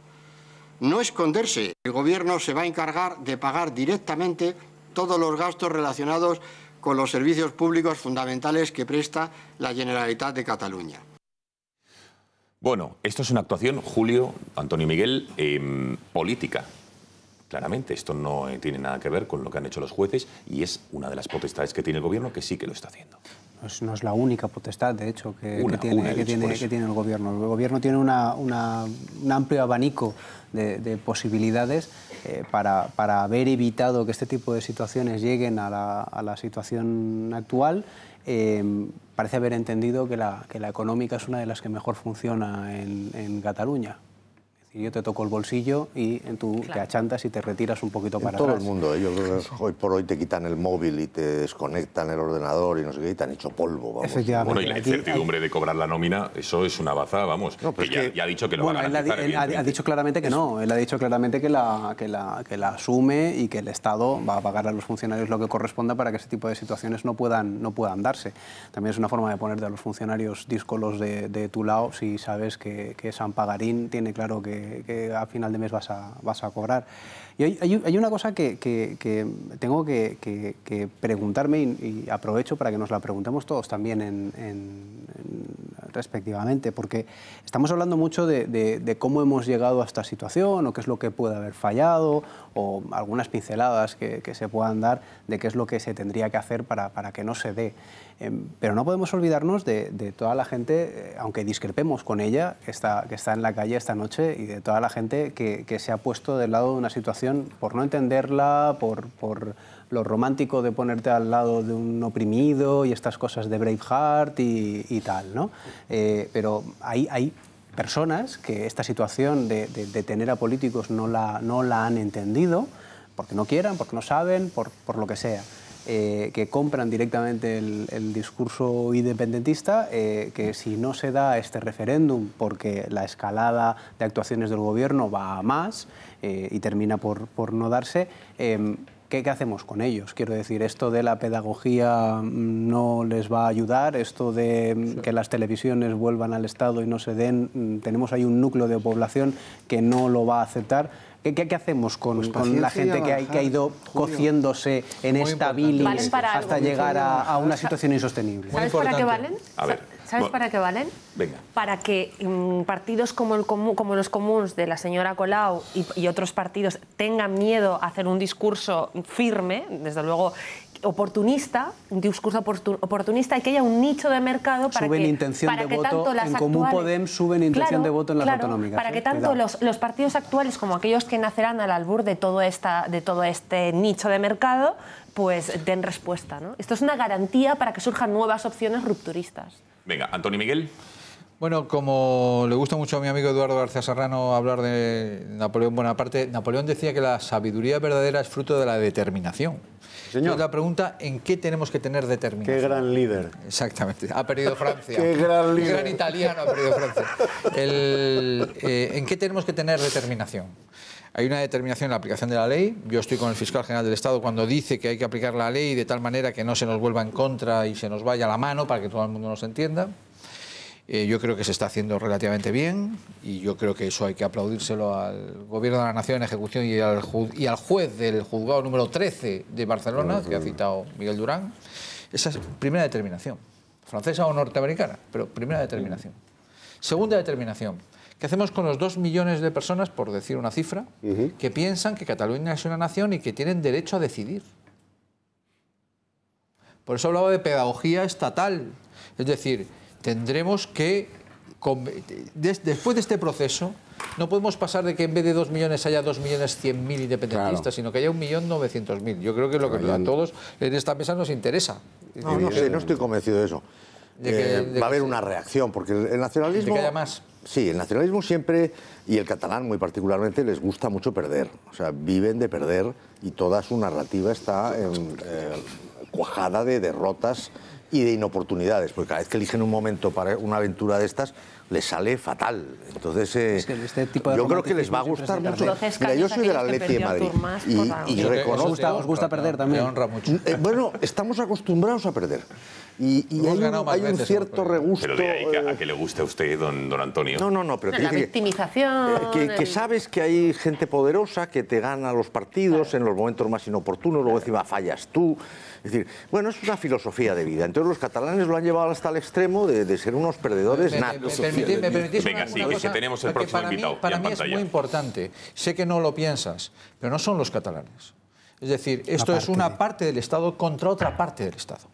No esconderse. El Gobierno se va a encargar de pagar directamente todos los gastos relacionados con los servicios públicos fundamentales que presta la Generalitat de Cataluña. Bueno, esto es una actuación, Julio, Antonio Miguel, em, política. Claramente, esto no eh, tiene nada que ver con lo que han hecho los jueces y es una de las potestades que tiene el gobierno que sí que lo está haciendo no es la única potestad, de hecho, que, tiene, que, tiene, el gobierno. El gobierno tiene una, un amplio abanico de, posibilidades eh, para, haber evitado que este tipo de situaciones lleguen a la, situación actual. Em, parece haber entendido que la, que la económica es una de las que mejor funciona en Cataluña y yo te toco el bolsillo y en te achantas y te retiras un poquito para todo el mundo, ellos ¿eh? hoy por hoy te quitan el móvil y te desconectan el ordenador y no sé qué, y te han hecho polvo. Bueno, y la incertidumbre ah. de cobrar la nómina, eso es una baza, vamos. ya, ha dicho que lo va a garantizar, él, ha, ha, dicho claramente que no, él ha dicho claramente que la, que la, que la asume y que el Estado va a pagar a los funcionarios lo que corresponda para que ese tipo de situaciones no puedan, no puedan darse. También es una forma de ponerte a los funcionarios díscolos de, de tu lado si sabes que, que San Pagarín tiene claro que que, a final de mes vas a, vas a cobrar. Y hay, hay, una cosa que, que, tengo que, preguntarme y, aprovecho para que nos la preguntemos todos también en, respectivamente, porque estamos hablando mucho de, de, cómo hemos llegado a esta situación o qué es lo que puede haber fallado o algunas pinceladas que, se puedan dar de qué es lo que se tendría que hacer para, para que no se dé. Em, pero no podemos olvidarnos de, toda la gente, eh, aunque discrepemos con ella, que está, que en la calle esta noche, y de toda la gente que, se ha puesto del lado de una situación por no entenderla, por, lo romántico de ponerte al lado de un oprimido y estas cosas de Braveheart y, y tal, ¿no? Eh, pero hay, hay personas que esta situación de, tener a políticos no la, han entendido, porque no quieran, porque no saben, por, por lo que sea. Eh, que compran directamente el, discurso independentista, eh, que si no se da este referéndum, porque la escalada de actuaciones del gobierno va a más eh, y termina por, no darse, em, ¿Qué, hacemos con ellos? Quiero decir, esto de la pedagogía mm, no les va a ayudar, esto de mm, que las televisiones vuelvan al Estado y no se den, mm, tenemos ahí un núcleo de población que no lo va a aceptar. ¿Qué, hacemos con, pues la gente que, ha, ido cociéndose en esta bilis hasta llegar a, una situación insostenible? ¿Sabes para qué valen? para que mm, partidos como, los comuns de la señora Colau y, y, otros partidos tengan miedo a hacer un discurso firme, desde luego oportunista, un discurso oportunista y que haya un nicho de mercado para que, tanto las Común suben intención de voto en las autonómicas. Para ¿eh? que tanto los, partidos actuales como aquellos que nacerán al albur de todo, este nicho de mercado, pues den respuesta. Esto es una garantía para que surjan nuevas opciones rupturistas. Venga, Antonio Miguel. Bueno, como le gusta mucho a mi amigo Eduardo García Serrano hablar de Napoleón Bonaparte, Napoleón decía que la sabiduría verdadera es fruto de la determinación. Señor. pregunta, ¿en qué tenemos que tener determinación? Qué gran líder. Exactamente. Ha perdido Francia. qué gran líder. gran italiano ha perdido Francia. Eh, ¿En qué tenemos que tener determinación? Hay una determinación en la aplicación de la ley. Yo estoy con el fiscal general del Estado cuando dice que hay que aplicar la ley de tal manera que no se nos vuelva en contra y se nos vaya la mano para que todo el mundo nos entienda. Eh, yo creo que se está haciendo relativamente bien y yo creo que eso hay que aplaudírselo al Gobierno de la Nación en ejecución y al, juez del juzgado número 13 de Barcelona, que ha citado Miguel Durán. Esa es primera determinación, francesa o norteamericana, pero primera determinación. Segunda determinación, ¿Qué hacemos con los dos millones de personas, por decir una cifra, que piensan que Cataluña es una nación y que tienen derecho a decidir? Por eso hablaba de pedagogía estatal. Es decir, tendremos que... Después de este proceso, no podemos pasar de que en vez de dos millones haya dos millones cien mil independentistas, sino que haya un millón mil. Yo creo que es lo que a todos en esta mesa nos interesa. No, no sé, no estoy convencido de eso. Eh, va a haber una reacción, porque el nacionalismo... que haya más. Sí, el nacionalismo siempre, y el catalán muy particularmente, les gusta mucho perder. O sea, viven de perder y toda su narrativa está en, eh, cuajada de derrotas y de inoportunidades, porque cada vez que eligen un momento para una aventura de estas, les sale fatal. Entonces, eh, este yo creo que les va a gustar mucho. yo soy de la Atleti de Madrid y, y, reconozco... Os gusta, gusta perder también. Honra mucho. Eh, bueno, estamos acostumbrados a perder. Y, y hay, un, cierto regusto... Pero a eh, que le guste a usted, don, don Antonio. No, no, no, pero... la victimización... Que, sabes que hay gente poderosa que te gana los partidos en los momentos más inoportunos, luego encima fallas tú... Es decir, bueno, es una filosofía de vida. Entonces los catalanes lo han llevado hasta el extremo de, ser unos perdedores natos. para Mí, es muy importante. Sé que no lo piensas, pero no son los catalanes. Es decir, esto es una parte del Estado contra otra parte del Estado.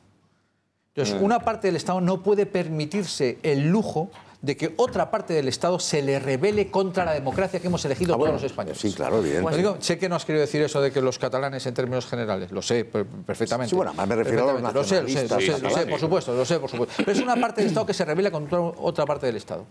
Entonces, mm. una parte del Estado no puede permitirse el lujo de que otra parte del Estado se le revele contra la democracia que hemos elegido ah, todos los españoles. Sí, claro, bien. Pues pues sé que no has querido decir eso de que los catalanes en términos generales, lo sé perfectamente. Sí, bueno, más me refiero a los nacionalistas. Lo sé, lo sé, lo sé, por supuesto, lo sé, por supuesto. Pero es una parte del Estado que se revela contra otra parte del Estado.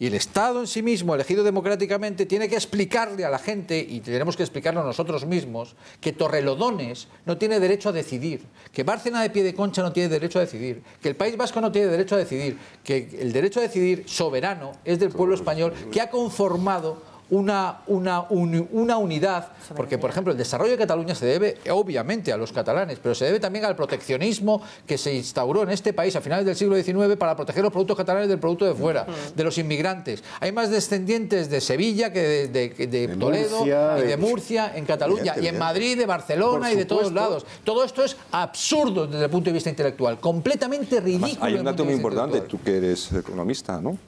Y el Estado en sí mismo, elegido democráticamente, tiene que explicarle a la gente, y tenemos que explicarlo nosotros mismos, que Torrelodones no tiene derecho a decidir, que Bárcena de Pie de Concha no tiene derecho a decidir, que el País Vasco no tiene derecho a decidir, que el derecho a decidir soberano, es del pueblo español, que ha conformado una, unidad, porque por ejemplo el desarrollo de Cataluña se debe obviamente a los catalanes, pero se debe también al proteccionismo que se instauró en este país a finales del siglo XIX para proteger los productos catalanes del producto de fuera, de los inmigrantes. Hay más descendientes de Sevilla que de, Toledo y de Murcia en Cataluña, y en Madrid, de Barcelona y de todos lados. Todo esto es absurdo desde el punto de vista intelectual, completamente ridículo. hay un dato muy importante, tú que eres economista, ¿no?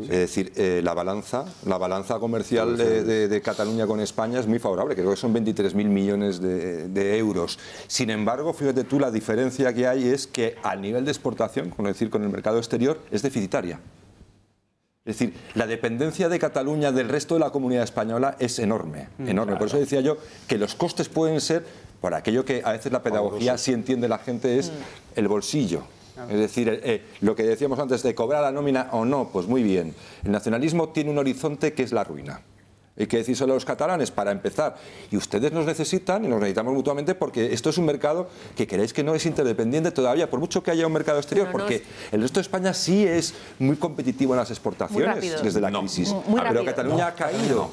Es decir, eh, la balanza comercial de, Cataluña con España es muy favorable, creo que son 23.000 millones de, euros. Sin embargo, fíjate tú, la diferencia que hay es que a nivel de exportación, con decir, con el mercado exterior, es deficitaria. Es decir, la dependencia de Cataluña del resto de la comunidad española es enorme, mm, enorme. Por eso decía yo que los costes pueden ser, por aquello que a veces la pedagogía sí entiende la gente, es mm. el bolsillo. Es decir, eh, lo que decíamos antes de cobrar la nómina o no, pues muy bien. El nacionalismo tiene un horizonte que es la ruina. Hay que decírselo a los catalanes para empezar. Y ustedes nos necesitan y nos necesitamos mutuamente porque esto es un mercado que queréis que no es interdependiente todavía, por mucho que haya un mercado exterior, porque el resto de España sí es muy competitivo en las exportaciones desde la crisis. Pero Cataluña ha caído.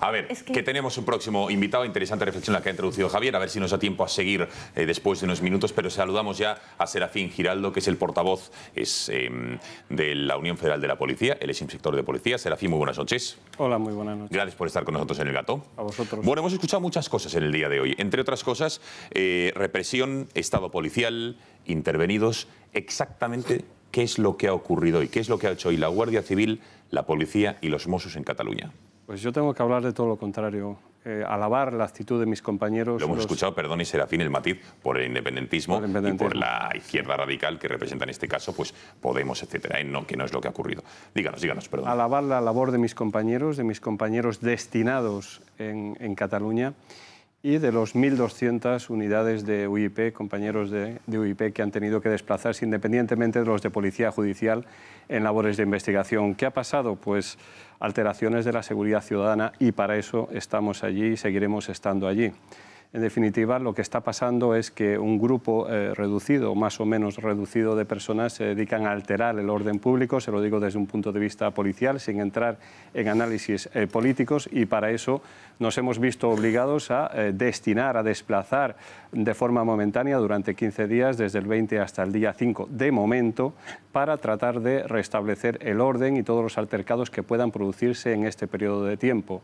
a ver, que... tenemos un próximo invitado, interesante reflexión la que ha introducido Javier, a ver si nos da tiempo a seguir eh, después de unos minutos. Pero saludamos ya a Serafín Giraldo, que es el portavoz es, em, de la Unión Federal de la Policía, él es inspector de policía. Serafín, muy buenas noches. Hola, muy buenas noches. Gracias por estar con nosotros en El Gato. A vosotros. Bueno, hemos escuchado muchas cosas en el día de hoy. Entre otras cosas, eh, represión, estado policial, intervenidos. Exactamente qué es lo que ha ocurrido hoy? qué es lo que ha hecho hoy la Guardia Civil, la policía y los Mossos en Cataluña. Pues yo tengo que hablar de todo lo contrario. Eh, alabar la actitud de mis compañeros. Lo hemos escuchado, perdón, y Serafín, el matiz por el independentismo, por el independentismo, y por la izquierda radical que representa en este caso pues Podemos, etcétera, no, que no es lo que ha ocurrido. Díganos, díganos, perdón. Alabar la labor de mis compañeros, de mis compañeros destinados en, en Cataluña y de los 1.200 unidades de UIP, compañeros de, de, UIP que han tenido que desplazarse independientemente de los de policía judicial en labores de investigación. ¿Qué ha pasado? Pues alteraciones de la seguridad ciudadana y para eso estamos allí y seguiremos estando allí. En definitiva, lo que está pasando es que un grupo eh, reducido, más o menos reducido de personas se dedican a alterar el orden público, se lo digo desde un punto de vista policial, sin entrar en análisis eh, políticos, y para eso nos hemos visto obligados a eh, destinar, a desplazar de forma momentánea durante 15 días, desde el 20 hasta el día 5, de momento, para tratar de restablecer el orden y todos los altercados que puedan producirse en este periodo de tiempo.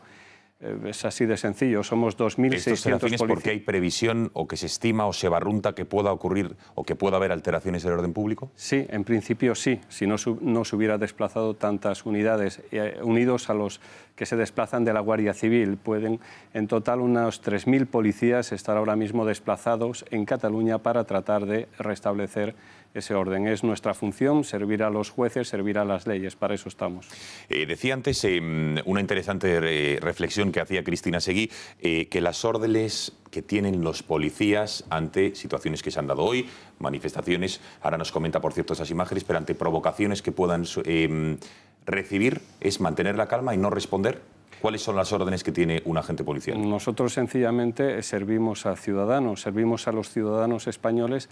Eh, es así de sencillo, somos 2.600 policías. porque hay previsión o que se estima o se barrunta que pueda ocurrir o que pueda haber alteraciones del orden público? Sí, en principio sí, si no, se hubiera desplazado tantas unidades, eh, unidos a los que se desplazan de la Guardia Civil. Pueden en total unos 3.000 policías estar ahora mismo desplazados en Cataluña para tratar de restablecer ese orden. Es nuestra función servir a los jueces, servir a las leyes, para eso estamos. Eh, decía antes em, una interesante reflexión que hacía Cristina Seguí, eh, que las órdenes que tienen los policías ante situaciones que se han dado hoy, manifestaciones, ahora nos comenta por cierto esas imágenes, pero ante provocaciones que puedan em, recibir, es mantener la calma y no responder. ¿Cuáles son las órdenes que tiene un agente policial? Nosotros sencillamente servimos a ciudadanos, servimos a los ciudadanos españoles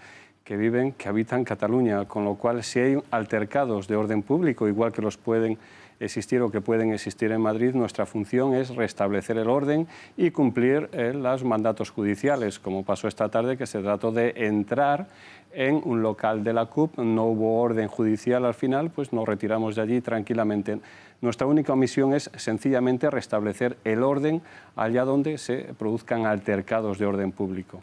que viven, que habitan Cataluña, con lo cual si hay altercados de orden público, igual que los pueden existir o que pueden existir en Madrid, nuestra función es restablecer el orden y cumplir eh, los mandatos judiciales, como pasó esta tarde, que se trató de entrar en un local de la CUP, no hubo orden judicial al final, pues nos retiramos de allí tranquilamente. Nuestra única misión es sencillamente restablecer el orden allá donde se produzcan altercados de orden público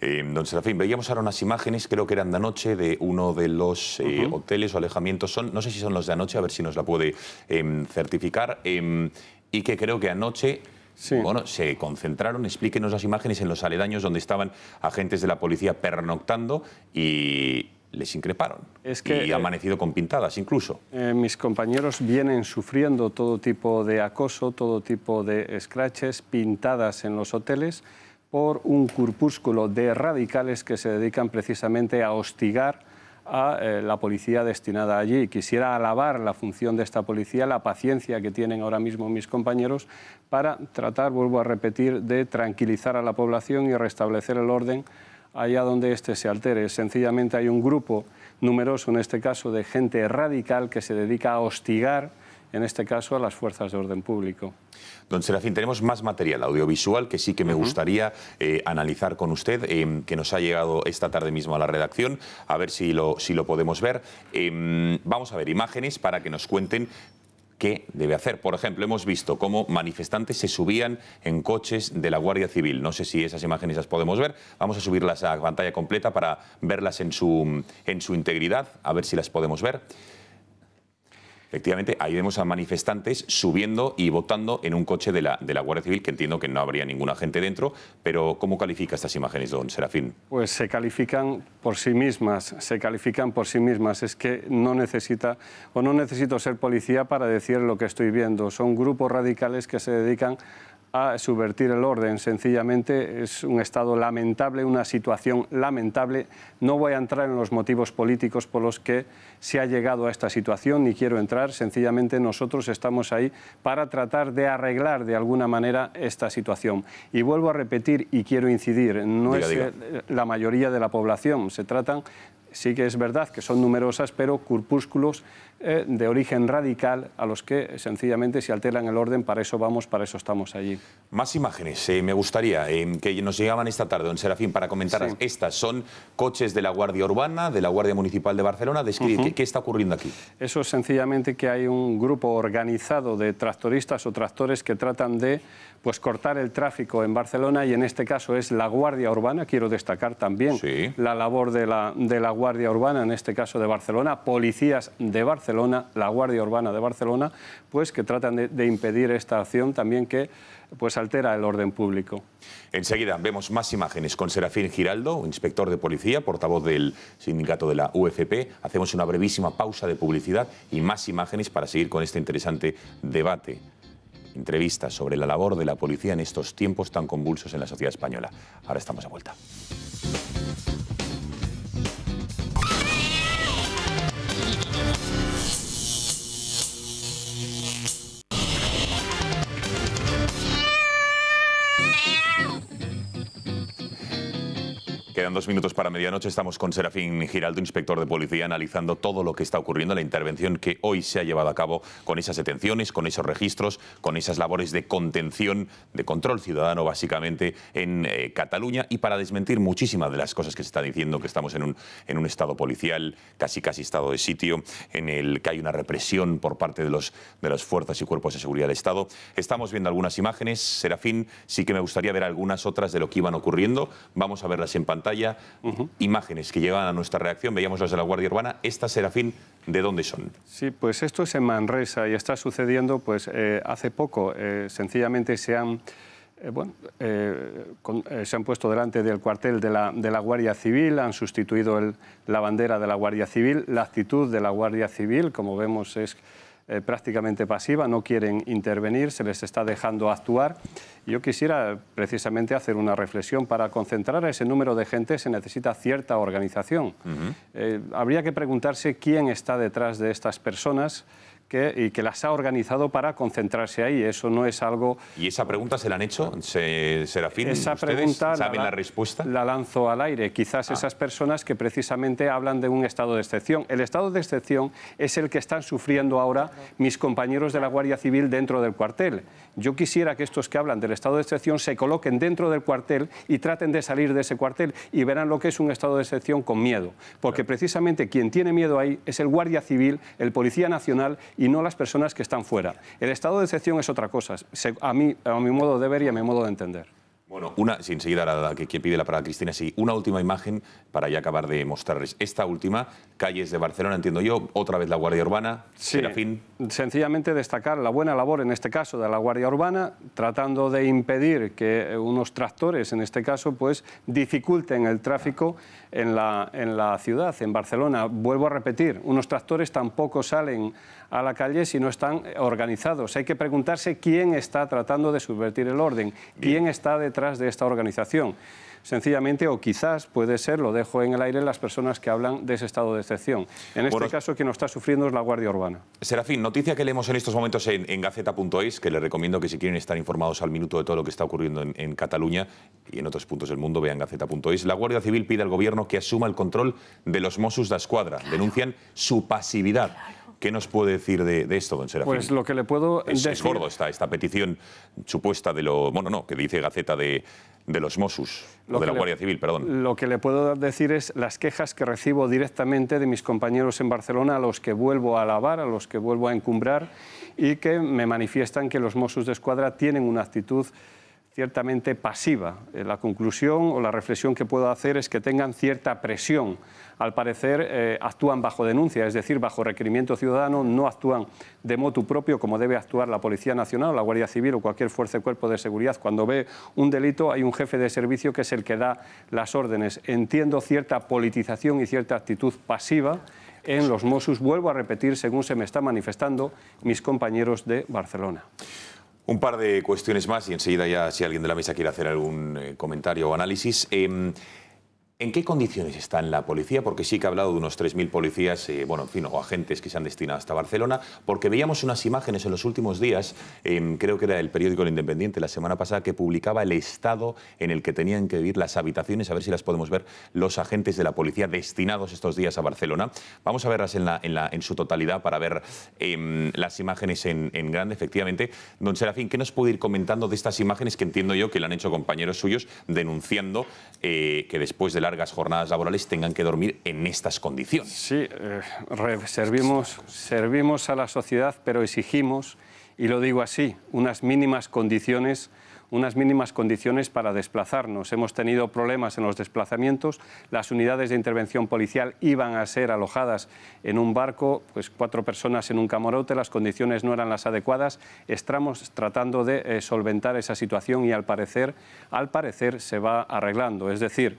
don Serafín, veíamos ahora unas imágenes, creo que eran de anoche, de uno de los eh, hoteles o alejamientos. no sé si son los de anoche, a ver si nos la puede em, certificar. Em, y que creo que anoche se concentraron, explíquenos las imágenes en los aledaños donde estaban agentes de la policía pernoctando y les increparon. Es que, y eh, amanecido con pintadas incluso. Eh, mis compañeros vienen sufriendo todo tipo de acoso, todo tipo de scratches, pintadas en los hoteles por un corpúsculo de radicales que se dedican precisamente a hostigar a eh, la policía destinada allí. Quisiera alabar la función de esta policía, la paciencia que tienen ahora mismo mis compañeros para tratar, vuelvo a repetir, de tranquilizar a la población y restablecer el orden allá donde éste se altere. Sencillamente hay un grupo numeroso, en este caso, de gente radical que se dedica a hostigar en este caso a las fuerzas de orden público. Don Serafín, tenemos más material audiovisual que sí que me gustaría eh, analizar con usted, eh, que nos ha llegado esta tarde mismo a la redacción, a ver si lo, si lo podemos ver. Eh, vamos a ver imágenes para que nos cuenten qué debe hacer. Por ejemplo, hemos visto cómo manifestantes se subían en coches de la Guardia Civil. No sé si esas imágenes las podemos ver. Vamos a subirlas a pantalla completa para verlas su, en su integridad, a ver si las podemos ver. Efectivamente, ahí vemos a manifestantes subiendo y votando en un coche de la, Guardia Civil, que entiendo que no habría ninguna gente dentro, pero ¿cómo califica estas imágenes, don Serafín? Pues se califican por sí mismas, se califican por sí mismas. Es que no necesita o no necesito ser policía para decir lo que estoy viendo. Son grupos radicales que se dedican a subvertir el orden. Sencillamente es un estado lamentable, una situación lamentable. No voy a entrar en los motivos políticos por los que se ha llegado a esta situación, ni quiero entrar. Sencillamente nosotros estamos ahí para tratar de arreglar de alguna manera esta situación. Y vuelvo a repetir y quiero incidir, no es eh, la mayoría de la población, se tratan sí que es verdad que son numerosas, pero corpúsculos eh, de origen radical a los que sencillamente se alteran el orden, para eso vamos, para eso estamos allí. Más imágenes, eh, me gustaría eh, que nos llegaban esta tarde, don Serafín, para comentar. Estas son coches de la Guardia Urbana, de la Guardia Municipal de Barcelona. Describe, ¿qué, ¿qué, está ocurriendo aquí? Eso es sencillamente que hay un grupo organizado de tractoristas o tractores que tratan de pues cortar el tráfico en Barcelona y en este caso es la Guardia Urbana. Quiero destacar también la labor de la, de la Guardia Urbana, en este caso de Barcelona, policías de Barcelona, la Guardia Urbana de Barcelona, pues que tratan de, de impedir esta acción también que pues altera el orden público. Enseguida vemos más imágenes con Serafín Giraldo, inspector de policía, portavoz del sindicato de la UFP. Hacemos una brevísima pausa de publicidad y más imágenes para seguir con este interesante debate entrevistas sobre la labor de la policía en estos tiempos tan convulsos en la sociedad española. Ahora estamos de vuelta. Quedan dos minutos para medianoche. Estamos con Serafín Giraldo, inspector de policía, analizando todo lo que está ocurriendo, la intervención que hoy se ha llevado a cabo con esas detenciones, con esos registros, con esas labores de contención, de control ciudadano, básicamente, en eh, Cataluña. Y para desmentir muchísimas de las cosas que se está diciendo, que estamos en un, en un estado policial, casi casi estado de sitio, en el que hay una represión por parte de, los, de las fuerzas y cuerpos de seguridad del Estado. Estamos viendo algunas imágenes. Serafín, sí que me gustaría ver algunas otras de lo que iban ocurriendo. Vamos a verlas en pantalla haya imágenes que llevan a nuestra reacción, veíamos las de la Guardia Urbana. Esta, Serafín, ¿de dónde son? Sí, pues esto es en Manresa y está sucediendo pues, eh, hace poco. Eh, sencillamente se han... Eh, se han puesto delante del cuartel de la, de la Guardia Civil, han sustituido el, la bandera de la Guardia Civil. La actitud de la Guardia Civil, como vemos, es eh, prácticamente pasiva, no quieren intervenir, se les está dejando actuar. Yo quisiera precisamente hacer una reflexión. Para concentrar a ese número de gente se necesita cierta organización. Eh, habría que preguntarse quién está detrás de estas personas y que las ha organizado para concentrarse ahí. Eso no es algo... ¿Y esa pregunta se la han hecho, ¿Se, Serafín? Esa pregunta saben la, respuesta? La lanzo al aire. Quizás ah. esas personas que precisamente hablan de un estado de excepción. El estado de excepción es el que están sufriendo ahora mis compañeros de la Guardia Civil dentro del cuartel. Yo quisiera que estos que hablan del estado de excepción se coloquen dentro del cuartel y traten de salir de ese cuartel y verán lo que es un estado de excepción con miedo. Porque precisamente quien tiene miedo ahí es el Guardia Civil, el Policía Nacional y no las personas que están fuera. El estado de excepción es otra cosa, a, mí, a mi modo de ver y a mi modo de entender. Bueno, una, sin seguir a la que, pide la palabra Cristina, sí, una última imagen para ya acabar de mostrarles. Esta última, calles de Barcelona, entiendo yo, otra vez la Guardia Urbana, sí, Sencillamente destacar la buena labor, en este caso, de la Guardia Urbana, tratando de impedir que unos tractores, en este caso, pues dificulten el tráfico en la, en la ciudad, en Barcelona. Vuelvo a repetir, unos tractores tampoco salen a la calle si no están eh, organizados. Hay que preguntarse quién está tratando de subvertir el orden, quién está detrás de esta organización sencillamente, o quizás puede ser, lo dejo en el aire, las personas que hablan de ese estado de excepción. En este caso, quien nos está sufriendo es la Guardia Urbana. Serafín, noticia que leemos en estos momentos en, Gaceta.es, que le recomiendo que si quieren estar informados al minuto de todo lo que está ocurriendo en, Cataluña y en otros puntos del mundo, vean Gaceta.es. La Guardia Civil pide al gobierno que asuma el control de los Mossos da Escuadra. Denuncian su pasividad. ¿Qué nos puede decir de, esto, don Serafín? Pues lo que le puedo es, decir... Es gordo esta, petición supuesta de lo... Bueno, no, que dice Gaceta de, de los Mossos, lo de la Guardia Civil, perdón. Lo que le puedo decir es las quejas que recibo directamente de mis compañeros en Barcelona, a los que vuelvo a alabar, a los que vuelvo a encumbrar, y que me manifiestan que los Mossos de Escuadra tienen una actitud ciertamente pasiva. Eh, la conclusión o la reflexión que puedo hacer es que tengan cierta presión. Al parecer eh, actúan bajo denuncia, es decir, bajo requerimiento ciudadano, no actúan de motu propio como debe actuar la Policía Nacional, la Guardia Civil o cualquier fuerza cuerpo de seguridad. Cuando ve un delito hay un jefe de servicio que es el que da las órdenes. Entiendo cierta politización y cierta actitud pasiva en los Mossos, vuelvo a repetir, según se me está manifestando mis compañeros de Barcelona. Un par de cuestiones más y enseguida ya si alguien de la mesa quiere hacer algún eh, comentario o análisis. Em, ¿En qué condiciones está la policía? Porque sí que ha hablado de unos 3.000 policías, eh, bueno, en fin, o agentes que se han destinado hasta Barcelona, porque veíamos unas imágenes en los últimos días, em, creo que era el periódico El Independiente la semana pasada, que publicaba el estado en el que tenían que vivir las habitaciones, a ver si las podemos ver, los agentes de la policía destinados estos días a Barcelona. Vamos a verlas en, la, la, en su totalidad para ver em, las imágenes en, en, grande, efectivamente. Don Serafín, ¿qué nos puede ir comentando de estas imágenes que entiendo yo que le han hecho compañeros suyos denunciando eh, que después de la largas jornadas laborales tengan que dormir en estas condiciones. Sí, eh, servimos, servimos a la sociedad, pero exigimos, y lo digo así, unas mínimas condiciones unas mínimas condiciones para desplazarnos. Hemos tenido problemas en los desplazamientos. Las unidades de intervención policial iban a ser alojadas en un barco, pues cuatro personas en un camarote, las condiciones no eran las adecuadas. Estamos tratando de eh, solventar esa situación y al parecer, al parecer se va arreglando. Es decir,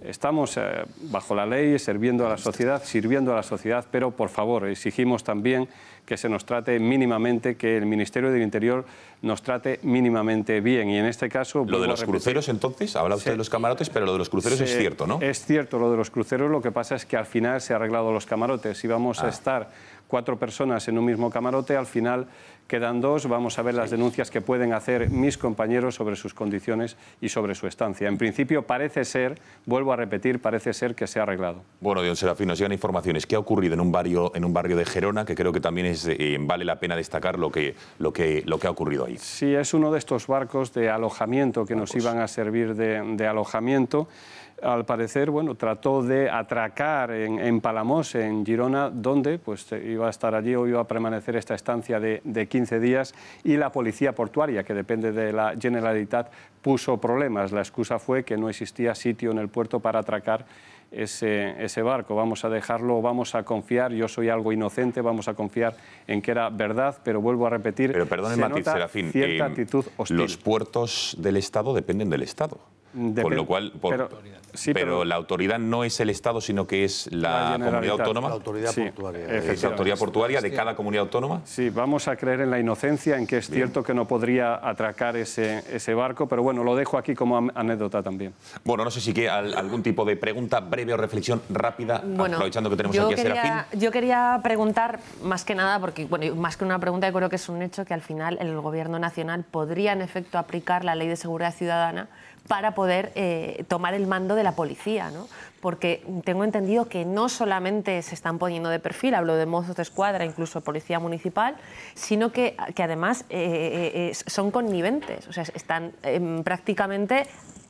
Estamos eh, bajo la ley, sirviendo a la sociedad, sirviendo a la sociedad, pero por favor, exigimos también que se nos trate mínimamente, que el Ministerio del Interior nos trate mínimamente bien. Y en este caso... Lo de los cruceros, entonces, habla usted de los camarotes, pero lo de los cruceros es cierto, ¿no? Es cierto lo de los cruceros, lo que pasa es que al final se ha arreglado los camarotes. y vamos a ah. estar cuatro personas en un mismo camarote, al final Quedan dos, vamos a ver las denuncias que pueden hacer mis compañeros sobre sus condiciones y sobre su estancia. En principio parece ser, vuelvo a repetir, parece ser que se ha arreglado. Bueno, don Serafín, nos llegan informaciones. ¿Qué ha ocurrido en un barrio, en un barrio de Gerona? Que creo que también eh, vale la pena destacar lo que, lo, que, lo que ha ocurrido ahí. Sí, es uno de estos barcos de alojamiento que nos iban a servir de, de alojamiento al parecer, bueno, trató de atracar en, en Palamos, en Girona, donde pues, eh, iba a estar allí o iba a permanecer esta estancia de, 15 días y la policía portuaria, que depende de la Generalitat, puso problemas. La excusa fue que no existía sitio en el puerto para atracar ese, barco. Vamos a dejarlo, vamos a confiar. Yo soy algo inocente, vamos a confiar en que era verdad, pero vuelvo a repetir. Pero perdón, se cierta em, actitud Los puertos del Estado dependen del Estado lo cual, pero, la autoridad no es el Estado, sino que es la, comunidad autónoma. La autoridad portuaria. la autoridad portuaria de cada comunidad autónoma. Sí, vamos a creer en la inocencia, en que es cierto que no podría atracar ese, barco, pero bueno, lo dejo aquí como anécdota también. Bueno, no sé si que algún tipo de pregunta breve o reflexión rápida, aprovechando que tenemos aquí a Yo quería preguntar, más que nada, porque bueno, más que una pregunta, yo creo que es un hecho que al final el Gobierno Nacional podría en efecto aplicar la Ley de Seguridad Ciudadana para poder eh, tomar el mando de la policía, ¿no? porque tengo entendido que no solamente se están poniendo de perfil, hablo de mozos de escuadra, incluso policía municipal, sino que, que además eh, eh, son conniventes, o sea, están em, prácticamente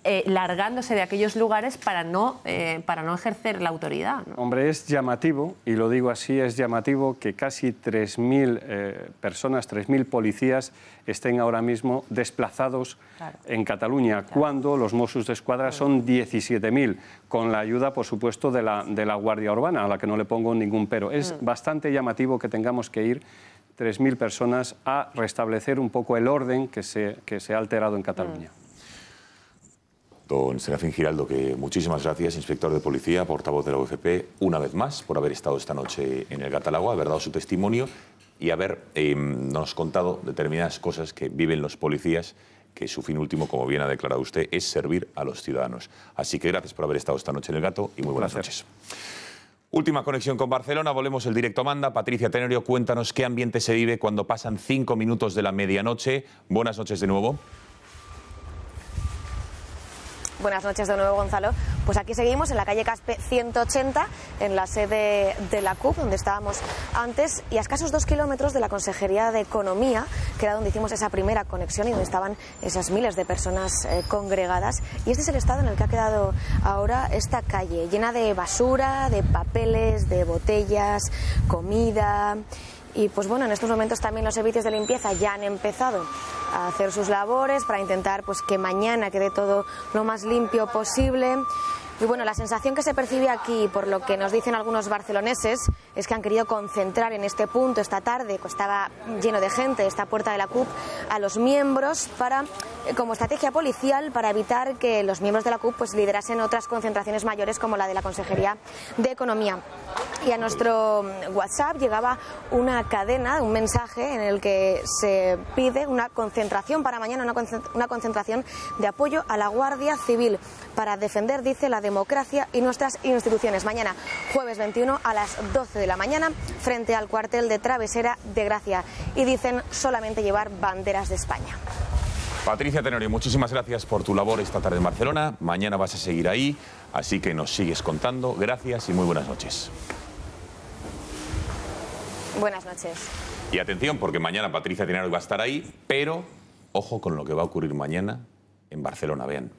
eh, largándose de aquellos lugares para no, eh, para no ejercer la autoridad. Hombre, es llamativo, y lo digo así, es llamativo que casi 3.000 eh, personas, 3.000 policías estén ahora mismo desplazados en Cataluña, cuando los Mossos de Escuadra son 17.000, con la ayuda, por supuesto, de la, de la Guardia Urbana, a la que no le pongo ningún pero. Es mm. bastante llamativo que tengamos que ir 3.000 personas a restablecer un poco el orden que se, que se ha alterado en Cataluña. Mm. Don Serafín Giraldo, que muchísimas gracias, inspector de policía, portavoz de la UFP, una vez más por haber estado esta noche en el Catalagua, haber dado su testimonio y haber em, nos contado determinadas cosas que viven los policías, que su fin último, como bien ha declarado usted, es servir a los ciudadanos. Así que gracias por haber estado esta noche en el Gato y muy buenas noches. Última conexión con Barcelona, volvemos el directo Manda. Patricia Tenorio, cuéntanos qué ambiente se vive cuando pasan cinco minutos de la medianoche. Buenas noches de nuevo. Buenas noches de nuevo, Gonzalo. Pues aquí seguimos en la calle Caspe 180, en la sede de la CUP, donde estábamos antes, y a escasos dos kilómetros de la Consejería de Economía, que era donde hicimos esa primera conexión y donde estaban esas miles de personas eh, congregadas. Y este es el estado en el que ha quedado ahora esta calle, llena de basura, de papeles, de botellas, comida. Y pues bueno, en estos momentos también los servicios de limpieza ya han empezado a hacer sus labores para intentar pues que mañana quede todo lo más limpio posible. Y bueno, la sensación que se percibe aquí, por lo que nos dicen algunos barceloneses, es que han querido concentrar en este punto esta tarde, que estaba lleno de gente, esta puerta de la CUP, a los miembros para, eh, como estrategia policial para evitar que los miembros de la CUP pues, liderasen otras concentraciones mayores como la de la Consejería de Economía. Y a nuestro WhatsApp llegaba una cadena, un mensaje en el que se pide una concentración para mañana, una concentración de apoyo a la Guardia Civil para defender, dice, la democracia y nuestras instituciones. Mañana, jueves 21 a las 12 de la mañana, frente al cuartel de Travesera de Gracia. Y dicen solamente llevar banderas de España. Patricia Tenorio, muchísimas gracias por tu labor esta tarde en Barcelona. Mañana vas a seguir ahí, así que nos sigues contando. Gracias y muy buenas noches. Buenas noches. Y atención, porque mañana Patricia Tenorio va a estar ahí, pero ojo con lo que va a ocurrir mañana en Barcelona. Vean.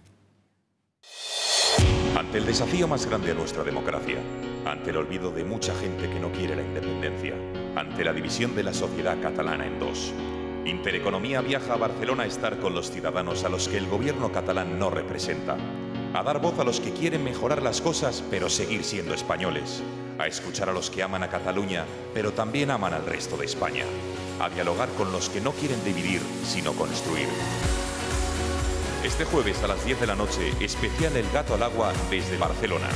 Ante el desafío más grande de nuestra democracia, ante el olvido de mucha gente que no quiere la independencia, ante la división de la sociedad catalana en dos, Intereconomía viaja a Barcelona a estar con los ciudadanos a los que el gobierno catalán no representa, a dar voz a los que quieren mejorar las cosas pero seguir siendo españoles, a escuchar a los que aman a Cataluña pero también aman al resto de España, a dialogar con los que no quieren dividir sino construir. Este jueves a las 10 de la noche, especial El Gato al Agua desde Barcelona.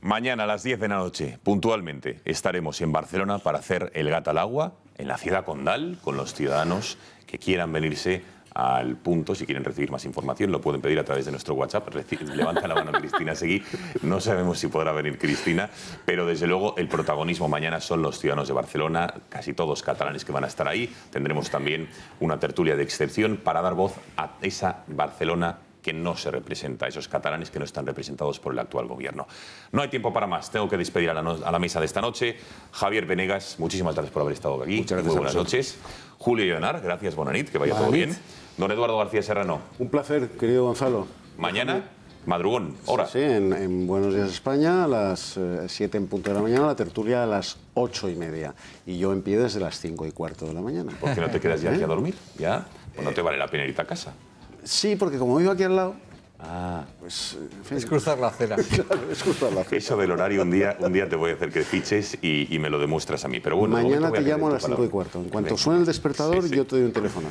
Mañana a las 10 de la noche, puntualmente, estaremos en Barcelona para hacer El Gato al Agua en la ciudad condal con los ciudadanos que quieran venirse al punto. Si quieren recibir más información, lo pueden pedir a través de nuestro WhatsApp. levanta la mano Cristina Seguí. No sabemos si podrá venir Cristina, pero desde luego el protagonismo mañana son los ciudadanos de Barcelona, casi todos catalanes que van a estar ahí. Tendremos también una tertulia de excepción para dar voz a esa Barcelona que no se representa, esos catalanes que no están representados por el actual gobierno. No hay tiempo para más, tengo que despedir a la, mesa de esta noche. Javier Venegas, muchísimas gracias por haber estado aquí. Muchas gracias. buenas noches. Julio Leonar, gracias, Bonanit, que vaya todo bien. Don Eduardo García Serrano. Un placer, querido Gonzalo. Mañana. Madrugón, hora. Sí, en, Buenos Días España, a las 7 eh, en punto de la mañana, la tertulia a las 8 y media. Y yo en pie desde las 5 y cuarto de la mañana. ¿Por qué no te quedas ya aquí a ¿Eh? dormir? ¿Ya? Pues no te eh, vale la pena irte a casa. Sí, porque como vivo aquí al lado, Ah, pues es cruzar la acera. claro, es cruzar la acera. Eso del horario, un día, un día te voy a hacer que fiches y, me lo demuestras a mí. Pero bueno, Mañana te llamo a las 5 y cuarto. En cuanto suene el despertador, yo te doy un teléfono.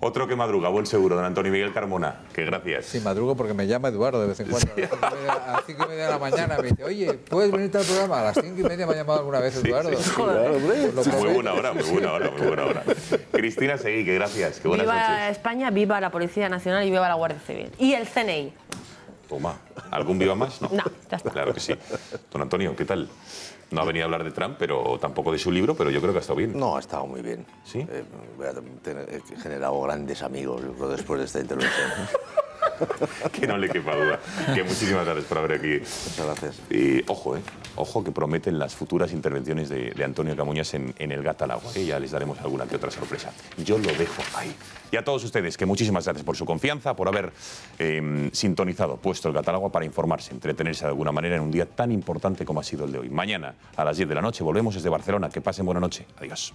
Otro que madruga, buen seguro, don Antonio Miguel Carmona, que gracias. Sí, madrugo porque me llama Eduardo de vez en cuando. A las 5 y media de la mañana me dice, oye, ¿puedes venirte al programa? A las cinco y media me ha llamado alguna vez Eduardo. Sí, sí, muy buena hora, muy buena hora, muy buena hora. Cristina Seguí, que gracias, que buenas viva Viva España, viva la Policía Nacional y viva la Guardia Civil. Y el CNI. Toma, ¿algún viva más? No. No, ya está. Claro que sí. Don Antonio, ¿qué tal? No ha venido a hablar de Trump, pero tampoco de su libro, pero yo creo que ha estado bien. No, ha estado muy bien. Sí. Eh, he generado grandes amigos después de esta intervención. que no le quepa duda. Que muchísimas gracias por haber aquí. Muchas gracias. Y ojo, ¿eh? ojo que prometen las futuras intervenciones de, Antonio Camuñas en, el Gatalagua, al ya les daremos alguna que otra sorpresa. Yo lo dejo ahí. Y a todos ustedes, que muchísimas gracias por su confianza, por haber em, sintonizado, puesto el Gatalagua para informarse, entretenerse de alguna manera en un día tan importante como ha sido el de hoy. Mañana a las 10 de la noche volvemos desde Barcelona. Que pasen buena noche. Adiós.